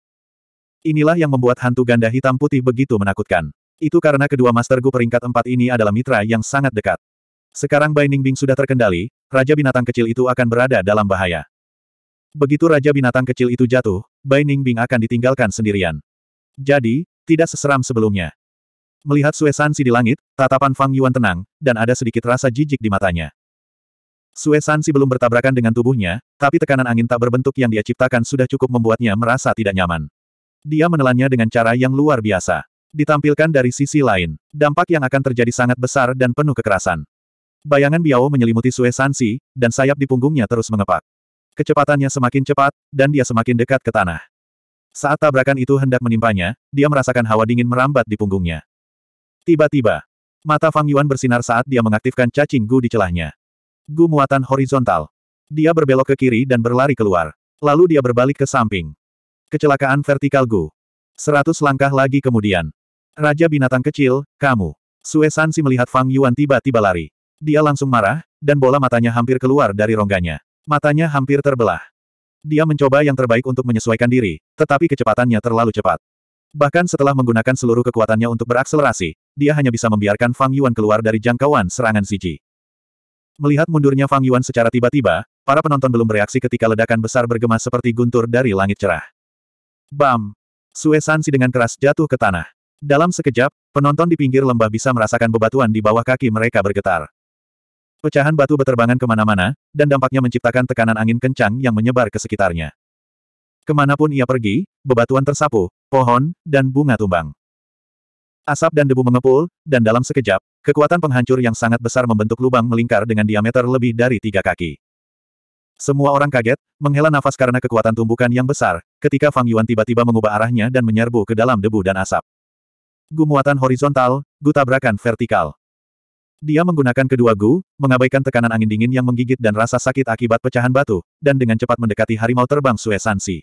Inilah yang membuat hantu ganda hitam putih begitu menakutkan. Itu karena kedua Master Gu peringkat empat ini adalah mitra yang sangat dekat. Sekarang Bai Ningbing sudah terkendali, Raja Binatang Kecil itu akan berada dalam bahaya. Begitu Raja Binatang Kecil itu jatuh, Bai Ningbing akan ditinggalkan sendirian. Jadi, tidak seseram sebelumnya. Melihat Suesansi di langit, tatapan Fang Yuan tenang, dan ada sedikit rasa jijik di matanya. Suesansi belum bertabrakan dengan tubuhnya, tapi tekanan angin tak berbentuk yang dia ciptakan sudah cukup membuatnya merasa tidak nyaman. Dia menelannya dengan cara yang luar biasa. Ditampilkan dari sisi lain, dampak yang akan terjadi sangat besar dan penuh kekerasan. Bayangan Biao menyelimuti Sue Sansi, dan sayap di punggungnya terus mengepak. Kecepatannya semakin cepat, dan dia semakin dekat ke tanah. Saat tabrakan itu hendak menimpanya, dia merasakan hawa dingin merambat di punggungnya. Tiba-tiba, mata Fang Yuan bersinar saat dia mengaktifkan cacing gu di celahnya. Gu muatan horizontal. Dia berbelok ke kiri dan berlari keluar. Lalu dia berbalik ke samping. Kecelakaan vertikal Gu. Seratus langkah lagi kemudian. Raja binatang kecil, kamu. Sue Sansi melihat Fang Yuan tiba-tiba lari. Dia langsung marah, dan bola matanya hampir keluar dari rongganya. Matanya hampir terbelah. Dia mencoba yang terbaik untuk menyesuaikan diri, tetapi kecepatannya terlalu cepat. Bahkan setelah menggunakan seluruh kekuatannya untuk berakselerasi, dia hanya bisa membiarkan Fang Yuan keluar dari jangkauan serangan Siji. Melihat mundurnya Fang Yuan secara tiba-tiba, para penonton belum bereaksi ketika ledakan besar bergema seperti guntur dari langit cerah. Bam! si dengan keras jatuh ke tanah. Dalam sekejap, penonton di pinggir lembah bisa merasakan bebatuan di bawah kaki mereka bergetar. Pecahan batu beterbangan kemana-mana, dan dampaknya menciptakan tekanan angin kencang yang menyebar ke sekitarnya. Kemanapun ia pergi, bebatuan tersapu, pohon, dan bunga tumbang. Asap dan debu mengepul, dan dalam sekejap, kekuatan penghancur yang sangat besar membentuk lubang melingkar dengan diameter lebih dari tiga kaki. Semua orang kaget, menghela nafas karena kekuatan tumbukan yang besar, ketika Fang Yuan tiba-tiba mengubah arahnya dan menyerbu ke dalam debu dan asap. Gumuatan horizontal, gu tabrakan vertikal. Dia menggunakan kedua gu, mengabaikan tekanan angin dingin yang menggigit dan rasa sakit akibat pecahan batu, dan dengan cepat mendekati harimau terbang Sansi.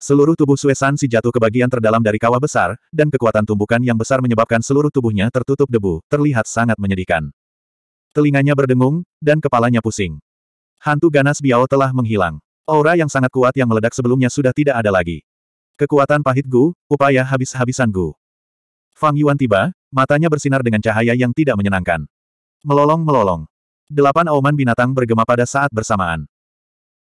Seluruh tubuh Sansi jatuh ke bagian terdalam dari kawah besar, dan kekuatan tumbukan yang besar menyebabkan seluruh tubuhnya tertutup debu, terlihat sangat menyedihkan. Telinganya berdengung, dan kepalanya pusing. Hantu ganas Biao telah menghilang. Aura yang sangat kuat yang meledak sebelumnya sudah tidak ada lagi. Kekuatan pahit Gu, upaya habis-habisan Gu. Fang Yuan tiba, matanya bersinar dengan cahaya yang tidak menyenangkan. Melolong-melolong. Delapan auman binatang bergema pada saat bersamaan.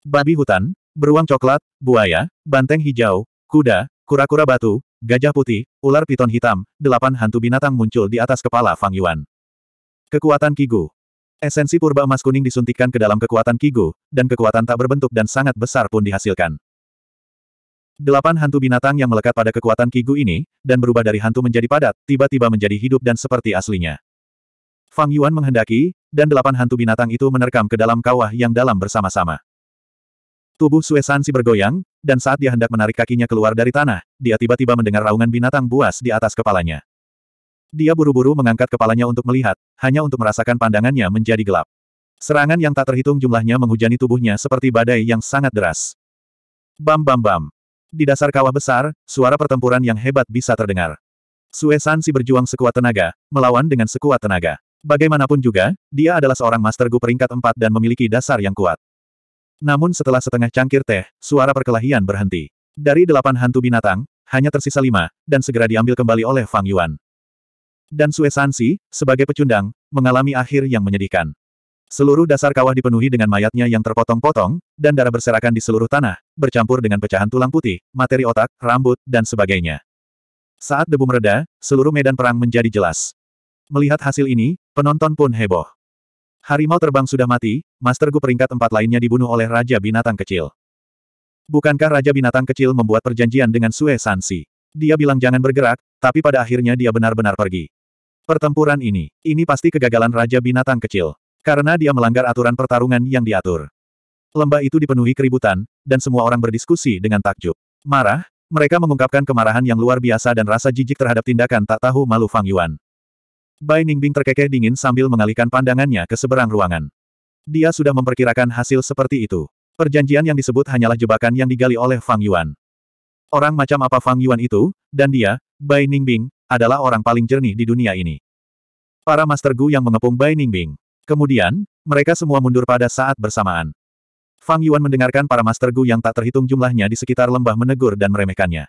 Babi hutan, beruang coklat, buaya, banteng hijau, kuda, kura-kura batu, gajah putih, ular piton hitam, delapan hantu binatang muncul di atas kepala Fang Yuan. Kekuatan Kigu. Esensi purba emas kuning disuntikan ke dalam kekuatan Kigo, dan kekuatan tak berbentuk dan sangat besar pun dihasilkan. Delapan hantu binatang yang melekat pada kekuatan Kigo ini, dan berubah dari hantu menjadi padat, tiba-tiba menjadi hidup dan seperti aslinya. Fang Yuan menghendaki, dan delapan hantu binatang itu menerkam ke dalam kawah yang dalam bersama-sama. Tubuh Sue Sansi bergoyang, dan saat dia hendak menarik kakinya keluar dari tanah, dia tiba-tiba mendengar raungan binatang buas di atas kepalanya. Dia buru-buru mengangkat kepalanya untuk melihat, hanya untuk merasakan pandangannya menjadi gelap. Serangan yang tak terhitung jumlahnya menghujani tubuhnya seperti badai yang sangat deras. Bam bam bam. Di dasar kawah besar, suara pertempuran yang hebat bisa terdengar. Sue Sansi berjuang sekuat tenaga, melawan dengan sekuat tenaga. Bagaimanapun juga, dia adalah seorang master gu peringkat empat dan memiliki dasar yang kuat. Namun setelah setengah cangkir teh, suara perkelahian berhenti. Dari delapan hantu binatang, hanya tersisa lima, dan segera diambil kembali oleh Fang Yuan dan Sansi, sebagai pecundang, mengalami akhir yang menyedihkan. Seluruh dasar kawah dipenuhi dengan mayatnya yang terpotong-potong, dan darah berserakan di seluruh tanah, bercampur dengan pecahan tulang putih, materi otak, rambut, dan sebagainya. Saat debu mereda, seluruh medan perang menjadi jelas. Melihat hasil ini, penonton pun heboh. Harimau terbang sudah mati, Master Gu peringkat empat lainnya dibunuh oleh Raja Binatang Kecil. Bukankah Raja Binatang Kecil membuat perjanjian dengan Sue Sansi? Dia bilang jangan bergerak, tapi pada akhirnya dia benar-benar pergi. Pertempuran ini, ini pasti kegagalan Raja Binatang Kecil. Karena dia melanggar aturan pertarungan yang diatur. Lembah itu dipenuhi keributan, dan semua orang berdiskusi dengan takjub. Marah, mereka mengungkapkan kemarahan yang luar biasa dan rasa jijik terhadap tindakan tak tahu malu Fang Yuan. Bai Ningbing terkekeh dingin sambil mengalihkan pandangannya ke seberang ruangan. Dia sudah memperkirakan hasil seperti itu. Perjanjian yang disebut hanyalah jebakan yang digali oleh Fang Yuan. Orang macam apa Fang Yuan itu, dan dia, Bai Ningbing, adalah orang paling jernih di dunia ini. Para Master Gu yang mengepung Bai Ningbing. Kemudian, mereka semua mundur pada saat bersamaan. Fang Yuan mendengarkan para Master Gu yang tak terhitung jumlahnya di sekitar lembah menegur dan meremehkannya.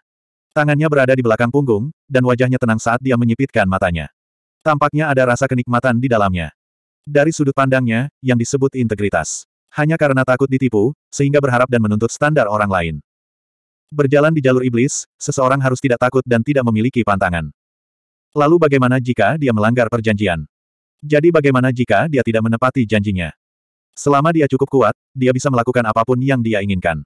Tangannya berada di belakang punggung, dan wajahnya tenang saat dia menyipitkan matanya. Tampaknya ada rasa kenikmatan di dalamnya. Dari sudut pandangnya, yang disebut integritas. Hanya karena takut ditipu, sehingga berharap dan menuntut standar orang lain. Berjalan di jalur iblis, seseorang harus tidak takut dan tidak memiliki pantangan. Lalu bagaimana jika dia melanggar perjanjian? Jadi bagaimana jika dia tidak menepati janjinya? Selama dia cukup kuat, dia bisa melakukan apapun yang dia inginkan.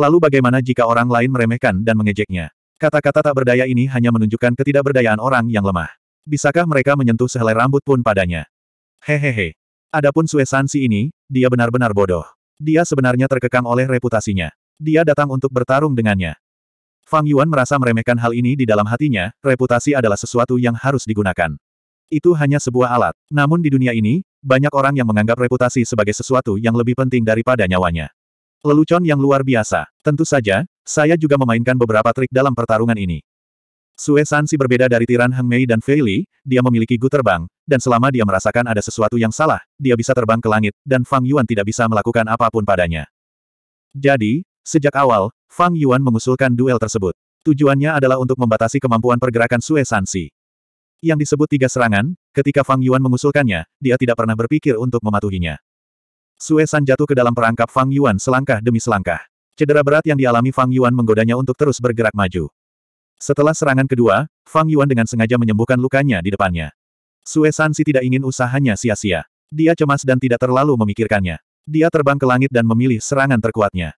Lalu bagaimana jika orang lain meremehkan dan mengejeknya? Kata-kata tak berdaya ini hanya menunjukkan ketidakberdayaan orang yang lemah. Bisakah mereka menyentuh sehelai rambut pun padanya? Hehehe. Adapun Suesansi ini, dia benar-benar bodoh. Dia sebenarnya terkekang oleh reputasinya. Dia datang untuk bertarung dengannya. Fang Yuan merasa meremehkan hal ini di dalam hatinya, reputasi adalah sesuatu yang harus digunakan. Itu hanya sebuah alat. Namun di dunia ini, banyak orang yang menganggap reputasi sebagai sesuatu yang lebih penting daripada nyawanya. Lelucon yang luar biasa. Tentu saja, saya juga memainkan beberapa trik dalam pertarungan ini. Sue Sansi berbeda dari Tiran Heng Mei dan Fei Li, dia memiliki gu terbang, dan selama dia merasakan ada sesuatu yang salah, dia bisa terbang ke langit, dan Fang Yuan tidak bisa melakukan apapun padanya. Jadi, Sejak awal, Fang Yuan mengusulkan duel tersebut. Tujuannya adalah untuk membatasi kemampuan pergerakan Sue Sansi. Yang disebut tiga serangan, ketika Fang Yuan mengusulkannya, dia tidak pernah berpikir untuk mematuhinya. Sue San jatuh ke dalam perangkap Fang Yuan selangkah demi selangkah. Cedera berat yang dialami Fang Yuan menggodanya untuk terus bergerak maju. Setelah serangan kedua, Fang Yuan dengan sengaja menyembuhkan lukanya di depannya. Sue Sansi tidak ingin usahanya sia-sia. Dia cemas dan tidak terlalu memikirkannya. Dia terbang ke langit dan memilih serangan terkuatnya.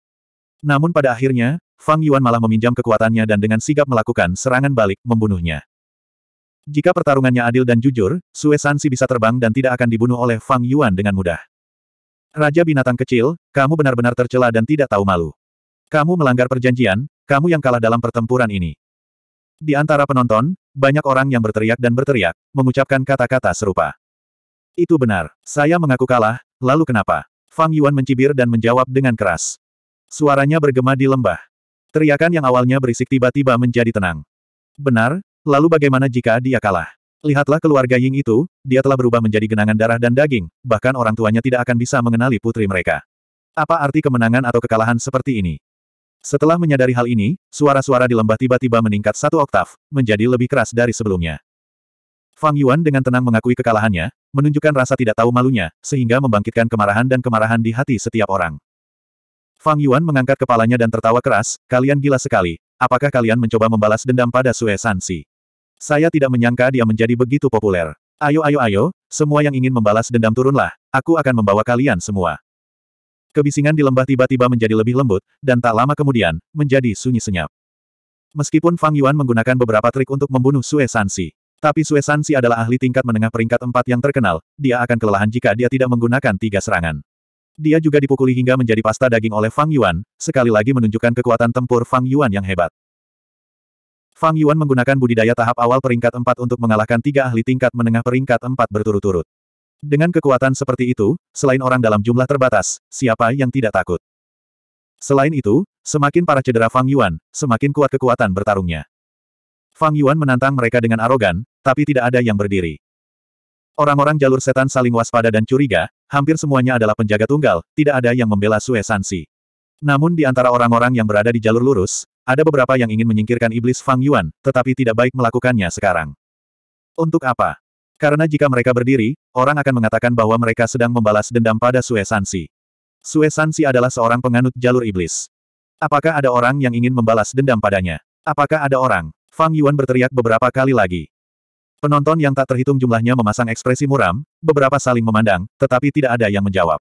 Namun pada akhirnya, Fang Yuan malah meminjam kekuatannya dan dengan sigap melakukan serangan balik, membunuhnya. Jika pertarungannya adil dan jujur, Sue Sansi bisa terbang dan tidak akan dibunuh oleh Fang Yuan dengan mudah. Raja binatang kecil, kamu benar-benar tercela dan tidak tahu malu. Kamu melanggar perjanjian, kamu yang kalah dalam pertempuran ini. Di antara penonton, banyak orang yang berteriak dan berteriak, mengucapkan kata-kata serupa. Itu benar, saya mengaku kalah, lalu kenapa? Fang Yuan mencibir dan menjawab dengan keras. Suaranya bergema di lembah. Teriakan yang awalnya berisik tiba-tiba menjadi tenang. Benar, lalu bagaimana jika dia kalah? Lihatlah keluarga Ying itu, dia telah berubah menjadi genangan darah dan daging, bahkan orang tuanya tidak akan bisa mengenali putri mereka. Apa arti kemenangan atau kekalahan seperti ini? Setelah menyadari hal ini, suara-suara di lembah tiba-tiba meningkat satu oktav, menjadi lebih keras dari sebelumnya. Fang Yuan dengan tenang mengakui kekalahannya, menunjukkan rasa tidak tahu malunya, sehingga membangkitkan kemarahan dan kemarahan di hati setiap orang. Fang Yuan mengangkat kepalanya dan tertawa keras, kalian gila sekali. Apakah kalian mencoba membalas dendam pada Sue Sansi? Saya tidak menyangka dia menjadi begitu populer. Ayo ayo ayo, semua yang ingin membalas dendam turunlah, aku akan membawa kalian semua. Kebisingan di lembah tiba-tiba menjadi lebih lembut, dan tak lama kemudian, menjadi sunyi senyap. Meskipun Fang Yuan menggunakan beberapa trik untuk membunuh Sue Sansi, tapi Sue Sansi adalah ahli tingkat menengah peringkat empat yang terkenal, dia akan kelelahan jika dia tidak menggunakan tiga serangan. Dia juga dipukuli hingga menjadi pasta daging oleh Fang Yuan, sekali lagi menunjukkan kekuatan tempur Fang Yuan yang hebat. Fang Yuan menggunakan budidaya tahap awal peringkat 4 untuk mengalahkan tiga ahli tingkat menengah peringkat 4 berturut-turut. Dengan kekuatan seperti itu, selain orang dalam jumlah terbatas, siapa yang tidak takut? Selain itu, semakin parah cedera Fang Yuan, semakin kuat kekuatan bertarungnya. Fang Yuan menantang mereka dengan arogan, tapi tidak ada yang berdiri. Orang-orang jalur setan saling waspada dan curiga, hampir semuanya adalah penjaga tunggal, tidak ada yang membela Sue Sansi. Namun di antara orang-orang yang berada di jalur lurus, ada beberapa yang ingin menyingkirkan iblis Fang Yuan, tetapi tidak baik melakukannya sekarang. Untuk apa? Karena jika mereka berdiri, orang akan mengatakan bahwa mereka sedang membalas dendam pada Sue Sansi. Sue Sansi adalah seorang penganut jalur iblis. Apakah ada orang yang ingin membalas dendam padanya? Apakah ada orang? Fang Yuan berteriak beberapa kali lagi. Penonton yang tak terhitung jumlahnya memasang ekspresi muram, beberapa saling memandang, tetapi tidak ada yang menjawab.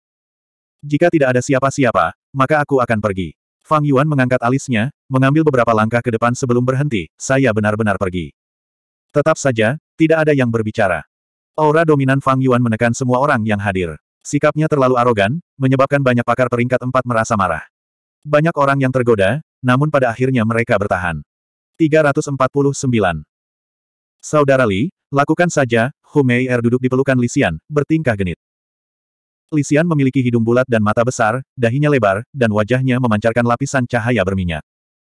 Jika tidak ada siapa-siapa, maka aku akan pergi. Fang Yuan mengangkat alisnya, mengambil beberapa langkah ke depan sebelum berhenti, saya benar-benar pergi. Tetap saja, tidak ada yang berbicara. Aura dominan Fang Yuan menekan semua orang yang hadir. Sikapnya terlalu arogan, menyebabkan banyak pakar peringkat empat merasa marah. Banyak orang yang tergoda, namun pada akhirnya mereka bertahan. 349. Saudara Li, lakukan saja, Humei Er duduk di pelukan Lisian, bertingkah genit. Lisian memiliki hidung bulat dan mata besar, dahinya lebar, dan wajahnya memancarkan lapisan cahaya berminyak.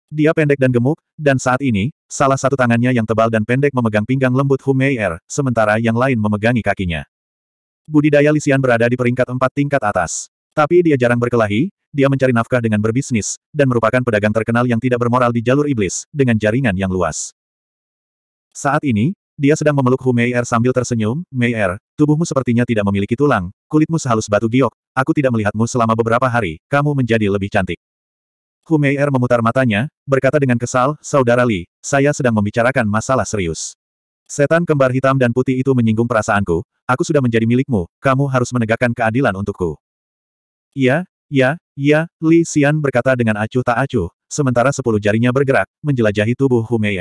Dia pendek dan gemuk, dan saat ini, salah satu tangannya yang tebal dan pendek memegang pinggang lembut Humei Er, sementara yang lain memegangi kakinya. Budidaya Lisian berada di peringkat empat tingkat atas. Tapi dia jarang berkelahi, dia mencari nafkah dengan berbisnis, dan merupakan pedagang terkenal yang tidak bermoral di jalur iblis, dengan jaringan yang luas. Saat ini, dia sedang memeluk Hu Mei sambil tersenyum, Mei tubuhmu sepertinya tidak memiliki tulang, kulitmu sehalus batu giok, aku tidak melihatmu selama beberapa hari, kamu menjadi lebih cantik. Hu Mei memutar matanya, berkata dengan kesal, Saudara Li, saya sedang membicarakan masalah serius. Setan kembar hitam dan putih itu menyinggung perasaanku, aku sudah menjadi milikmu, kamu harus menegakkan keadilan untukku. Ya, ya, ya, Li Xian berkata dengan acuh tak acuh, sementara sepuluh jarinya bergerak, menjelajahi tubuh Hu Mei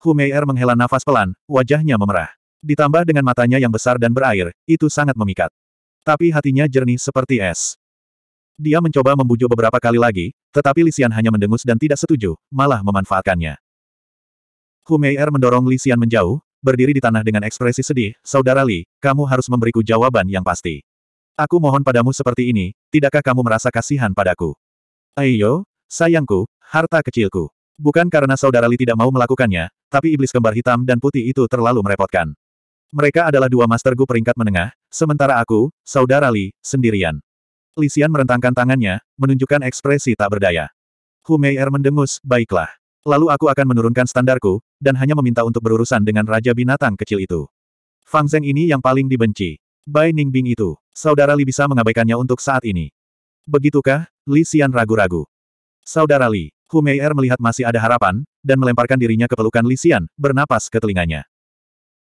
Humeier menghela nafas pelan, wajahnya memerah. Ditambah dengan matanya yang besar dan berair, itu sangat memikat. Tapi hatinya jernih seperti es. Dia mencoba membujuk beberapa kali lagi, tetapi Lisian hanya mendengus dan tidak setuju, malah memanfaatkannya. Humeier mendorong Lisian menjauh, berdiri di tanah dengan ekspresi sedih, Saudara Li, kamu harus memberiku jawaban yang pasti. Aku mohon padamu seperti ini, tidakkah kamu merasa kasihan padaku? Ayo, sayangku, harta kecilku. Bukan karena Saudara Li tidak mau melakukannya, tapi iblis kembar hitam dan putih itu terlalu merepotkan. Mereka adalah dua master Gu peringkat menengah, sementara aku, Saudara Li, sendirian. Li Xian merentangkan tangannya, menunjukkan ekspresi tak berdaya. Hu Er mendengus, baiklah. Lalu aku akan menurunkan standarku, dan hanya meminta untuk berurusan dengan Raja Binatang kecil itu. Fang Zeng ini yang paling dibenci. Bai Ningbing itu, saudara Li bisa mengabaikannya untuk saat ini. Begitukah, Li Xian ragu-ragu. Saudara Li, Meier melihat masih ada harapan, dan melemparkan dirinya ke pelukan Lisian, bernapas ke telinganya.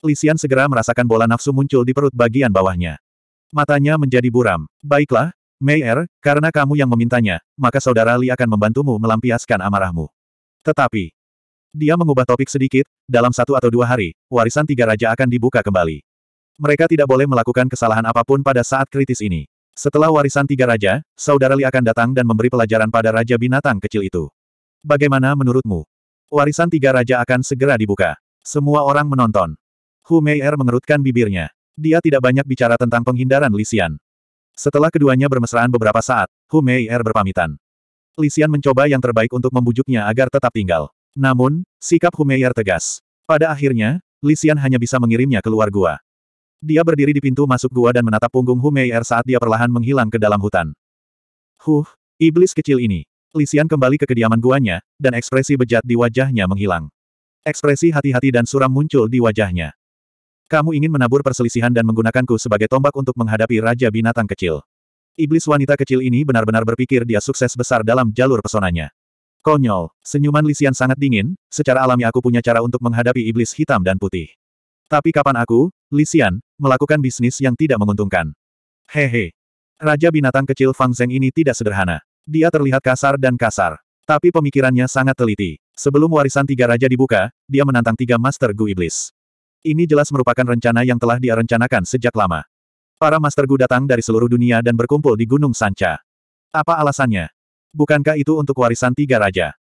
Lisian segera merasakan bola nafsu muncul di perut bagian bawahnya. Matanya menjadi buram. Baiklah, Meier, karena kamu yang memintanya, maka saudara Li akan membantumu melampiaskan amarahmu. Tetapi, dia mengubah topik sedikit, dalam satu atau dua hari, warisan tiga raja akan dibuka kembali. Mereka tidak boleh melakukan kesalahan apapun pada saat kritis ini. Setelah warisan tiga raja, saudara Li akan datang dan memberi pelajaran pada raja binatang kecil itu. Bagaimana menurutmu? Warisan tiga raja akan segera dibuka. Semua orang menonton. Hu Meier mengerutkan bibirnya. Dia tidak banyak bicara tentang penghindaran Lisian. Setelah keduanya bermesraan beberapa saat, Hu Meier berpamitan. Lisian mencoba yang terbaik untuk membujuknya agar tetap tinggal. Namun, sikap Hu Meier tegas. Pada akhirnya, Lisian hanya bisa mengirimnya keluar gua. Dia berdiri di pintu masuk gua dan menatap punggung Hu Meier saat dia perlahan menghilang ke dalam hutan. Huh, iblis kecil ini. Lisian kembali ke kediaman guanya, dan ekspresi bejat di wajahnya menghilang. Ekspresi hati-hati dan suram muncul di wajahnya. Kamu ingin menabur perselisihan dan menggunakanku sebagai tombak untuk menghadapi Raja Binatang Kecil. Iblis wanita kecil ini benar-benar berpikir dia sukses besar dalam jalur pesonanya. Konyol, senyuman Lisian sangat dingin, secara alami aku punya cara untuk menghadapi iblis hitam dan putih. Tapi kapan aku, Lisian, melakukan bisnis yang tidak menguntungkan? Hehe. Raja binatang kecil Fang Zeng ini tidak sederhana. Dia terlihat kasar dan kasar. Tapi pemikirannya sangat teliti. Sebelum warisan tiga raja dibuka, dia menantang tiga Master Gu Iblis. Ini jelas merupakan rencana yang telah dia rencanakan sejak lama. Para Master Gu datang dari seluruh dunia dan berkumpul di Gunung Sanca. Apa alasannya? Bukankah itu untuk warisan tiga raja?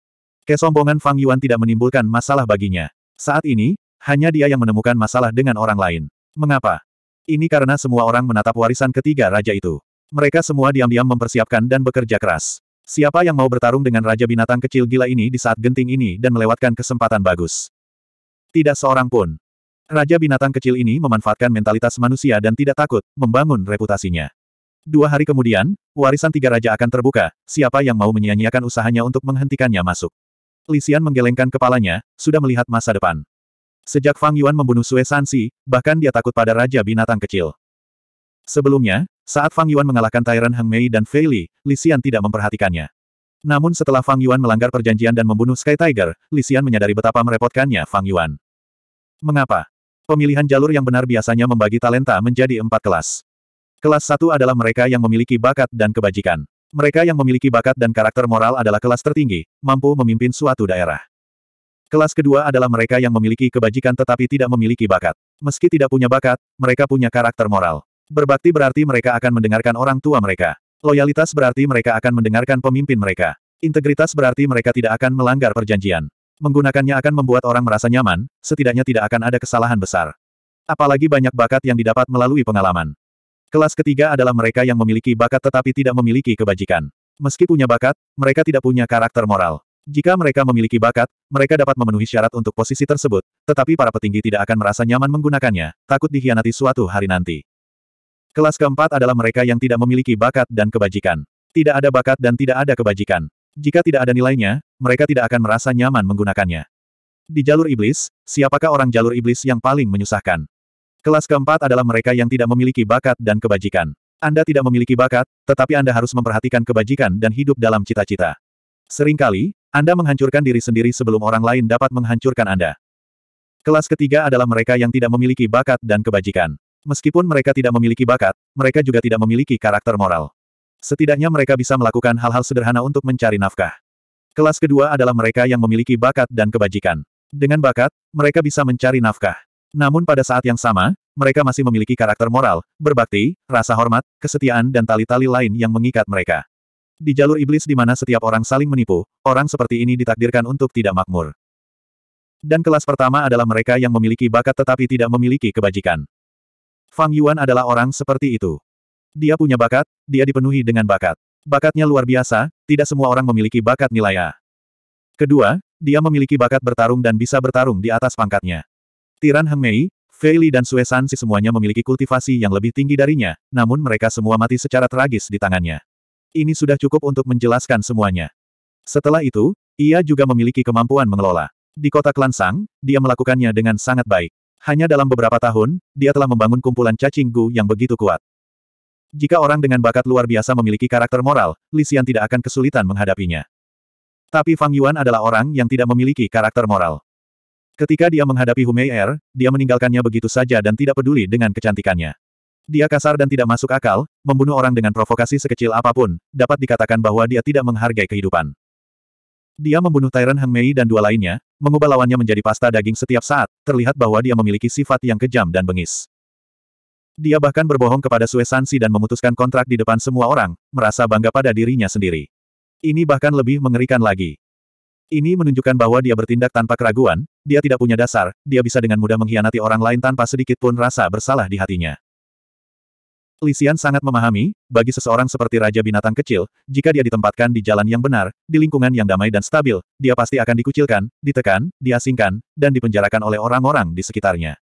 Kesombongan Fang Yuan tidak menimbulkan masalah baginya. Saat ini, hanya dia yang menemukan masalah dengan orang lain. Mengapa? Ini karena semua orang menatap warisan ketiga raja itu. Mereka semua diam-diam mempersiapkan dan bekerja keras. Siapa yang mau bertarung dengan Raja Binatang kecil gila ini di saat genting ini dan melewatkan kesempatan bagus? Tidak seorang pun. Raja Binatang kecil ini memanfaatkan mentalitas manusia dan tidak takut, membangun reputasinya. Dua hari kemudian, warisan tiga raja akan terbuka, siapa yang mau menyia-nyiakan usahanya untuk menghentikannya masuk. Lisian menggelengkan kepalanya, sudah melihat masa depan. Sejak Fang Yuan membunuh Sue Sansi, bahkan dia takut pada Raja Binatang Kecil. Sebelumnya, saat Fang Yuan mengalahkan Tyrant Heng Mei dan Fei Li, Li Xian tidak memperhatikannya. Namun setelah Fang Yuan melanggar perjanjian dan membunuh Sky Tiger, Li Xian menyadari betapa merepotkannya Fang Yuan. Mengapa? Pemilihan jalur yang benar biasanya membagi talenta menjadi empat kelas. Kelas satu adalah mereka yang memiliki bakat dan kebajikan. Mereka yang memiliki bakat dan karakter moral adalah kelas tertinggi, mampu memimpin suatu daerah. Kelas kedua adalah mereka yang memiliki kebajikan tetapi tidak memiliki bakat. Meski tidak punya bakat, mereka punya karakter moral. Berbakti berarti mereka akan mendengarkan orang tua mereka. Loyalitas berarti mereka akan mendengarkan pemimpin mereka. Integritas berarti mereka tidak akan melanggar perjanjian. Menggunakannya akan membuat orang merasa nyaman, setidaknya tidak akan ada kesalahan besar. Apalagi banyak bakat yang didapat melalui pengalaman. Kelas ketiga adalah mereka yang memiliki bakat tetapi tidak memiliki kebajikan. Meski punya bakat, mereka tidak punya karakter moral. Jika mereka memiliki bakat, mereka dapat memenuhi syarat untuk posisi tersebut, tetapi para petinggi tidak akan merasa nyaman menggunakannya, takut dikhianati suatu hari nanti. Kelas keempat adalah mereka yang tidak memiliki bakat dan kebajikan. Tidak ada bakat dan tidak ada kebajikan. Jika tidak ada nilainya, mereka tidak akan merasa nyaman menggunakannya. Di jalur iblis, siapakah orang jalur iblis yang paling menyusahkan? Kelas keempat adalah mereka yang tidak memiliki bakat dan kebajikan. Anda tidak memiliki bakat, tetapi Anda harus memperhatikan kebajikan dan hidup dalam cita-cita. Seringkali, Anda menghancurkan diri sendiri sebelum orang lain dapat menghancurkan Anda. Kelas ketiga adalah mereka yang tidak memiliki bakat dan kebajikan. Meskipun mereka tidak memiliki bakat, mereka juga tidak memiliki karakter moral. Setidaknya mereka bisa melakukan hal-hal sederhana untuk mencari nafkah. Kelas kedua adalah mereka yang memiliki bakat dan kebajikan. Dengan bakat, mereka bisa mencari nafkah. Namun pada saat yang sama, mereka masih memiliki karakter moral, berbakti, rasa hormat, kesetiaan dan tali-tali lain yang mengikat mereka. Di jalur iblis di mana setiap orang saling menipu, orang seperti ini ditakdirkan untuk tidak makmur. Dan kelas pertama adalah mereka yang memiliki bakat tetapi tidak memiliki kebajikan. Fang Yuan adalah orang seperti itu. Dia punya bakat, dia dipenuhi dengan bakat. Bakatnya luar biasa, tidak semua orang memiliki bakat nilai A. Kedua, dia memiliki bakat bertarung dan bisa bertarung di atas pangkatnya. Tiran Heng Mei, Fei Li dan Sue San si semuanya memiliki kultivasi yang lebih tinggi darinya, namun mereka semua mati secara tragis di tangannya. Ini sudah cukup untuk menjelaskan semuanya. Setelah itu, ia juga memiliki kemampuan mengelola. Di kota Klansang, dia melakukannya dengan sangat baik. Hanya dalam beberapa tahun, dia telah membangun kumpulan cacing gu yang begitu kuat. Jika orang dengan bakat luar biasa memiliki karakter moral, Lisian tidak akan kesulitan menghadapinya. Tapi Fang Yuan adalah orang yang tidak memiliki karakter moral. Ketika dia menghadapi Humei Er, dia meninggalkannya begitu saja dan tidak peduli dengan kecantikannya. Dia kasar dan tidak masuk akal, membunuh orang dengan provokasi sekecil apapun, dapat dikatakan bahwa dia tidak menghargai kehidupan. Dia membunuh Tyrant Heng Mei dan dua lainnya, mengubah lawannya menjadi pasta daging setiap saat, terlihat bahwa dia memiliki sifat yang kejam dan bengis. Dia bahkan berbohong kepada Sue Sansi dan memutuskan kontrak di depan semua orang, merasa bangga pada dirinya sendiri. Ini bahkan lebih mengerikan lagi. Ini menunjukkan bahwa dia bertindak tanpa keraguan, dia tidak punya dasar, dia bisa dengan mudah mengkhianati orang lain tanpa sedikit pun rasa bersalah di hatinya. Lisian sangat memahami, bagi seseorang seperti Raja Binatang Kecil, jika dia ditempatkan di jalan yang benar, di lingkungan yang damai dan stabil, dia pasti akan dikucilkan, ditekan, diasingkan, dan dipenjarakan oleh orang-orang di sekitarnya.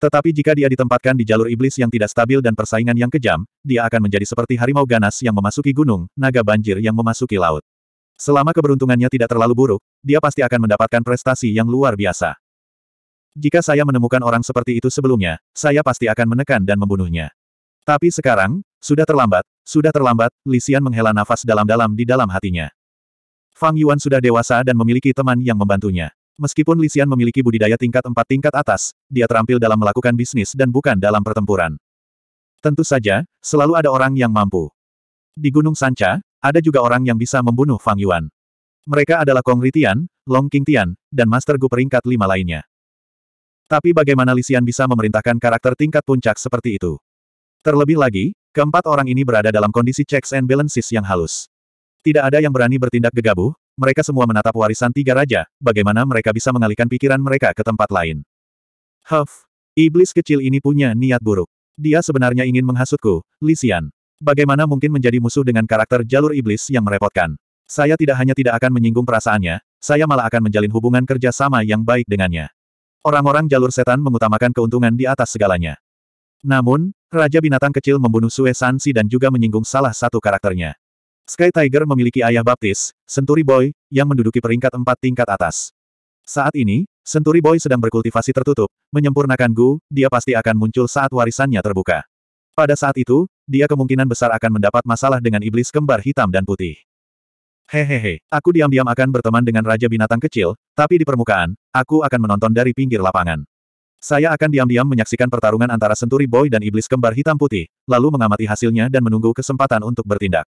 Tetapi jika dia ditempatkan di jalur iblis yang tidak stabil dan persaingan yang kejam, dia akan menjadi seperti harimau ganas yang memasuki gunung, naga banjir yang memasuki laut. Selama keberuntungannya tidak terlalu buruk, dia pasti akan mendapatkan prestasi yang luar biasa. Jika saya menemukan orang seperti itu sebelumnya, saya pasti akan menekan dan membunuhnya. Tapi sekarang, sudah terlambat, sudah terlambat, Lisian menghela nafas dalam-dalam di dalam hatinya. Fang Yuan sudah dewasa dan memiliki teman yang membantunya. Meskipun Lisian memiliki budidaya tingkat empat tingkat atas, dia terampil dalam melakukan bisnis dan bukan dalam pertempuran. Tentu saja, selalu ada orang yang mampu. Di Gunung Sanca, ada juga orang yang bisa membunuh Fang Yuan. Mereka adalah Kong Ritian, Long King Tian, dan Master Gu peringkat lima lainnya. Tapi bagaimana Lisian bisa memerintahkan karakter tingkat puncak seperti itu? Terlebih lagi, keempat orang ini berada dalam kondisi checks and balances yang halus. Tidak ada yang berani bertindak gegabah, mereka semua menatap warisan tiga raja, bagaimana mereka bisa mengalihkan pikiran mereka ke tempat lain. Huff, iblis kecil ini punya niat buruk. Dia sebenarnya ingin menghasutku, Lisian. Bagaimana mungkin menjadi musuh dengan karakter jalur iblis yang merepotkan? Saya tidak hanya tidak akan menyinggung perasaannya, saya malah akan menjalin hubungan kerja sama yang baik dengannya. Orang-orang jalur setan mengutamakan keuntungan di atas segalanya. Namun, Raja binatang kecil membunuh Sue Sansi dan juga menyinggung salah satu karakternya. Sky Tiger memiliki ayah baptis, Century Boy, yang menduduki peringkat empat tingkat atas. Saat ini, Century Boy sedang berkultivasi tertutup, menyempurnakan Gu, dia pasti akan muncul saat warisannya terbuka. Pada saat itu, dia kemungkinan besar akan mendapat masalah dengan iblis kembar hitam dan putih. Hehehe, aku diam-diam akan berteman dengan Raja Binatang Kecil, tapi di permukaan, aku akan menonton dari pinggir lapangan. Saya akan diam-diam menyaksikan pertarungan antara Senturi Boy dan Iblis Kembar Hitam Putih, lalu mengamati hasilnya dan menunggu kesempatan untuk bertindak.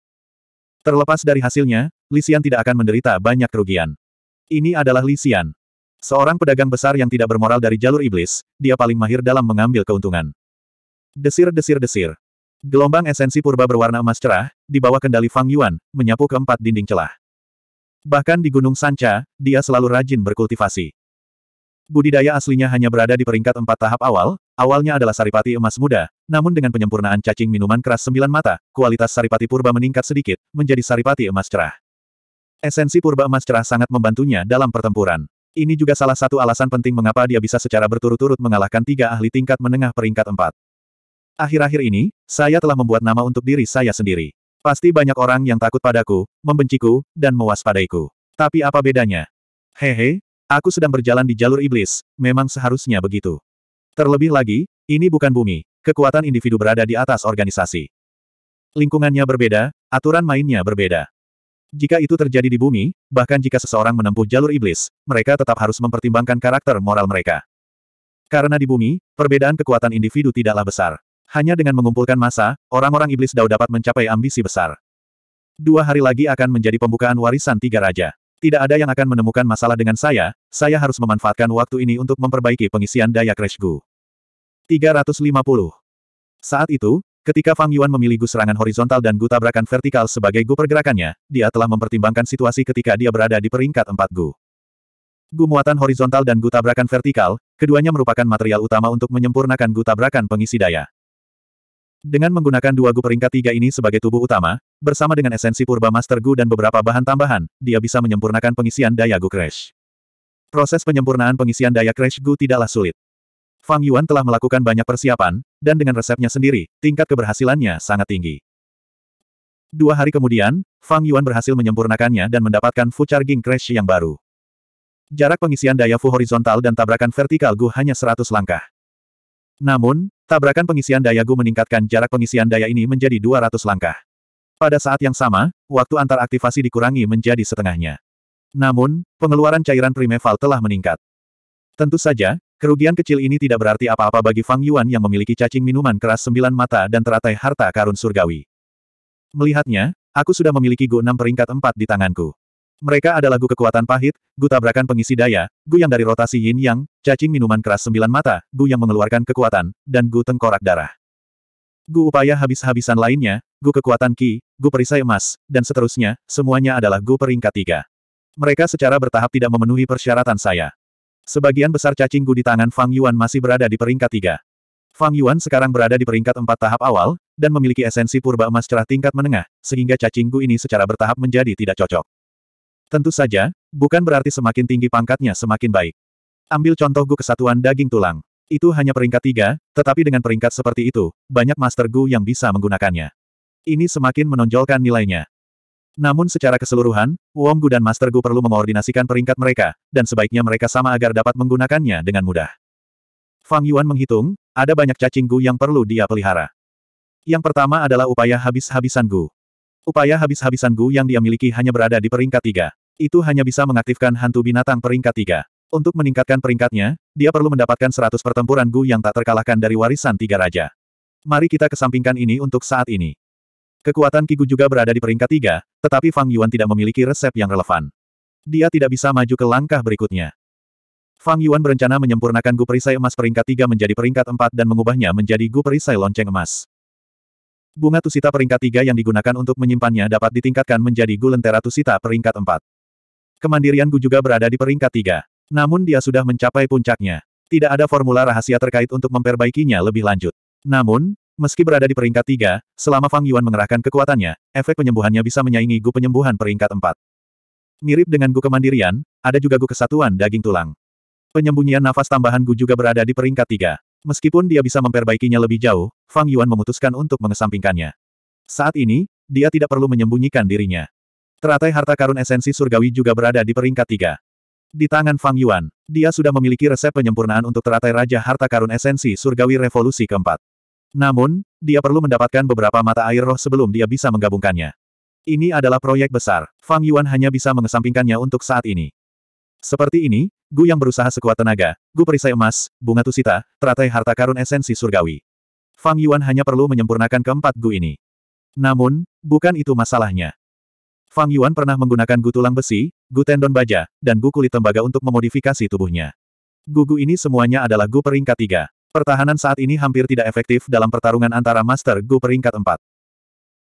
Terlepas dari hasilnya, Lisian tidak akan menderita banyak kerugian. Ini adalah Lisian. Seorang pedagang besar yang tidak bermoral dari jalur iblis, dia paling mahir dalam mengambil keuntungan. Desir-desir-desir. Gelombang esensi purba berwarna emas cerah, di bawah kendali Fang Yuan, menyapu keempat dinding celah. Bahkan di Gunung Sanca, dia selalu rajin berkultivasi budidaya aslinya hanya berada di peringkat empat tahap awal, awalnya adalah saripati emas muda, namun dengan penyempurnaan cacing minuman keras sembilan mata, kualitas saripati purba meningkat sedikit, menjadi saripati emas cerah. Esensi purba emas cerah sangat membantunya dalam pertempuran. Ini juga salah satu alasan penting mengapa dia bisa secara berturut-turut mengalahkan tiga ahli tingkat menengah peringkat empat. Akhir-akhir ini, saya telah membuat nama untuk diri saya sendiri. Pasti banyak orang yang takut padaku, membenciku, dan mewaspadaiku. Tapi apa bedanya? Hehe, Aku sedang berjalan di jalur iblis, memang seharusnya begitu. Terlebih lagi, ini bukan bumi, kekuatan individu berada di atas organisasi. Lingkungannya berbeda, aturan mainnya berbeda. Jika itu terjadi di bumi, bahkan jika seseorang menempuh jalur iblis, mereka tetap harus mempertimbangkan karakter moral mereka. Karena di bumi, perbedaan kekuatan individu tidaklah besar. Hanya dengan mengumpulkan massa, orang-orang iblis Dao dapat mencapai ambisi besar. Dua hari lagi akan menjadi pembukaan warisan tiga raja. Tidak ada yang akan menemukan masalah dengan saya, saya harus memanfaatkan waktu ini untuk memperbaiki pengisian daya Crash Gu. 350. Saat itu, ketika Fang Yuan memilih Gu serangan horizontal dan Gu tabrakan vertikal sebagai Gu pergerakannya, dia telah mempertimbangkan situasi ketika dia berada di peringkat 4 Gu. Gu muatan horizontal dan Gu tabrakan vertikal, keduanya merupakan material utama untuk menyempurnakan Gu tabrakan pengisi daya. Dengan menggunakan dua gu peringkat tiga ini sebagai tubuh utama, bersama dengan esensi purba master gu dan beberapa bahan tambahan, dia bisa menyempurnakan pengisian daya gu crash. Proses penyempurnaan pengisian daya crash gu tidaklah sulit. Fang Yuan telah melakukan banyak persiapan, dan dengan resepnya sendiri, tingkat keberhasilannya sangat tinggi. Dua hari kemudian, Fang Yuan berhasil menyempurnakannya dan mendapatkan Fu Charging Crash yang baru. Jarak pengisian daya Fu horizontal dan tabrakan vertikal Gu hanya 100 langkah. Namun, tabrakan pengisian daya Gu meningkatkan jarak pengisian daya ini menjadi 200 langkah. Pada saat yang sama, waktu antar aktivasi dikurangi menjadi setengahnya. Namun, pengeluaran cairan primeval telah meningkat. Tentu saja, kerugian kecil ini tidak berarti apa-apa bagi Fang Yuan yang memiliki cacing minuman keras sembilan mata dan teratai harta karun surgawi. Melihatnya, aku sudah memiliki Gu 6 peringkat 4 di tanganku. Mereka adalah lagu kekuatan pahit, gu tabrakan pengisi daya, gu yang dari rotasi yin yang, cacing minuman keras sembilan mata, gu yang mengeluarkan kekuatan, dan gu tengkorak darah. Gu upaya habis-habisan lainnya, gu kekuatan ki, gu perisai emas, dan seterusnya, semuanya adalah gu peringkat tiga. Mereka secara bertahap tidak memenuhi persyaratan saya. Sebagian besar cacing gu di tangan Fang Yuan masih berada di peringkat tiga. Fang Yuan sekarang berada di peringkat empat tahap awal, dan memiliki esensi purba emas cerah tingkat menengah, sehingga cacing gu ini secara bertahap menjadi tidak cocok. Tentu saja, bukan berarti semakin tinggi pangkatnya semakin baik. Ambil contoh Gu Kesatuan Daging Tulang. Itu hanya peringkat tiga, tetapi dengan peringkat seperti itu, banyak Master Gu yang bisa menggunakannya. Ini semakin menonjolkan nilainya. Namun secara keseluruhan, Wong Gu dan Master Gu perlu mengoordinasikan peringkat mereka, dan sebaiknya mereka sama agar dapat menggunakannya dengan mudah. Fang Yuan menghitung, ada banyak cacing Gu yang perlu dia pelihara. Yang pertama adalah upaya habis-habisan Gu. Upaya habis-habisan Gu yang dia miliki hanya berada di peringkat tiga. Itu hanya bisa mengaktifkan hantu binatang peringkat tiga. Untuk meningkatkan peringkatnya, dia perlu mendapatkan seratus pertempuran Gu yang tak terkalahkan dari warisan tiga raja. Mari kita kesampingkan ini untuk saat ini. Kekuatan Kigu juga berada di peringkat tiga, tetapi Fang Yuan tidak memiliki resep yang relevan. Dia tidak bisa maju ke langkah berikutnya. Fang Yuan berencana menyempurnakan Gu Perisai Emas peringkat tiga menjadi peringkat empat dan mengubahnya menjadi Gu Perisai Lonceng Emas. Bunga Tusita peringkat tiga yang digunakan untuk menyimpannya dapat ditingkatkan menjadi Gu Lentera Tusita peringkat empat. Kemandirianku juga berada di peringkat tiga. Namun dia sudah mencapai puncaknya. Tidak ada formula rahasia terkait untuk memperbaikinya lebih lanjut. Namun, meski berada di peringkat tiga, selama Fang Yuan mengerahkan kekuatannya, efek penyembuhannya bisa menyaingi gu penyembuhan peringkat empat. Mirip dengan gu kemandirian, ada juga gu kesatuan daging tulang. Penyembunyian nafas tambahan gu juga berada di peringkat tiga. Meskipun dia bisa memperbaikinya lebih jauh, Fang Yuan memutuskan untuk mengesampingkannya. Saat ini, dia tidak perlu menyembunyikan dirinya. Teratai harta karun esensi surgawi juga berada di peringkat tiga. Di tangan Fang Yuan, dia sudah memiliki resep penyempurnaan untuk teratai raja harta karun esensi surgawi revolusi keempat. Namun, dia perlu mendapatkan beberapa mata air roh sebelum dia bisa menggabungkannya. Ini adalah proyek besar, Fang Yuan hanya bisa mengesampingkannya untuk saat ini. Seperti ini, Gu yang berusaha sekuat tenaga, Gu perisai emas, bunga tusita, teratai harta karun esensi surgawi. Fang Yuan hanya perlu menyempurnakan keempat Gu ini. Namun, bukan itu masalahnya. Fang Yuan pernah menggunakan gu tulang besi, gu tendon baja, dan gu kulit tembaga untuk memodifikasi tubuhnya. Gugu ini semuanya adalah gu peringkat tiga. Pertahanan saat ini hampir tidak efektif dalam pertarungan antara Master Gu peringkat empat.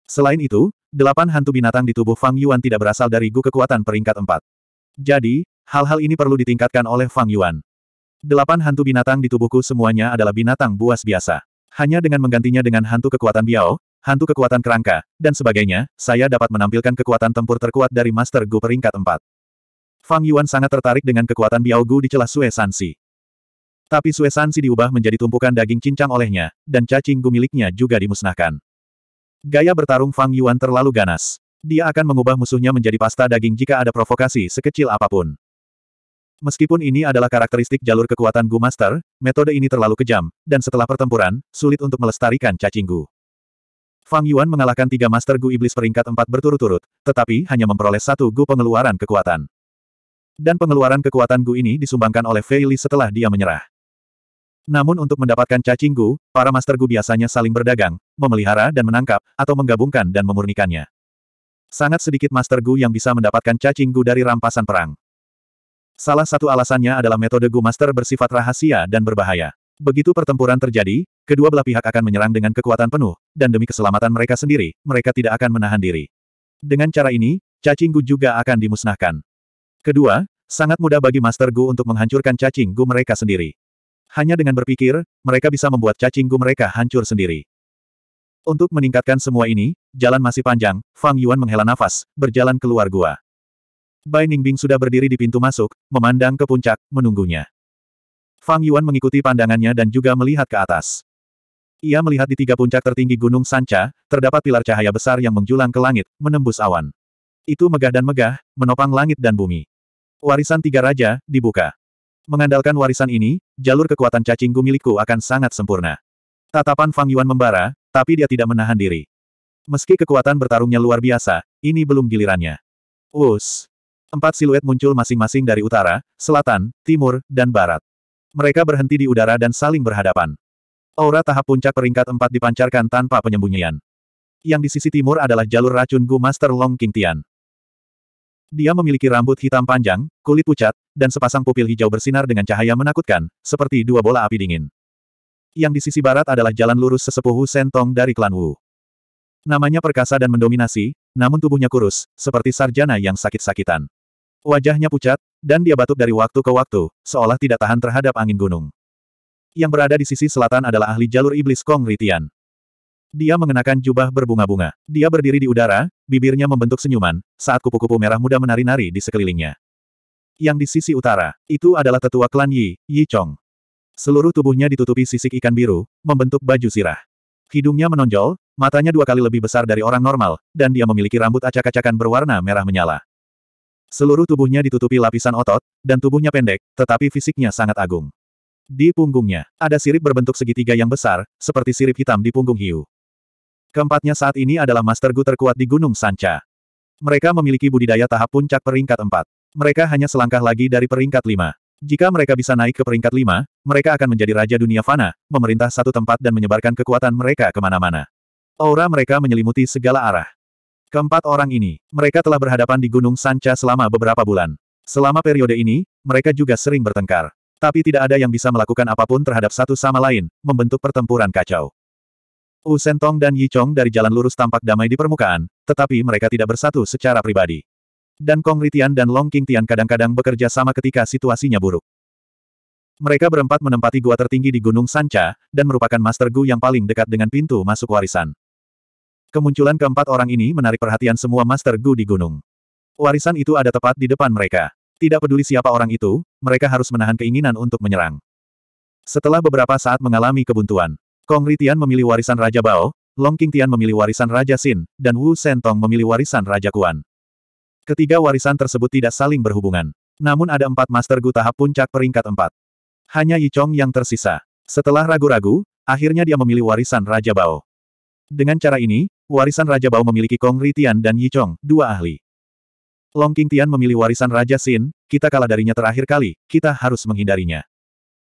Selain itu, delapan hantu binatang di tubuh Fang Yuan tidak berasal dari Gu kekuatan peringkat empat. Jadi, hal-hal ini perlu ditingkatkan oleh Fang Yuan. Delapan hantu binatang di tubuhku semuanya adalah binatang buas biasa. Hanya dengan menggantinya dengan hantu kekuatan Biao, hantu kekuatan kerangka, dan sebagainya, saya dapat menampilkan kekuatan tempur terkuat dari Master Gu peringkat 4. Fang Yuan sangat tertarik dengan kekuatan Biao Gu di celah Sue Sansi. Tapi Sue Sansi diubah menjadi tumpukan daging cincang olehnya, dan cacing Gu miliknya juga dimusnahkan. Gaya bertarung Fang Yuan terlalu ganas. Dia akan mengubah musuhnya menjadi pasta daging jika ada provokasi sekecil apapun. Meskipun ini adalah karakteristik jalur kekuatan Gu Master, metode ini terlalu kejam, dan setelah pertempuran, sulit untuk melestarikan cacing Gu. Fang Yuan mengalahkan tiga Master Gu Iblis peringkat empat berturut-turut, tetapi hanya memperoleh satu Gu pengeluaran kekuatan. Dan pengeluaran kekuatan Gu ini disumbangkan oleh Fei Li setelah dia menyerah. Namun untuk mendapatkan cacing Gu, para Master Gu biasanya saling berdagang, memelihara dan menangkap, atau menggabungkan dan memurnikannya. Sangat sedikit Master Gu yang bisa mendapatkan cacing Gu dari rampasan perang. Salah satu alasannya adalah metode Gu Master bersifat rahasia dan berbahaya. Begitu pertempuran terjadi, kedua belah pihak akan menyerang dengan kekuatan penuh, dan demi keselamatan mereka sendiri, mereka tidak akan menahan diri. Dengan cara ini, cacing gu juga akan dimusnahkan. Kedua, sangat mudah bagi Master Gu untuk menghancurkan cacing gu mereka sendiri. Hanya dengan berpikir, mereka bisa membuat cacing gu mereka hancur sendiri. Untuk meningkatkan semua ini, jalan masih panjang, Fang Yuan menghela nafas, berjalan keluar gua. Bai Ningbing sudah berdiri di pintu masuk, memandang ke puncak, menunggunya. Fang Yuan mengikuti pandangannya dan juga melihat ke atas. Ia melihat di tiga puncak tertinggi Gunung Sanca, terdapat pilar cahaya besar yang menjulang ke langit, menembus awan. Itu megah dan megah, menopang langit dan bumi. Warisan tiga raja, dibuka. Mengandalkan warisan ini, jalur kekuatan cacing gu milikku akan sangat sempurna. Tatapan Fang Yuan membara, tapi dia tidak menahan diri. Meski kekuatan bertarungnya luar biasa, ini belum gilirannya. Wus. Empat siluet muncul masing-masing dari utara, selatan, timur, dan barat. Mereka berhenti di udara dan saling berhadapan. Aura tahap puncak peringkat empat dipancarkan tanpa penyembunyian. Yang di sisi timur adalah jalur racun Gu Master Long King Tian. Dia memiliki rambut hitam panjang, kulit pucat, dan sepasang pupil hijau bersinar dengan cahaya menakutkan, seperti dua bola api dingin. Yang di sisi barat adalah jalan lurus sesepuh Hu Sentong dari klan Wu. Namanya perkasa dan mendominasi, namun tubuhnya kurus, seperti sarjana yang sakit-sakitan. Wajahnya pucat, dan dia batuk dari waktu ke waktu, seolah tidak tahan terhadap angin gunung. Yang berada di sisi selatan adalah ahli jalur iblis Kong Ritian. Dia mengenakan jubah berbunga-bunga. Dia berdiri di udara, bibirnya membentuk senyuman, saat kupu-kupu merah muda menari-nari di sekelilingnya. Yang di sisi utara, itu adalah tetua klan Yi, Yi Chong. Seluruh tubuhnya ditutupi sisik ikan biru, membentuk baju sirah. Hidungnya menonjol, matanya dua kali lebih besar dari orang normal, dan dia memiliki rambut acak-acakan berwarna merah menyala. Seluruh tubuhnya ditutupi lapisan otot, dan tubuhnya pendek, tetapi fisiknya sangat agung. Di punggungnya, ada sirip berbentuk segitiga yang besar, seperti sirip hitam di punggung hiu. Keempatnya saat ini adalah Master Gu terkuat di Gunung Sanca. Mereka memiliki budidaya tahap puncak peringkat 4. Mereka hanya selangkah lagi dari peringkat 5. Jika mereka bisa naik ke peringkat 5, mereka akan menjadi Raja Dunia Fana, memerintah satu tempat dan menyebarkan kekuatan mereka kemana-mana. Aura mereka menyelimuti segala arah. Keempat orang ini, mereka telah berhadapan di Gunung Sanca selama beberapa bulan. Selama periode ini, mereka juga sering bertengkar. Tapi tidak ada yang bisa melakukan apapun terhadap satu sama lain, membentuk pertempuran kacau. Wu Sentong dan Yi Chong dari jalan lurus tampak damai di permukaan, tetapi mereka tidak bersatu secara pribadi. Dan Kong Ritian dan Long King Tian kadang-kadang bekerja sama ketika situasinya buruk. Mereka berempat menempati gua tertinggi di Gunung Sanca, dan merupakan Master Gu yang paling dekat dengan pintu masuk warisan. Kemunculan keempat orang ini menarik perhatian semua Master Gu di gunung. Warisan itu ada tepat di depan mereka. Tidak peduli siapa orang itu, mereka harus menahan keinginan untuk menyerang. Setelah beberapa saat mengalami kebuntuan, Kong Ritian memilih warisan Raja Bao, Long King Tian memilih warisan Raja Xin, dan Wu Sentong memilih warisan Raja Kuan. Ketiga warisan tersebut tidak saling berhubungan. Namun ada empat Master Gu tahap puncak peringkat empat. Hanya Yi Chong yang tersisa. Setelah ragu-ragu, akhirnya dia memilih warisan Raja Bao. Dengan cara ini, warisan Raja Bao memiliki Kong Ritian dan Yi Chong, dua ahli. Long King Tian memilih warisan Raja Xin. kita kalah darinya terakhir kali, kita harus menghindarinya.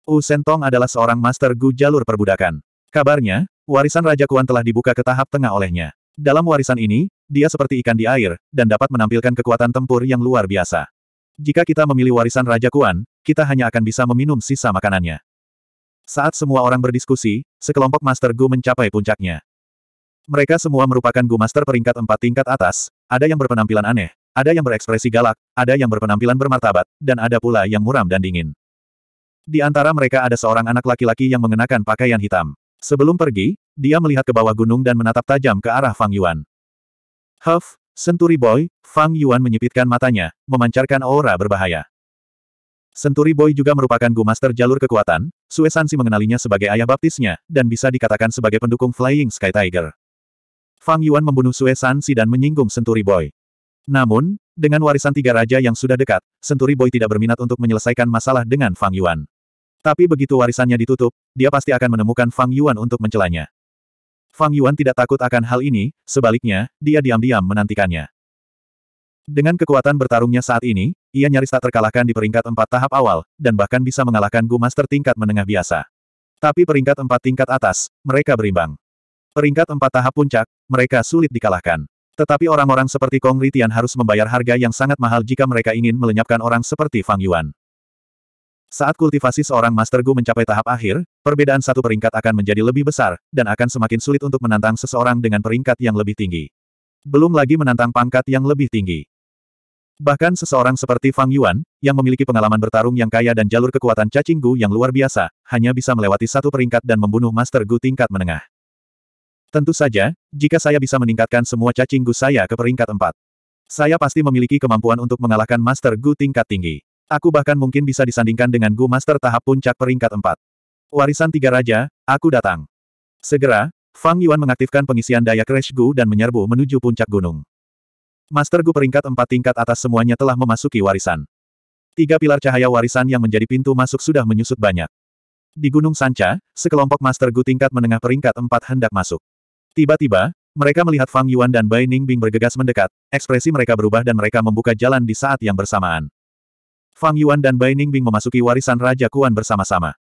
Wu Sentong adalah seorang master Gu jalur perbudakan. Kabarnya, warisan Raja Kuan telah dibuka ke tahap tengah olehnya. Dalam warisan ini, dia seperti ikan di air, dan dapat menampilkan kekuatan tempur yang luar biasa. Jika kita memilih warisan Raja Kuan, kita hanya akan bisa meminum sisa makanannya. Saat semua orang berdiskusi, sekelompok Master Gu mencapai puncaknya. Mereka semua merupakan Gu Master peringkat empat tingkat atas, ada yang berpenampilan aneh, ada yang berekspresi galak, ada yang berpenampilan bermartabat, dan ada pula yang muram dan dingin. Di antara mereka ada seorang anak laki-laki yang mengenakan pakaian hitam. Sebelum pergi, dia melihat ke bawah gunung dan menatap tajam ke arah Fang Yuan. Huff, Senturi Boy, Fang Yuan menyipitkan matanya, memancarkan aura berbahaya. Senturi Boy juga merupakan Gu Master jalur kekuatan, Suesansi mengenalinya sebagai ayah baptisnya, dan bisa dikatakan sebagai pendukung Flying Sky Tiger. Fang Yuan membunuh Sue San Si dan menyinggung Senturi Boy. Namun, dengan warisan tiga raja yang sudah dekat, Senturi Boy tidak berminat untuk menyelesaikan masalah dengan Fang Yuan. Tapi begitu warisannya ditutup, dia pasti akan menemukan Fang Yuan untuk mencelanya. Fang Yuan tidak takut akan hal ini, sebaliknya, dia diam-diam menantikannya. Dengan kekuatan bertarungnya saat ini, ia nyaris tak terkalahkan di peringkat empat tahap awal, dan bahkan bisa mengalahkan Gu Master tingkat menengah biasa. Tapi peringkat empat tingkat atas, mereka berimbang. Peringkat empat tahap puncak, mereka sulit dikalahkan. Tetapi orang-orang seperti Kong Ritian harus membayar harga yang sangat mahal jika mereka ingin melenyapkan orang seperti Fang Yuan. Saat kultivasi seorang Master Gu mencapai tahap akhir, perbedaan satu peringkat akan menjadi lebih besar, dan akan semakin sulit untuk menantang seseorang dengan peringkat yang lebih tinggi. Belum lagi menantang pangkat yang lebih tinggi. Bahkan seseorang seperti Fang Yuan, yang memiliki pengalaman bertarung yang kaya dan jalur kekuatan cacing Gu yang luar biasa, hanya bisa melewati satu peringkat dan membunuh Master Gu tingkat menengah. Tentu saja, jika saya bisa meningkatkan semua cacing gu saya ke peringkat 4. Saya pasti memiliki kemampuan untuk mengalahkan Master Gu tingkat tinggi. Aku bahkan mungkin bisa disandingkan dengan Gu Master tahap puncak peringkat 4. Warisan tiga raja, aku datang. Segera, Fang Yuan mengaktifkan pengisian daya Crash Gu dan menyerbu menuju puncak gunung. Master Gu peringkat 4 tingkat atas semuanya telah memasuki warisan. Tiga pilar cahaya warisan yang menjadi pintu masuk sudah menyusut banyak. Di Gunung Sanca, sekelompok Master Gu tingkat menengah peringkat 4 hendak masuk. Tiba-tiba, mereka melihat Fang Yuan dan Bai Ningbing bergegas mendekat, ekspresi mereka berubah dan mereka membuka jalan di saat yang bersamaan. Fang Yuan dan Bai Ningbing memasuki warisan Raja Kuan bersama-sama.